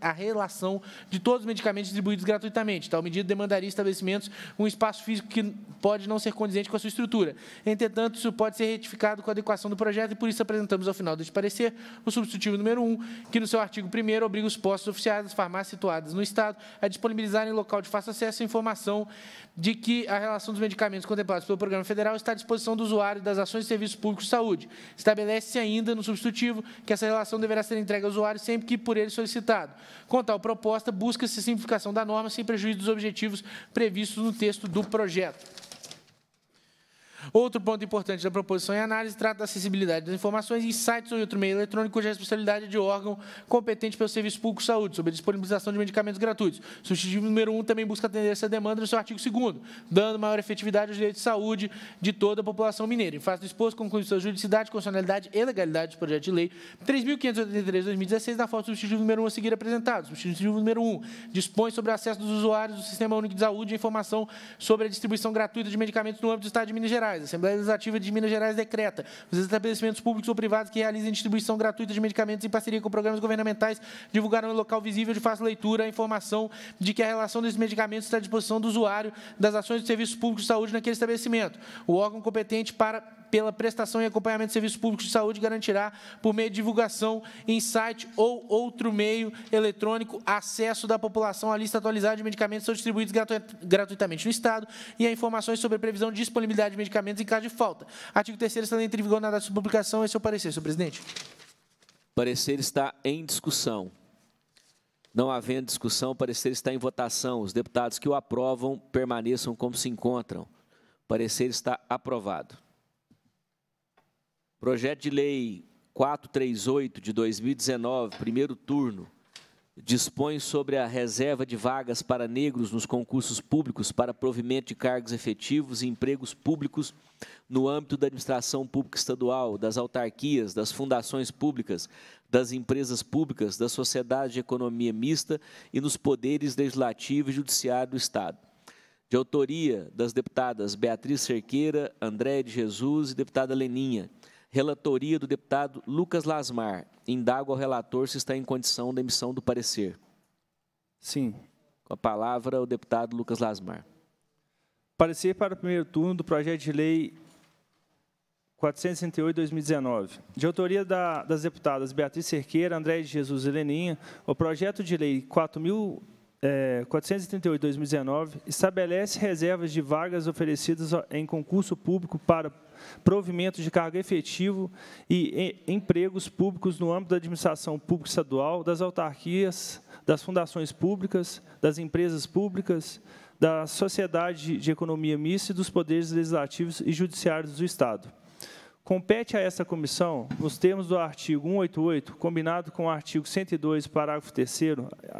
a relação de todos os medicamentos distribuídos gratuitamente. Tal medida demandaria estabelecimentos um espaço físico que pode não ser condizente com a sua estrutura. Entretanto, isso pode ser retificado com a adequação do projeto e, por isso, apresentamos ao final deste parecer o substitutivo número 1, que no seu artigo 1 obriga os postos oficiais das farmácias situadas no Estado a disponibilizar em local de fácil acesso a informação de que a relação dos medicamentos contemplados pelo Programa Federal está à disposição do usuário das ações de serviços públicos de saúde. Estabelece ainda, no substitutivo, que essa relação deverá ser entregue ao usuário sempre que por ele solicitado. Com tal proposta, busca-se simplificação da norma sem prejuízo dos objetivos previstos no texto do projeto. Outro ponto importante da proposição e é análise trata da acessibilidade das informações em sites ou em outro meio eletrônico cuja responsabilidade é de órgão competente pelo Serviço Público de Saúde sobre a disponibilização de medicamentos gratuitos. O substitutivo número 1 um também busca atender essa demanda no seu artigo 2 dando maior efetividade aos direitos de saúde de toda a população mineira. Em face do exposto, conclui sua juridicidade, constitucionalidade e legalidade do projeto de lei 3.583-2016, na forma do substitutivo número 1 um a seguir apresentado. O substitutivo número 1 um dispõe sobre o acesso dos usuários do Sistema Único de Saúde e informação sobre a distribuição gratuita de medicamentos no âmbito do Estado de Minas Gerais. Gerais. A Assembleia Legislativa de Minas Gerais decreta os estabelecimentos públicos ou privados que realizem distribuição gratuita de medicamentos em parceria com programas governamentais divulgaram no local visível de fácil leitura a informação de que a relação desses medicamentos está à disposição do usuário das ações do serviço público de saúde naquele estabelecimento. O órgão competente para pela prestação e acompanhamento de serviços públicos de saúde garantirá, por meio de divulgação em site ou outro meio eletrônico, acesso da população à lista atualizada de medicamentos que são distribuídos gratuitamente no Estado e a informações sobre a previsão de disponibilidade de medicamentos em caso de falta. Artigo 3 está em vigor na data de sua publicação. Esse é o parecer, senhor presidente. O parecer está em discussão. Não havendo discussão, o parecer está em votação. Os deputados que o aprovam permaneçam como se encontram. O parecer está aprovado. Projeto de Lei 438 de 2019, primeiro turno, dispõe sobre a reserva de vagas para negros nos concursos públicos para provimento de cargos efetivos e empregos públicos no âmbito da administração pública estadual, das autarquias, das fundações públicas, das empresas públicas, da sociedade de economia mista e nos poderes legislativo e judiciário do Estado. De autoria das deputadas Beatriz Cerqueira, André de Jesus e deputada Leninha. Relatoria do deputado Lucas Lasmar. Indago ao relator se está em condição da emissão do parecer. Sim. Com a palavra, o deputado Lucas Lasmar. Parecer para o primeiro turno do projeto de lei 468-2019. De autoria da, das deputadas Beatriz Cerqueira, André de Jesus e Leninha, o projeto de lei 4.000 é, 438 2019 estabelece reservas de vagas oferecidas em concurso público para provimentos de cargo efetivo e empregos públicos no âmbito da administração pública estadual, das autarquias, das fundações públicas, das empresas públicas, da sociedade de economia mista e dos poderes legislativos e judiciários do Estado. Compete a essa comissão, nos termos do artigo 188, combinado com o artigo 102, parágrafo 3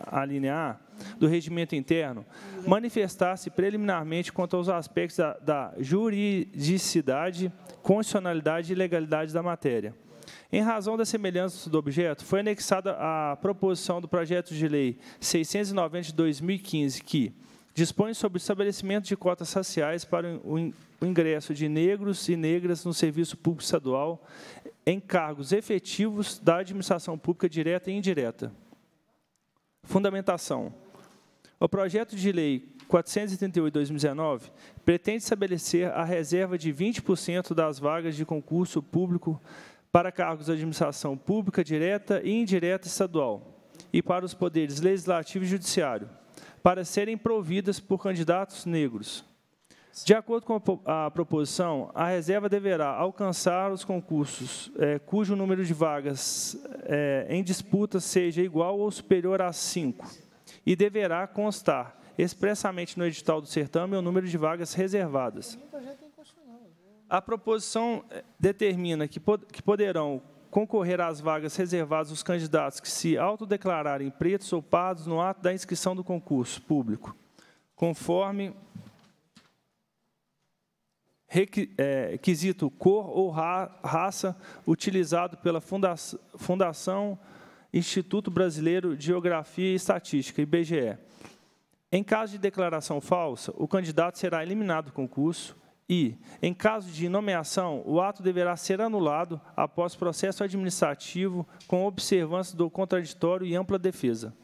a linha A, do regimento interno, manifestar-se preliminarmente quanto aos aspectos da, da juridicidade, constitucionalidade e legalidade da matéria. Em razão da semelhança do objeto, foi anexada a proposição do projeto de lei 690 de 2015, que dispõe sobre o estabelecimento de cotas sociais para o o ingresso de negros e negras no serviço público estadual em cargos efetivos da administração pública direta e indireta. Fundamentação. O projeto de lei 438-2019 pretende estabelecer a reserva de 20% das vagas de concurso público para cargos de administração pública direta e indireta estadual e para os poderes legislativo e judiciário, para serem providas por candidatos negros. De acordo com a proposição, a reserva deverá alcançar os concursos é, cujo número de vagas é, em disputa seja igual ou superior a 5 e deverá constar expressamente no edital do certame o número de vagas reservadas. A proposição é, determina que, pod que poderão concorrer às vagas reservadas os candidatos que se autodeclararem pretos ou pardos no ato da inscrição do concurso público, conforme requisito é, cor ou ra raça utilizado pela funda Fundação Instituto Brasileiro de Geografia e Estatística, IBGE. Em caso de declaração falsa, o candidato será eliminado do concurso e, em caso de nomeação, o ato deverá ser anulado após processo administrativo com observância do contraditório e ampla defesa.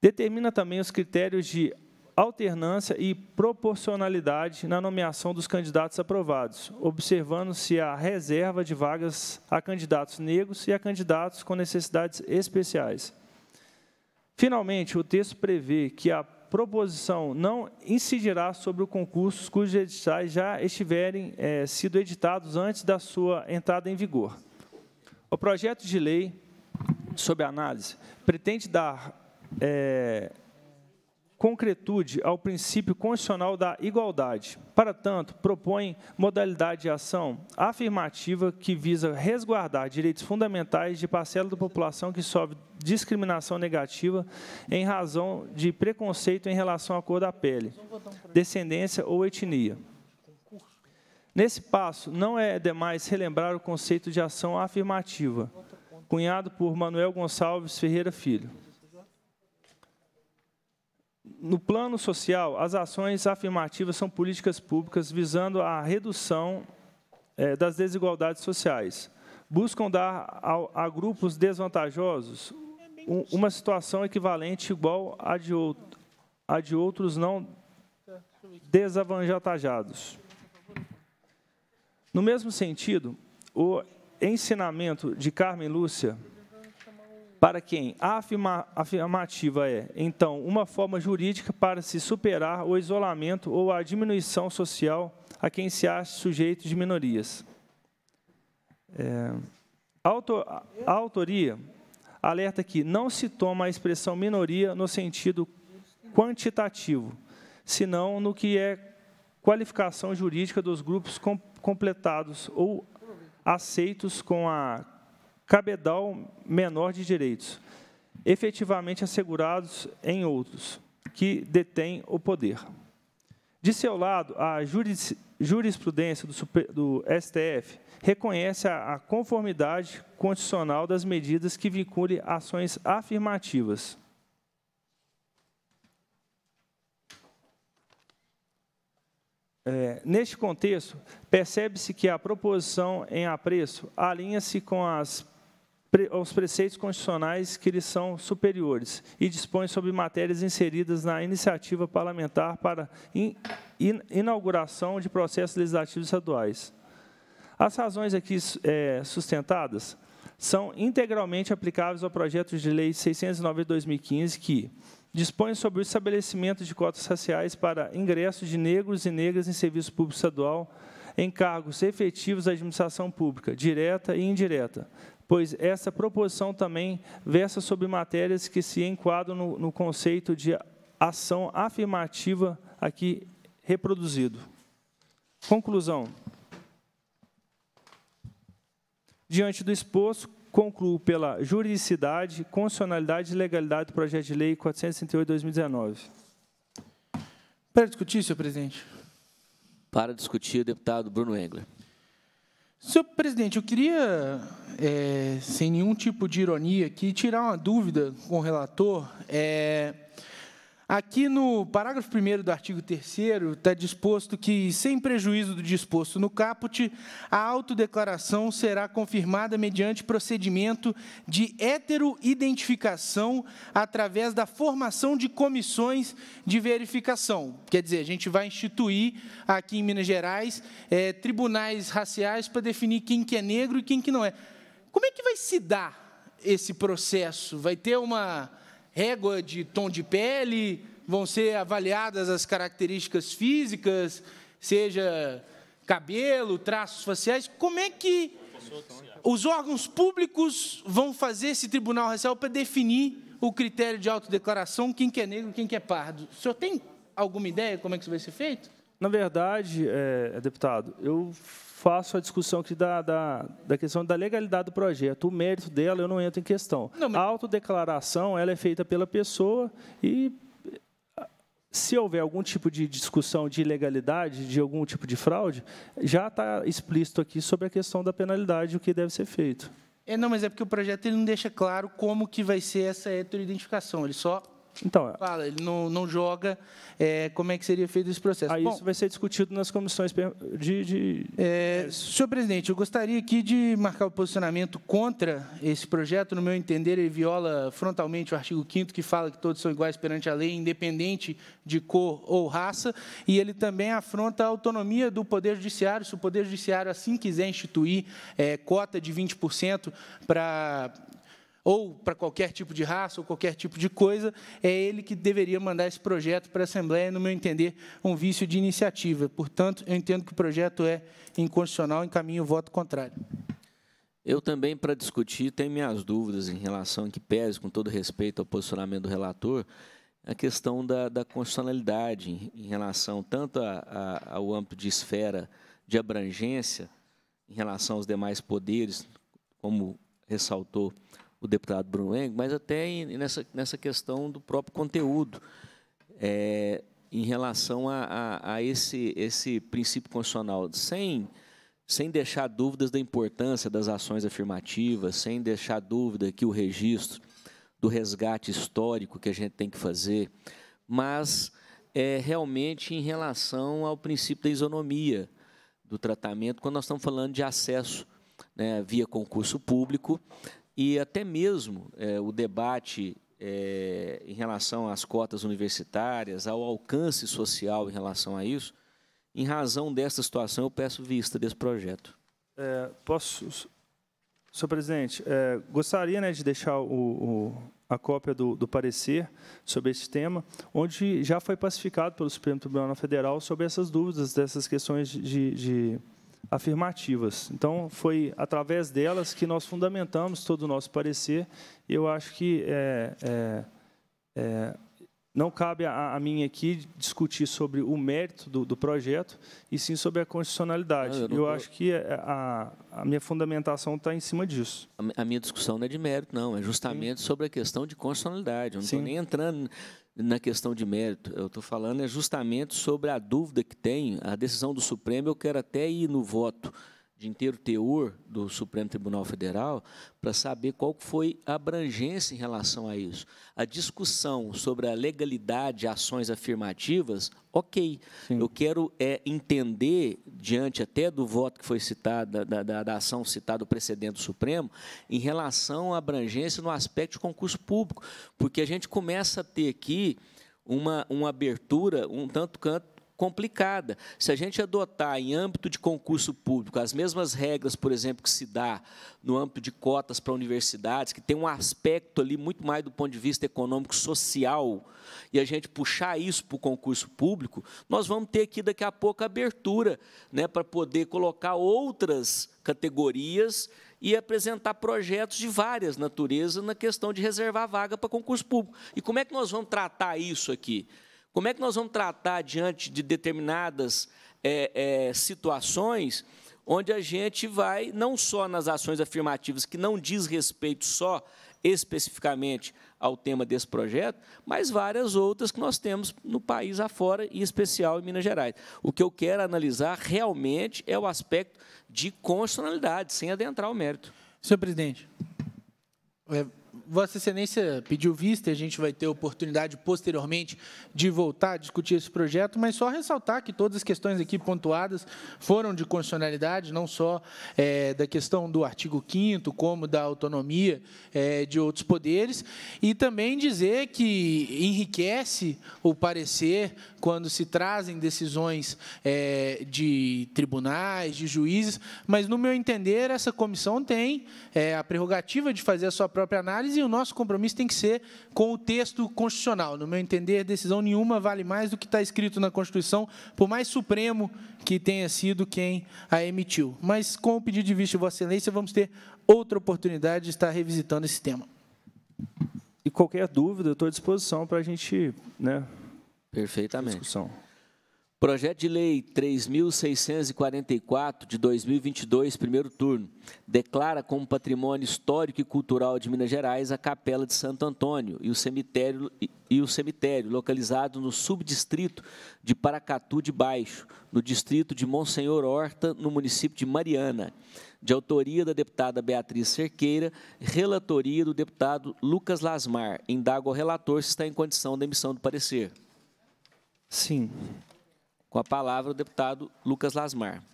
Determina também os critérios de alternância e proporcionalidade na nomeação dos candidatos aprovados, observando-se a reserva de vagas a candidatos negros e a candidatos com necessidades especiais. Finalmente, o texto prevê que a proposição não incidirá sobre o concurso cujos editais já estiverem é, sido editados antes da sua entrada em vigor. O projeto de lei, sob análise, pretende dar é, concretude ao princípio constitucional da igualdade. Para tanto, propõe modalidade de ação afirmativa que visa resguardar direitos fundamentais de parcela da população que sofre discriminação negativa em razão de preconceito em relação à cor da pele, descendência ou etnia. Nesse passo, não é demais relembrar o conceito de ação afirmativa, cunhado por Manuel Gonçalves Ferreira Filho. No plano social, as ações afirmativas são políticas públicas visando a redução é, das desigualdades sociais. Buscam dar ao, a grupos desvantajosos um, uma situação equivalente igual à de, outro, à de outros não desavantajados. No mesmo sentido, o ensinamento de Carmen Lúcia para quem a afirma, afirmativa é, então, uma forma jurídica para se superar o isolamento ou a diminuição social a quem se acha sujeito de minorias. É, a autoria alerta que não se toma a expressão minoria no sentido quantitativo, senão no que é qualificação jurídica dos grupos completados ou aceitos com a cabedal menor de direitos, efetivamente assegurados em outros, que detêm o poder. De seu lado, a jurisprudência do, STF reconhece a, conformidade constitucional das medidas que vinculem ações afirmativas. É, neste contexto, percebe-se que a proposição em apreço alinha-se com as aos preceitos constitucionais que lhes são superiores e dispõe sobre matérias inseridas na iniciativa parlamentar para in, in, inauguração de processos legislativos estaduais. As razões aqui é, sustentadas são integralmente aplicáveis ao projeto de lei 609 de 2015, que dispõe sobre o estabelecimento de cotas raciais para ingressos de negros e negras em serviço público estadual, em cargos efetivos da administração pública, direta e indireta, pois essa proposição também versa sobre matérias que se enquadram no, no conceito de ação afirmativa aqui reproduzido. Conclusão. Diante do exposto, concluo pela juridicidade, constitucionalidade e legalidade do projeto de lei 468-2019. Para discutir, senhor presidente. Para discutir, o deputado Bruno Engler. Senhor presidente, eu queria, é, sem nenhum tipo de ironia aqui, tirar uma dúvida com o relator. É, Aqui no parágrafo 1 do artigo 3 está disposto que, sem prejuízo do disposto no caput, a autodeclaração será confirmada mediante procedimento de heteroidentificação através da formação de comissões de verificação. Quer dizer, a gente vai instituir aqui em Minas Gerais é, tribunais raciais para definir quem que é negro e quem que não é. Como é que vai se dar esse processo? Vai ter uma régua de tom de pele, vão ser avaliadas as características físicas, seja cabelo, traços faciais. Como é que os órgãos públicos vão fazer esse tribunal racial para definir o critério de autodeclaração, quem que é negro, quem que é pardo? O senhor tem alguma ideia como é que isso vai ser feito? Na verdade, é, é deputado, eu faço a discussão aqui da, da, da, questão da legalidade do projeto. O mérito dela eu não entro em questão. Não, mas... A autodeclaração ela é feita pela pessoa e se houver algum tipo de discussão de ilegalidade, de algum tipo de fraude, já está explícito aqui sobre a questão da penalidade, o que deve ser feito. É, não, mas é porque o projeto ele não deixa claro como que vai ser essa heteroidentificação, ele só então, é. fala, ele não, não joga, é, como é que seria feito esse processo? Aí Bom, isso vai ser discutido nas comissões de... de... É, senhor presidente, eu gostaria aqui de marcar o posicionamento contra esse projeto. No meu entender, ele viola frontalmente o artigo 5 que fala que todos são iguais perante a lei, independente de cor ou raça, e ele também afronta a autonomia do Poder Judiciário. Se o Poder Judiciário assim quiser instituir é, cota de 20% para ou para qualquer tipo de raça ou qualquer tipo de coisa, é ele que deveria mandar esse projeto para a Assembleia, no meu entender, um vício de iniciativa. Portanto, eu entendo que o projeto é inconstitucional, encaminho o voto contrário. Eu também, para discutir, tenho minhas dúvidas em relação, que pese, com todo respeito ao posicionamento do relator, a questão da, da constitucionalidade em relação tanto a, a, ao âmbito de esfera de abrangência, em relação aos demais poderes, como ressaltou o deputado Bruno Eng, mas até nessa, nessa questão do próprio conteúdo, é, em relação a, a, a, esse, esse princípio constitucional, sem, sem deixar dúvidas da importância das ações afirmativas, sem deixar dúvida que o registro do resgate histórico que a gente tem que fazer, mas é, realmente em relação ao princípio da isonomia do tratamento, quando nós estamos falando de acesso né, via concurso público, e até mesmo é, o debate é, em relação às cotas universitárias, ao alcance social em relação a isso, em razão dessa situação, eu peço vista desse projeto. É, posso, senhor presidente, é, gostaria né, de deixar o, o, a cópia do, do, parecer sobre esse tema, onde já foi pacificado pelo Supremo Tribunal Federal sobre essas dúvidas, dessas questões de, de afirmativas. Então, foi através delas que nós fundamentamos todo o nosso parecer. Eu acho que é, é, é, não cabe a, a, mim aqui discutir sobre o mérito do, do projeto, e sim sobre a constitucionalidade. Não, eu, eu tô... acho que é, a, a minha fundamentação está em cima disso. A minha discussão não é de mérito, não, é justamente sim. sobre a questão de constitucionalidade. Eu não estou nem entrando na questão de mérito. Eu estou falando é justamente sobre a dúvida que tem a decisão do Supremo. Eu quero até ir no voto de inteiro teor do Supremo Tribunal Federal para saber qual foi a abrangência em relação a isso. A discussão sobre a legalidade de ações afirmativas, ok. Sim. Eu quero é, entender, diante até do voto que foi citado, da, da, da ação citada, precedente do Supremo, em relação à abrangência no aspecto de concurso público, porque a gente começa a ter aqui uma, uma abertura um tanto quanto complicada. Se a gente adotar em âmbito de concurso público as mesmas regras, por exemplo, que se dá no âmbito de cotas para universidades, que tem um aspecto ali muito mais do ponto de vista econômico social, e a gente puxar isso para o concurso público, nós vamos ter aqui daqui a pouco abertura né, para poder colocar outras categorias e apresentar projetos de várias naturezas na questão de reservar vaga para concurso público. E como é que nós vamos tratar isso aqui? Como é que nós vamos tratar diante de determinadas é, é, situações onde a gente vai, não só nas ações afirmativas, que não diz respeito só especificamente ao tema desse projeto, mas várias outras que nós temos no país afora, e em especial em Minas Gerais. O que eu quero analisar realmente é o aspecto de constitucionalidade, sem adentrar o mérito. Senhor presidente. É... Vossa Excelência pediu vista e a gente vai ter oportunidade posteriormente de voltar a discutir esse projeto, mas só ressaltar que todas as questões aqui pontuadas foram de constitucionalidade, não só é, da questão do artigo 5 como da autonomia é, de outros poderes, e também dizer que enriquece o parecer quando se trazem decisões é, de tribunais, de juízes, mas, no meu entender, essa comissão tem a prerrogativa de fazer a sua própria análise, análise, e o nosso compromisso tem que ser com o texto constitucional. No meu entender, decisão nenhuma vale mais do que está escrito na Constituição, por mais supremo que tenha sido quem a emitiu. Mas, com o pedido de vista de Vossa Excelência, vamos ter outra oportunidade de estar revisitando esse tema. E qualquer dúvida, eu estou à disposição para a gente. Né, Perfeitamente. Discussão. Projeto de Lei 3.644, de 2022, primeiro turno, declara como patrimônio histórico e cultural de Minas Gerais a Capela de Santo Antônio e o cemitério, e o cemitério localizado no subdistrito de Paracatu de Baixo, no distrito de Monsenhor Horta, no município de Mariana, de autoria da deputada Beatriz Cerqueira, relatoria do deputado Lucas Lasmar. Indago ao relator se está em condição da emissão do parecer. Sim. Com a palavra o deputado Lucas Lasmar.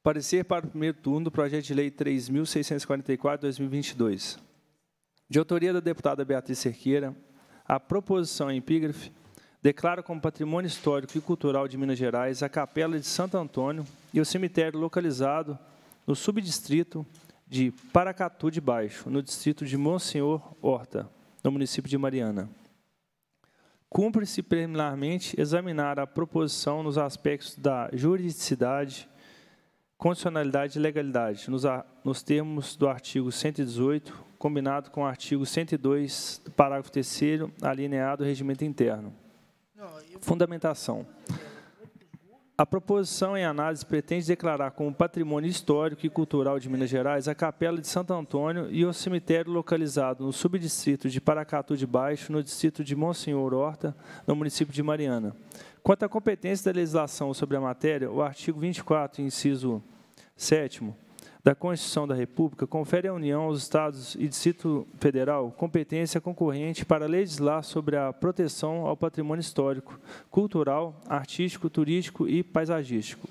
Parecer para o primeiro turno do projeto de lei 3.644-2022. De autoria da deputada Beatriz Cerqueira, a proposição em epígrafe declara como patrimônio histórico e cultural de Minas Gerais a Capela de Santo Antônio e o cemitério localizado no subdistrito de Paracatu de Baixo, no distrito de Monsenhor Horta, no município de Mariana. Cumpre-se preliminarmente examinar a proposição nos aspectos da juridicidade, condicionalidade e legalidade, nos, a, nos termos do artigo 118, combinado com o artigo 102, parágrafo 3 alineado ao regimento interno. Fundamentação. A proposição em análise pretende declarar como patrimônio histórico e cultural de Minas Gerais a Capela de Santo Antônio e o cemitério localizado no subdistrito de Paracatu de Baixo, no distrito de Monsenhor Horta, no município de Mariana. Quanto à competência da legislação sobre a matéria, o artigo 24, inciso 7 da Constituição da República confere à União, aos Estados e Distrito Federal competência concorrente para legislar sobre a proteção ao patrimônio histórico, cultural, artístico, turístico e paisagístico.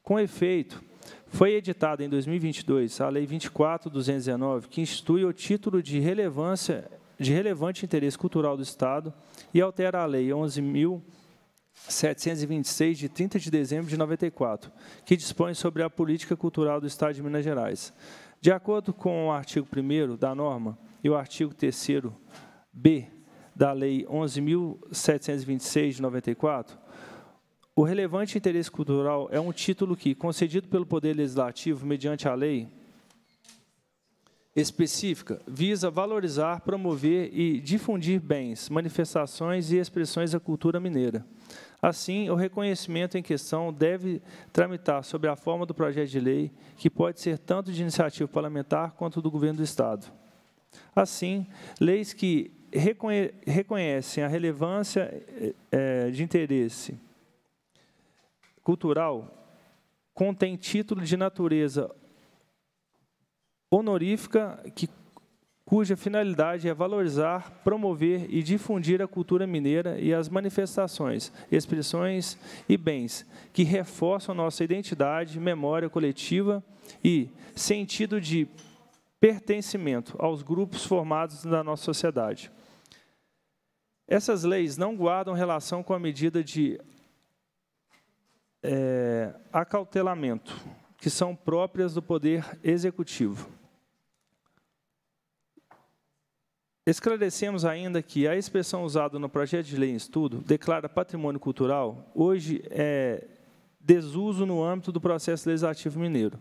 Com efeito, foi editada em 2022 a Lei 24.219, que institui o título de relevância de relevante interesse cultural do Estado e altera a Lei 11.000 726, de 30 de dezembro de 94, que dispõe sobre a política cultural do Estado de Minas Gerais. De acordo com o artigo 1 da norma e o artigo 3 B da Lei 11.726, de 94, o relevante interesse cultural é um título que, concedido pelo Poder Legislativo mediante a lei específica, visa valorizar, promover e difundir bens, manifestações e expressões da cultura mineira Assim, o reconhecimento em questão deve tramitar sobre a forma do projeto de lei, que pode ser tanto de iniciativa parlamentar quanto do governo do Estado. Assim, leis que reconhe reconhecem a relevância é, de interesse cultural contém título de natureza honorífica que cuja finalidade é valorizar, promover e difundir a cultura mineira e as manifestações, expressões e bens que reforçam nossa identidade, memória coletiva e sentido de pertencimento aos grupos formados na nossa sociedade. Essas leis não guardam relação com a medida de é, acautelamento, que são próprias do Poder Executivo. Esclarecemos ainda que a expressão usada no projeto de lei em estudo declara patrimônio cultural hoje é desuso no âmbito do processo legislativo mineiro.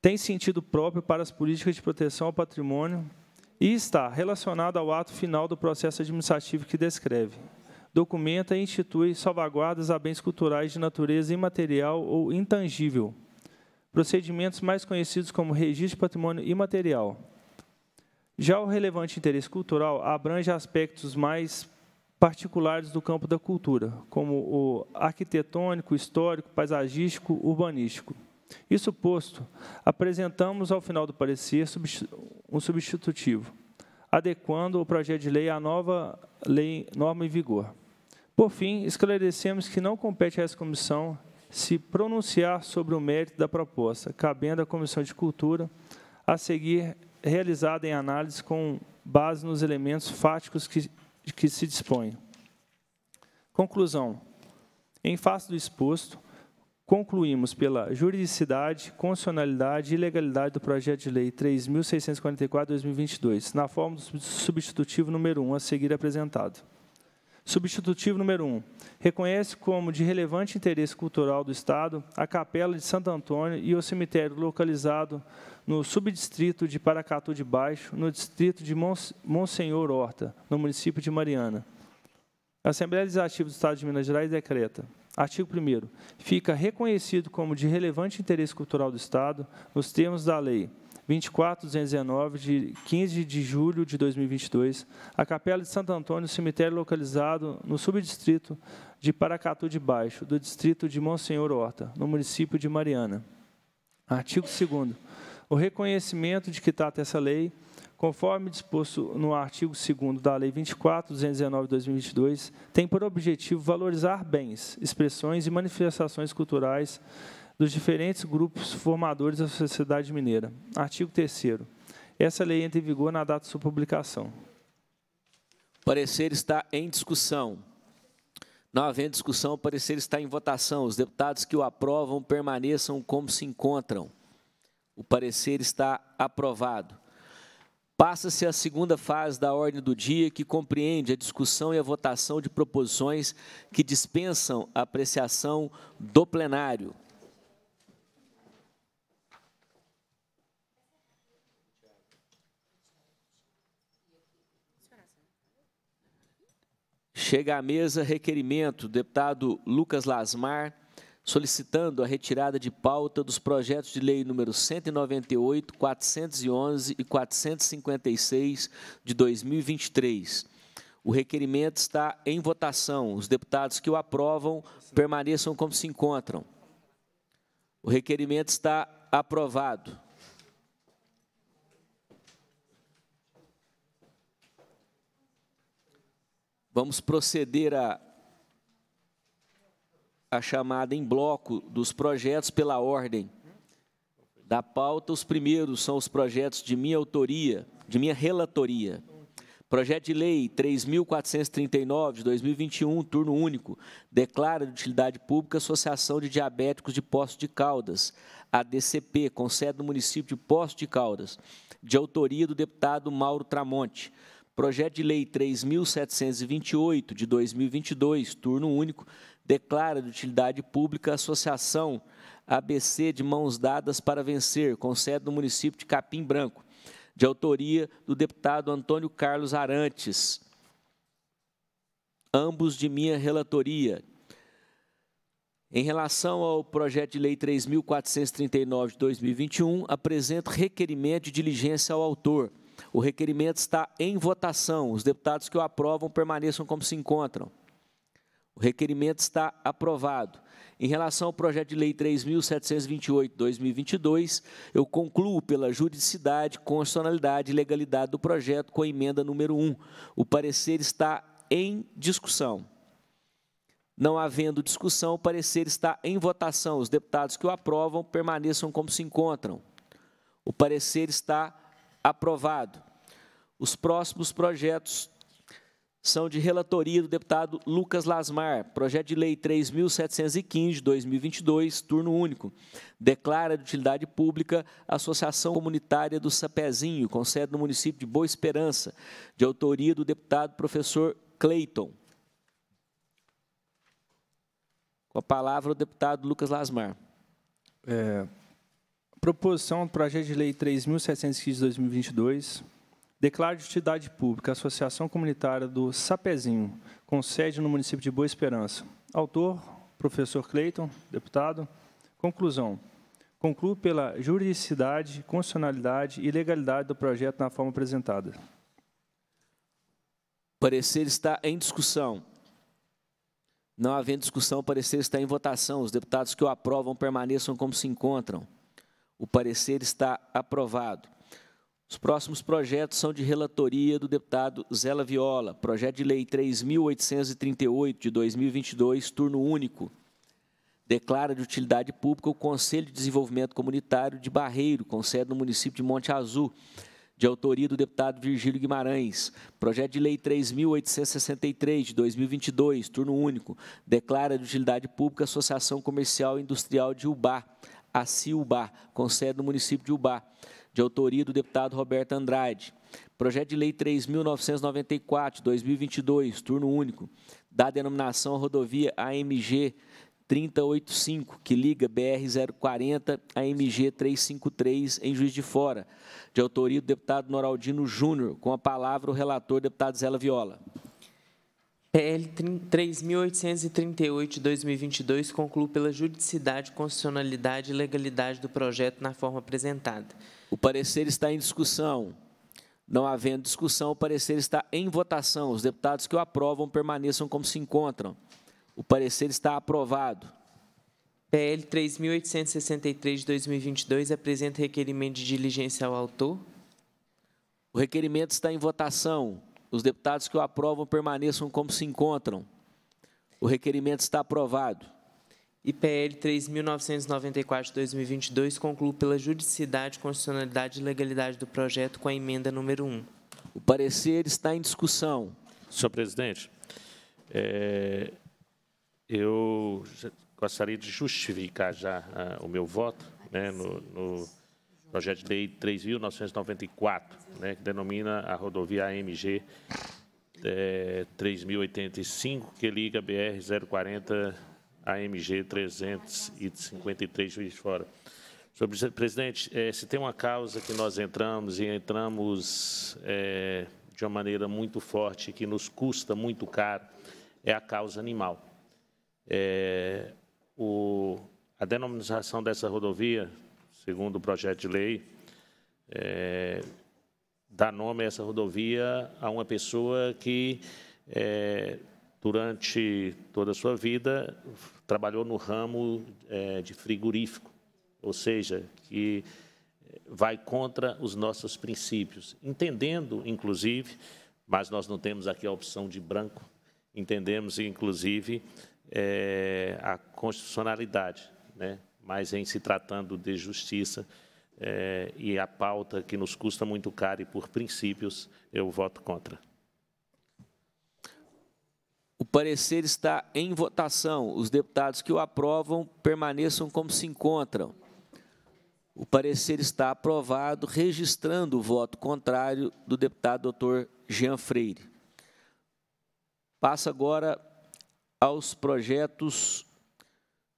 Tem sentido próprio para as políticas de proteção ao patrimônio e está relacionado ao ato final do processo administrativo que descreve. Documenta e institui salvaguardas a bens culturais de natureza imaterial ou intangível, procedimentos mais conhecidos como registro de patrimônio imaterial já o relevante interesse cultural abrange aspectos mais particulares do campo da cultura, como o arquitetônico, histórico, paisagístico, urbanístico. Isso posto, apresentamos ao final do parecer um substitutivo, adequando o projeto de lei à nova lei norma em vigor. Por fim, esclarecemos que não compete a essa comissão se pronunciar sobre o mérito da proposta, cabendo à Comissão de Cultura a seguir realizada em análise com base nos elementos fáticos que, que se dispõem. Conclusão. Em face do exposto, concluímos pela juridicidade, constitucionalidade e legalidade do projeto de lei 3.644-2022, na forma do substitutivo número 1 a seguir apresentado. Substitutivo número 1. Reconhece como de relevante interesse cultural do Estado a Capela de Santo Antônio e o cemitério localizado no subdistrito de Paracatu de Baixo, no distrito de Monsenhor Horta, no município de Mariana. A Assembleia Legislativa do Estado de Minas Gerais decreta. Artigo 1 Fica reconhecido como de relevante interesse cultural do Estado, nos termos da Lei 24219, de 15 de julho de 2022, a Capela de Santo Antônio, cemitério localizado no subdistrito de Paracatu de Baixo, do distrito de Monsenhor Horta, no município de Mariana. Artigo 2 o reconhecimento de que trata essa lei, conforme disposto no artigo 2 da Lei 24.219/2022, tem por objetivo valorizar bens, expressões e manifestações culturais dos diferentes grupos formadores da sociedade mineira. Artigo 3 Essa lei entra em vigor na data de sua publicação. O parecer está em discussão. Não havendo discussão, o parecer está em votação. Os deputados que o aprovam permaneçam como se encontram. O parecer está aprovado. Passa-se a segunda fase da ordem do dia, que compreende a discussão e a votação de proposições que dispensam a apreciação do plenário. Chega à mesa requerimento deputado Lucas Lasmar, solicitando a retirada de pauta dos projetos de lei número 198, 411 e 456 de 2023. O requerimento está em votação. Os deputados que o aprovam permaneçam como se encontram. O requerimento está aprovado. Vamos proceder à a chamada em bloco dos projetos pela ordem da pauta. Os primeiros são os projetos de minha autoria, de minha relatoria. Projeto de Lei 3.439, de 2021, turno único, declara de utilidade pública a Associação de Diabéticos de poço de Caldas, ADCP, com sede no município de poço de Caldas, de autoria do deputado Mauro Tramonte. Projeto de Lei 3.728, de 2022, turno único, declara de utilidade pública a Associação ABC de Mãos Dadas para Vencer, com sede no município de Capim Branco, de autoria do deputado Antônio Carlos Arantes, ambos de minha relatoria. Em relação ao projeto de lei 3.439 de 2021, apresento requerimento de diligência ao autor. O requerimento está em votação. Os deputados que o aprovam permaneçam como se encontram. O requerimento está aprovado. Em relação ao projeto de lei 3728/2022, eu concluo pela juridicidade, constitucionalidade e legalidade do projeto com a emenda número 1. O parecer está em discussão. Não havendo discussão, o parecer está em votação. Os deputados que o aprovam permaneçam como se encontram. O parecer está aprovado. Os próximos projetos são de relatoria do deputado Lucas Lasmar. Projeto de Lei 3.715, 2022, turno único. Declara de utilidade pública a Associação Comunitária do Sapezinho, com sede no município de Boa Esperança, de autoria do deputado professor Cleiton. Com a palavra o deputado Lucas Lasmar. É, proposição do projeto de lei 3.715 de 2022 Declaro de utilidade pública a Associação Comunitária do Sapezinho, com sede no município de Boa Esperança. Autor, professor Cleiton, deputado. Conclusão. Concluo pela juridicidade, constitucionalidade e legalidade do projeto na forma apresentada. Parecer está em discussão. Não havendo discussão, o parecer está em votação. Os deputados que o aprovam permaneçam como se encontram. O parecer está aprovado. Os próximos projetos são de relatoria do deputado Zela Viola, projeto de lei 3.838 de 2022, turno único. Declara de utilidade pública o Conselho de Desenvolvimento Comunitário de Barreiro, com sede no município de Monte Azul, de autoria do deputado Virgílio Guimarães. Projeto de Lei 3.863, de 2022, turno único, declara de utilidade pública a Associação Comercial e Industrial de Ubá, a CIUBá, com sede no município de Ubá de autoria do deputado Roberto Andrade. Projeto de Lei 3.994, 2022, turno único, dá denominação à rodovia AMG 3085, que liga BR-040 a MG-353, em Juiz de Fora, de autoria do deputado Noraldino Júnior. Com a palavra, o relator, deputado Zela Viola. PL 3.838 2022 conclui pela juridicidade, constitucionalidade e legalidade do projeto na forma apresentada. O parecer está em discussão. Não havendo discussão, o parecer está em votação. Os deputados que o aprovam permaneçam como se encontram. O parecer está aprovado. PL 3.863 de 2022 apresenta requerimento de diligência ao autor. O requerimento está em votação. Os deputados que o aprovam permaneçam como se encontram. O requerimento está aprovado. IpL 3.994-2022 concluo pela juridicidade, constitucionalidade e legalidade do projeto com a emenda número 1. O parecer está em discussão. Senhor presidente, é, eu gostaria de justificar já ah, o meu voto né, no, no, projeto de lei 3.994, né, que denomina a rodovia AMG é, 3.085, que liga BR-040 AMG 353 Juiz de Fora. senhor presidente, é, se tem uma causa que nós entramos e entramos é, de uma maneira muito forte, que nos custa muito caro, é a causa animal. É, o, a denominação dessa rodovia, segundo o projeto de lei, é, dá nome a essa rodovia a uma pessoa que, é, durante toda a sua vida, trabalhou no ramo é, de frigorífico, ou seja, que vai contra os nossos princípios, entendendo, inclusive, mas nós não temos aqui a opção de branco, entendemos, inclusive, é, a constitucionalidade, né? mas em se tratando de justiça é, e a pauta que nos custa muito caro e por princípios, eu voto contra parecer está em votação. Os deputados que o aprovam permaneçam como se encontram. O parecer está aprovado, registrando o voto contrário do deputado doutor Jean Freire. Passa agora aos projetos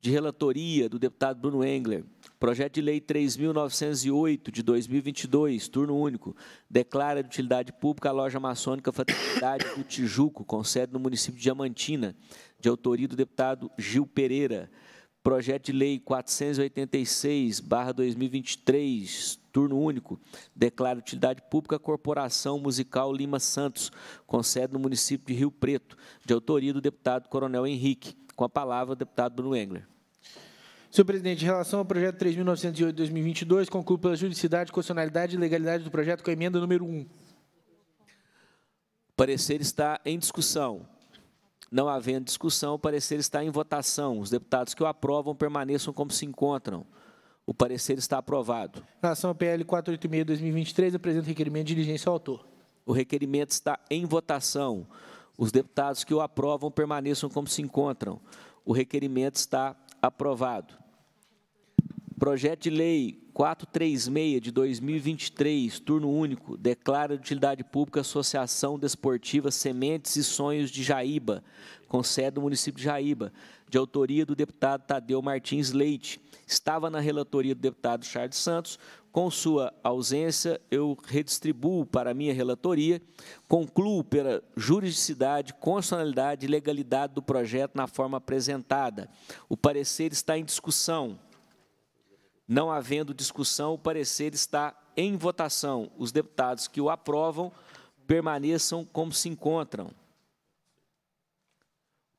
de relatoria do deputado Bruno Engler. Projeto de Lei 3.908, de 2022, turno único, declara de utilidade pública a loja maçônica Fraternidade do Tijuco, com sede no município de Diamantina, de autoria do deputado Gil Pereira. Projeto de Lei 486, 2023, turno único, declara de utilidade pública a Corporação Musical Lima Santos, com sede no município de Rio Preto, de autoria do deputado Coronel Henrique. Com a palavra, o deputado Bruno Engler. Senhor presidente, em relação ao projeto 3.908-2022, concluo pela juridicidade, constitucionalidade e legalidade do projeto com a emenda número 1. O parecer está em discussão. Não havendo discussão, o parecer está em votação. Os deputados que o aprovam permaneçam como se encontram. O parecer está aprovado. Em relação ao PL 486-2023, apresento requerimento de diligência ao autor. O requerimento está em votação. Os deputados que o aprovam permaneçam como se encontram. O requerimento está aprovado. Projeto de Lei 436 de 2023, turno único, declara de utilidade pública Associação Desportiva Sementes e Sonhos de Jaíba, com sede no município de Jaíba, de autoria do deputado Tadeu Martins Leite. Estava na relatoria do deputado Charles Santos. Com sua ausência, eu redistribuo para minha relatoria, concluo pela juridicidade, constitucionalidade e legalidade do projeto na forma apresentada. O parecer está em discussão. Não havendo discussão, o parecer está em votação. Os deputados que o aprovam permaneçam como se encontram. O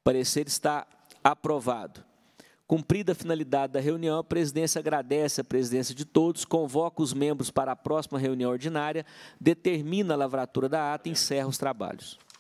parecer está aprovado. Cumprida a finalidade da reunião, a presidência agradece a presidência de todos, convoca os membros para a próxima reunião ordinária, determina a lavratura da ata e encerra os trabalhos.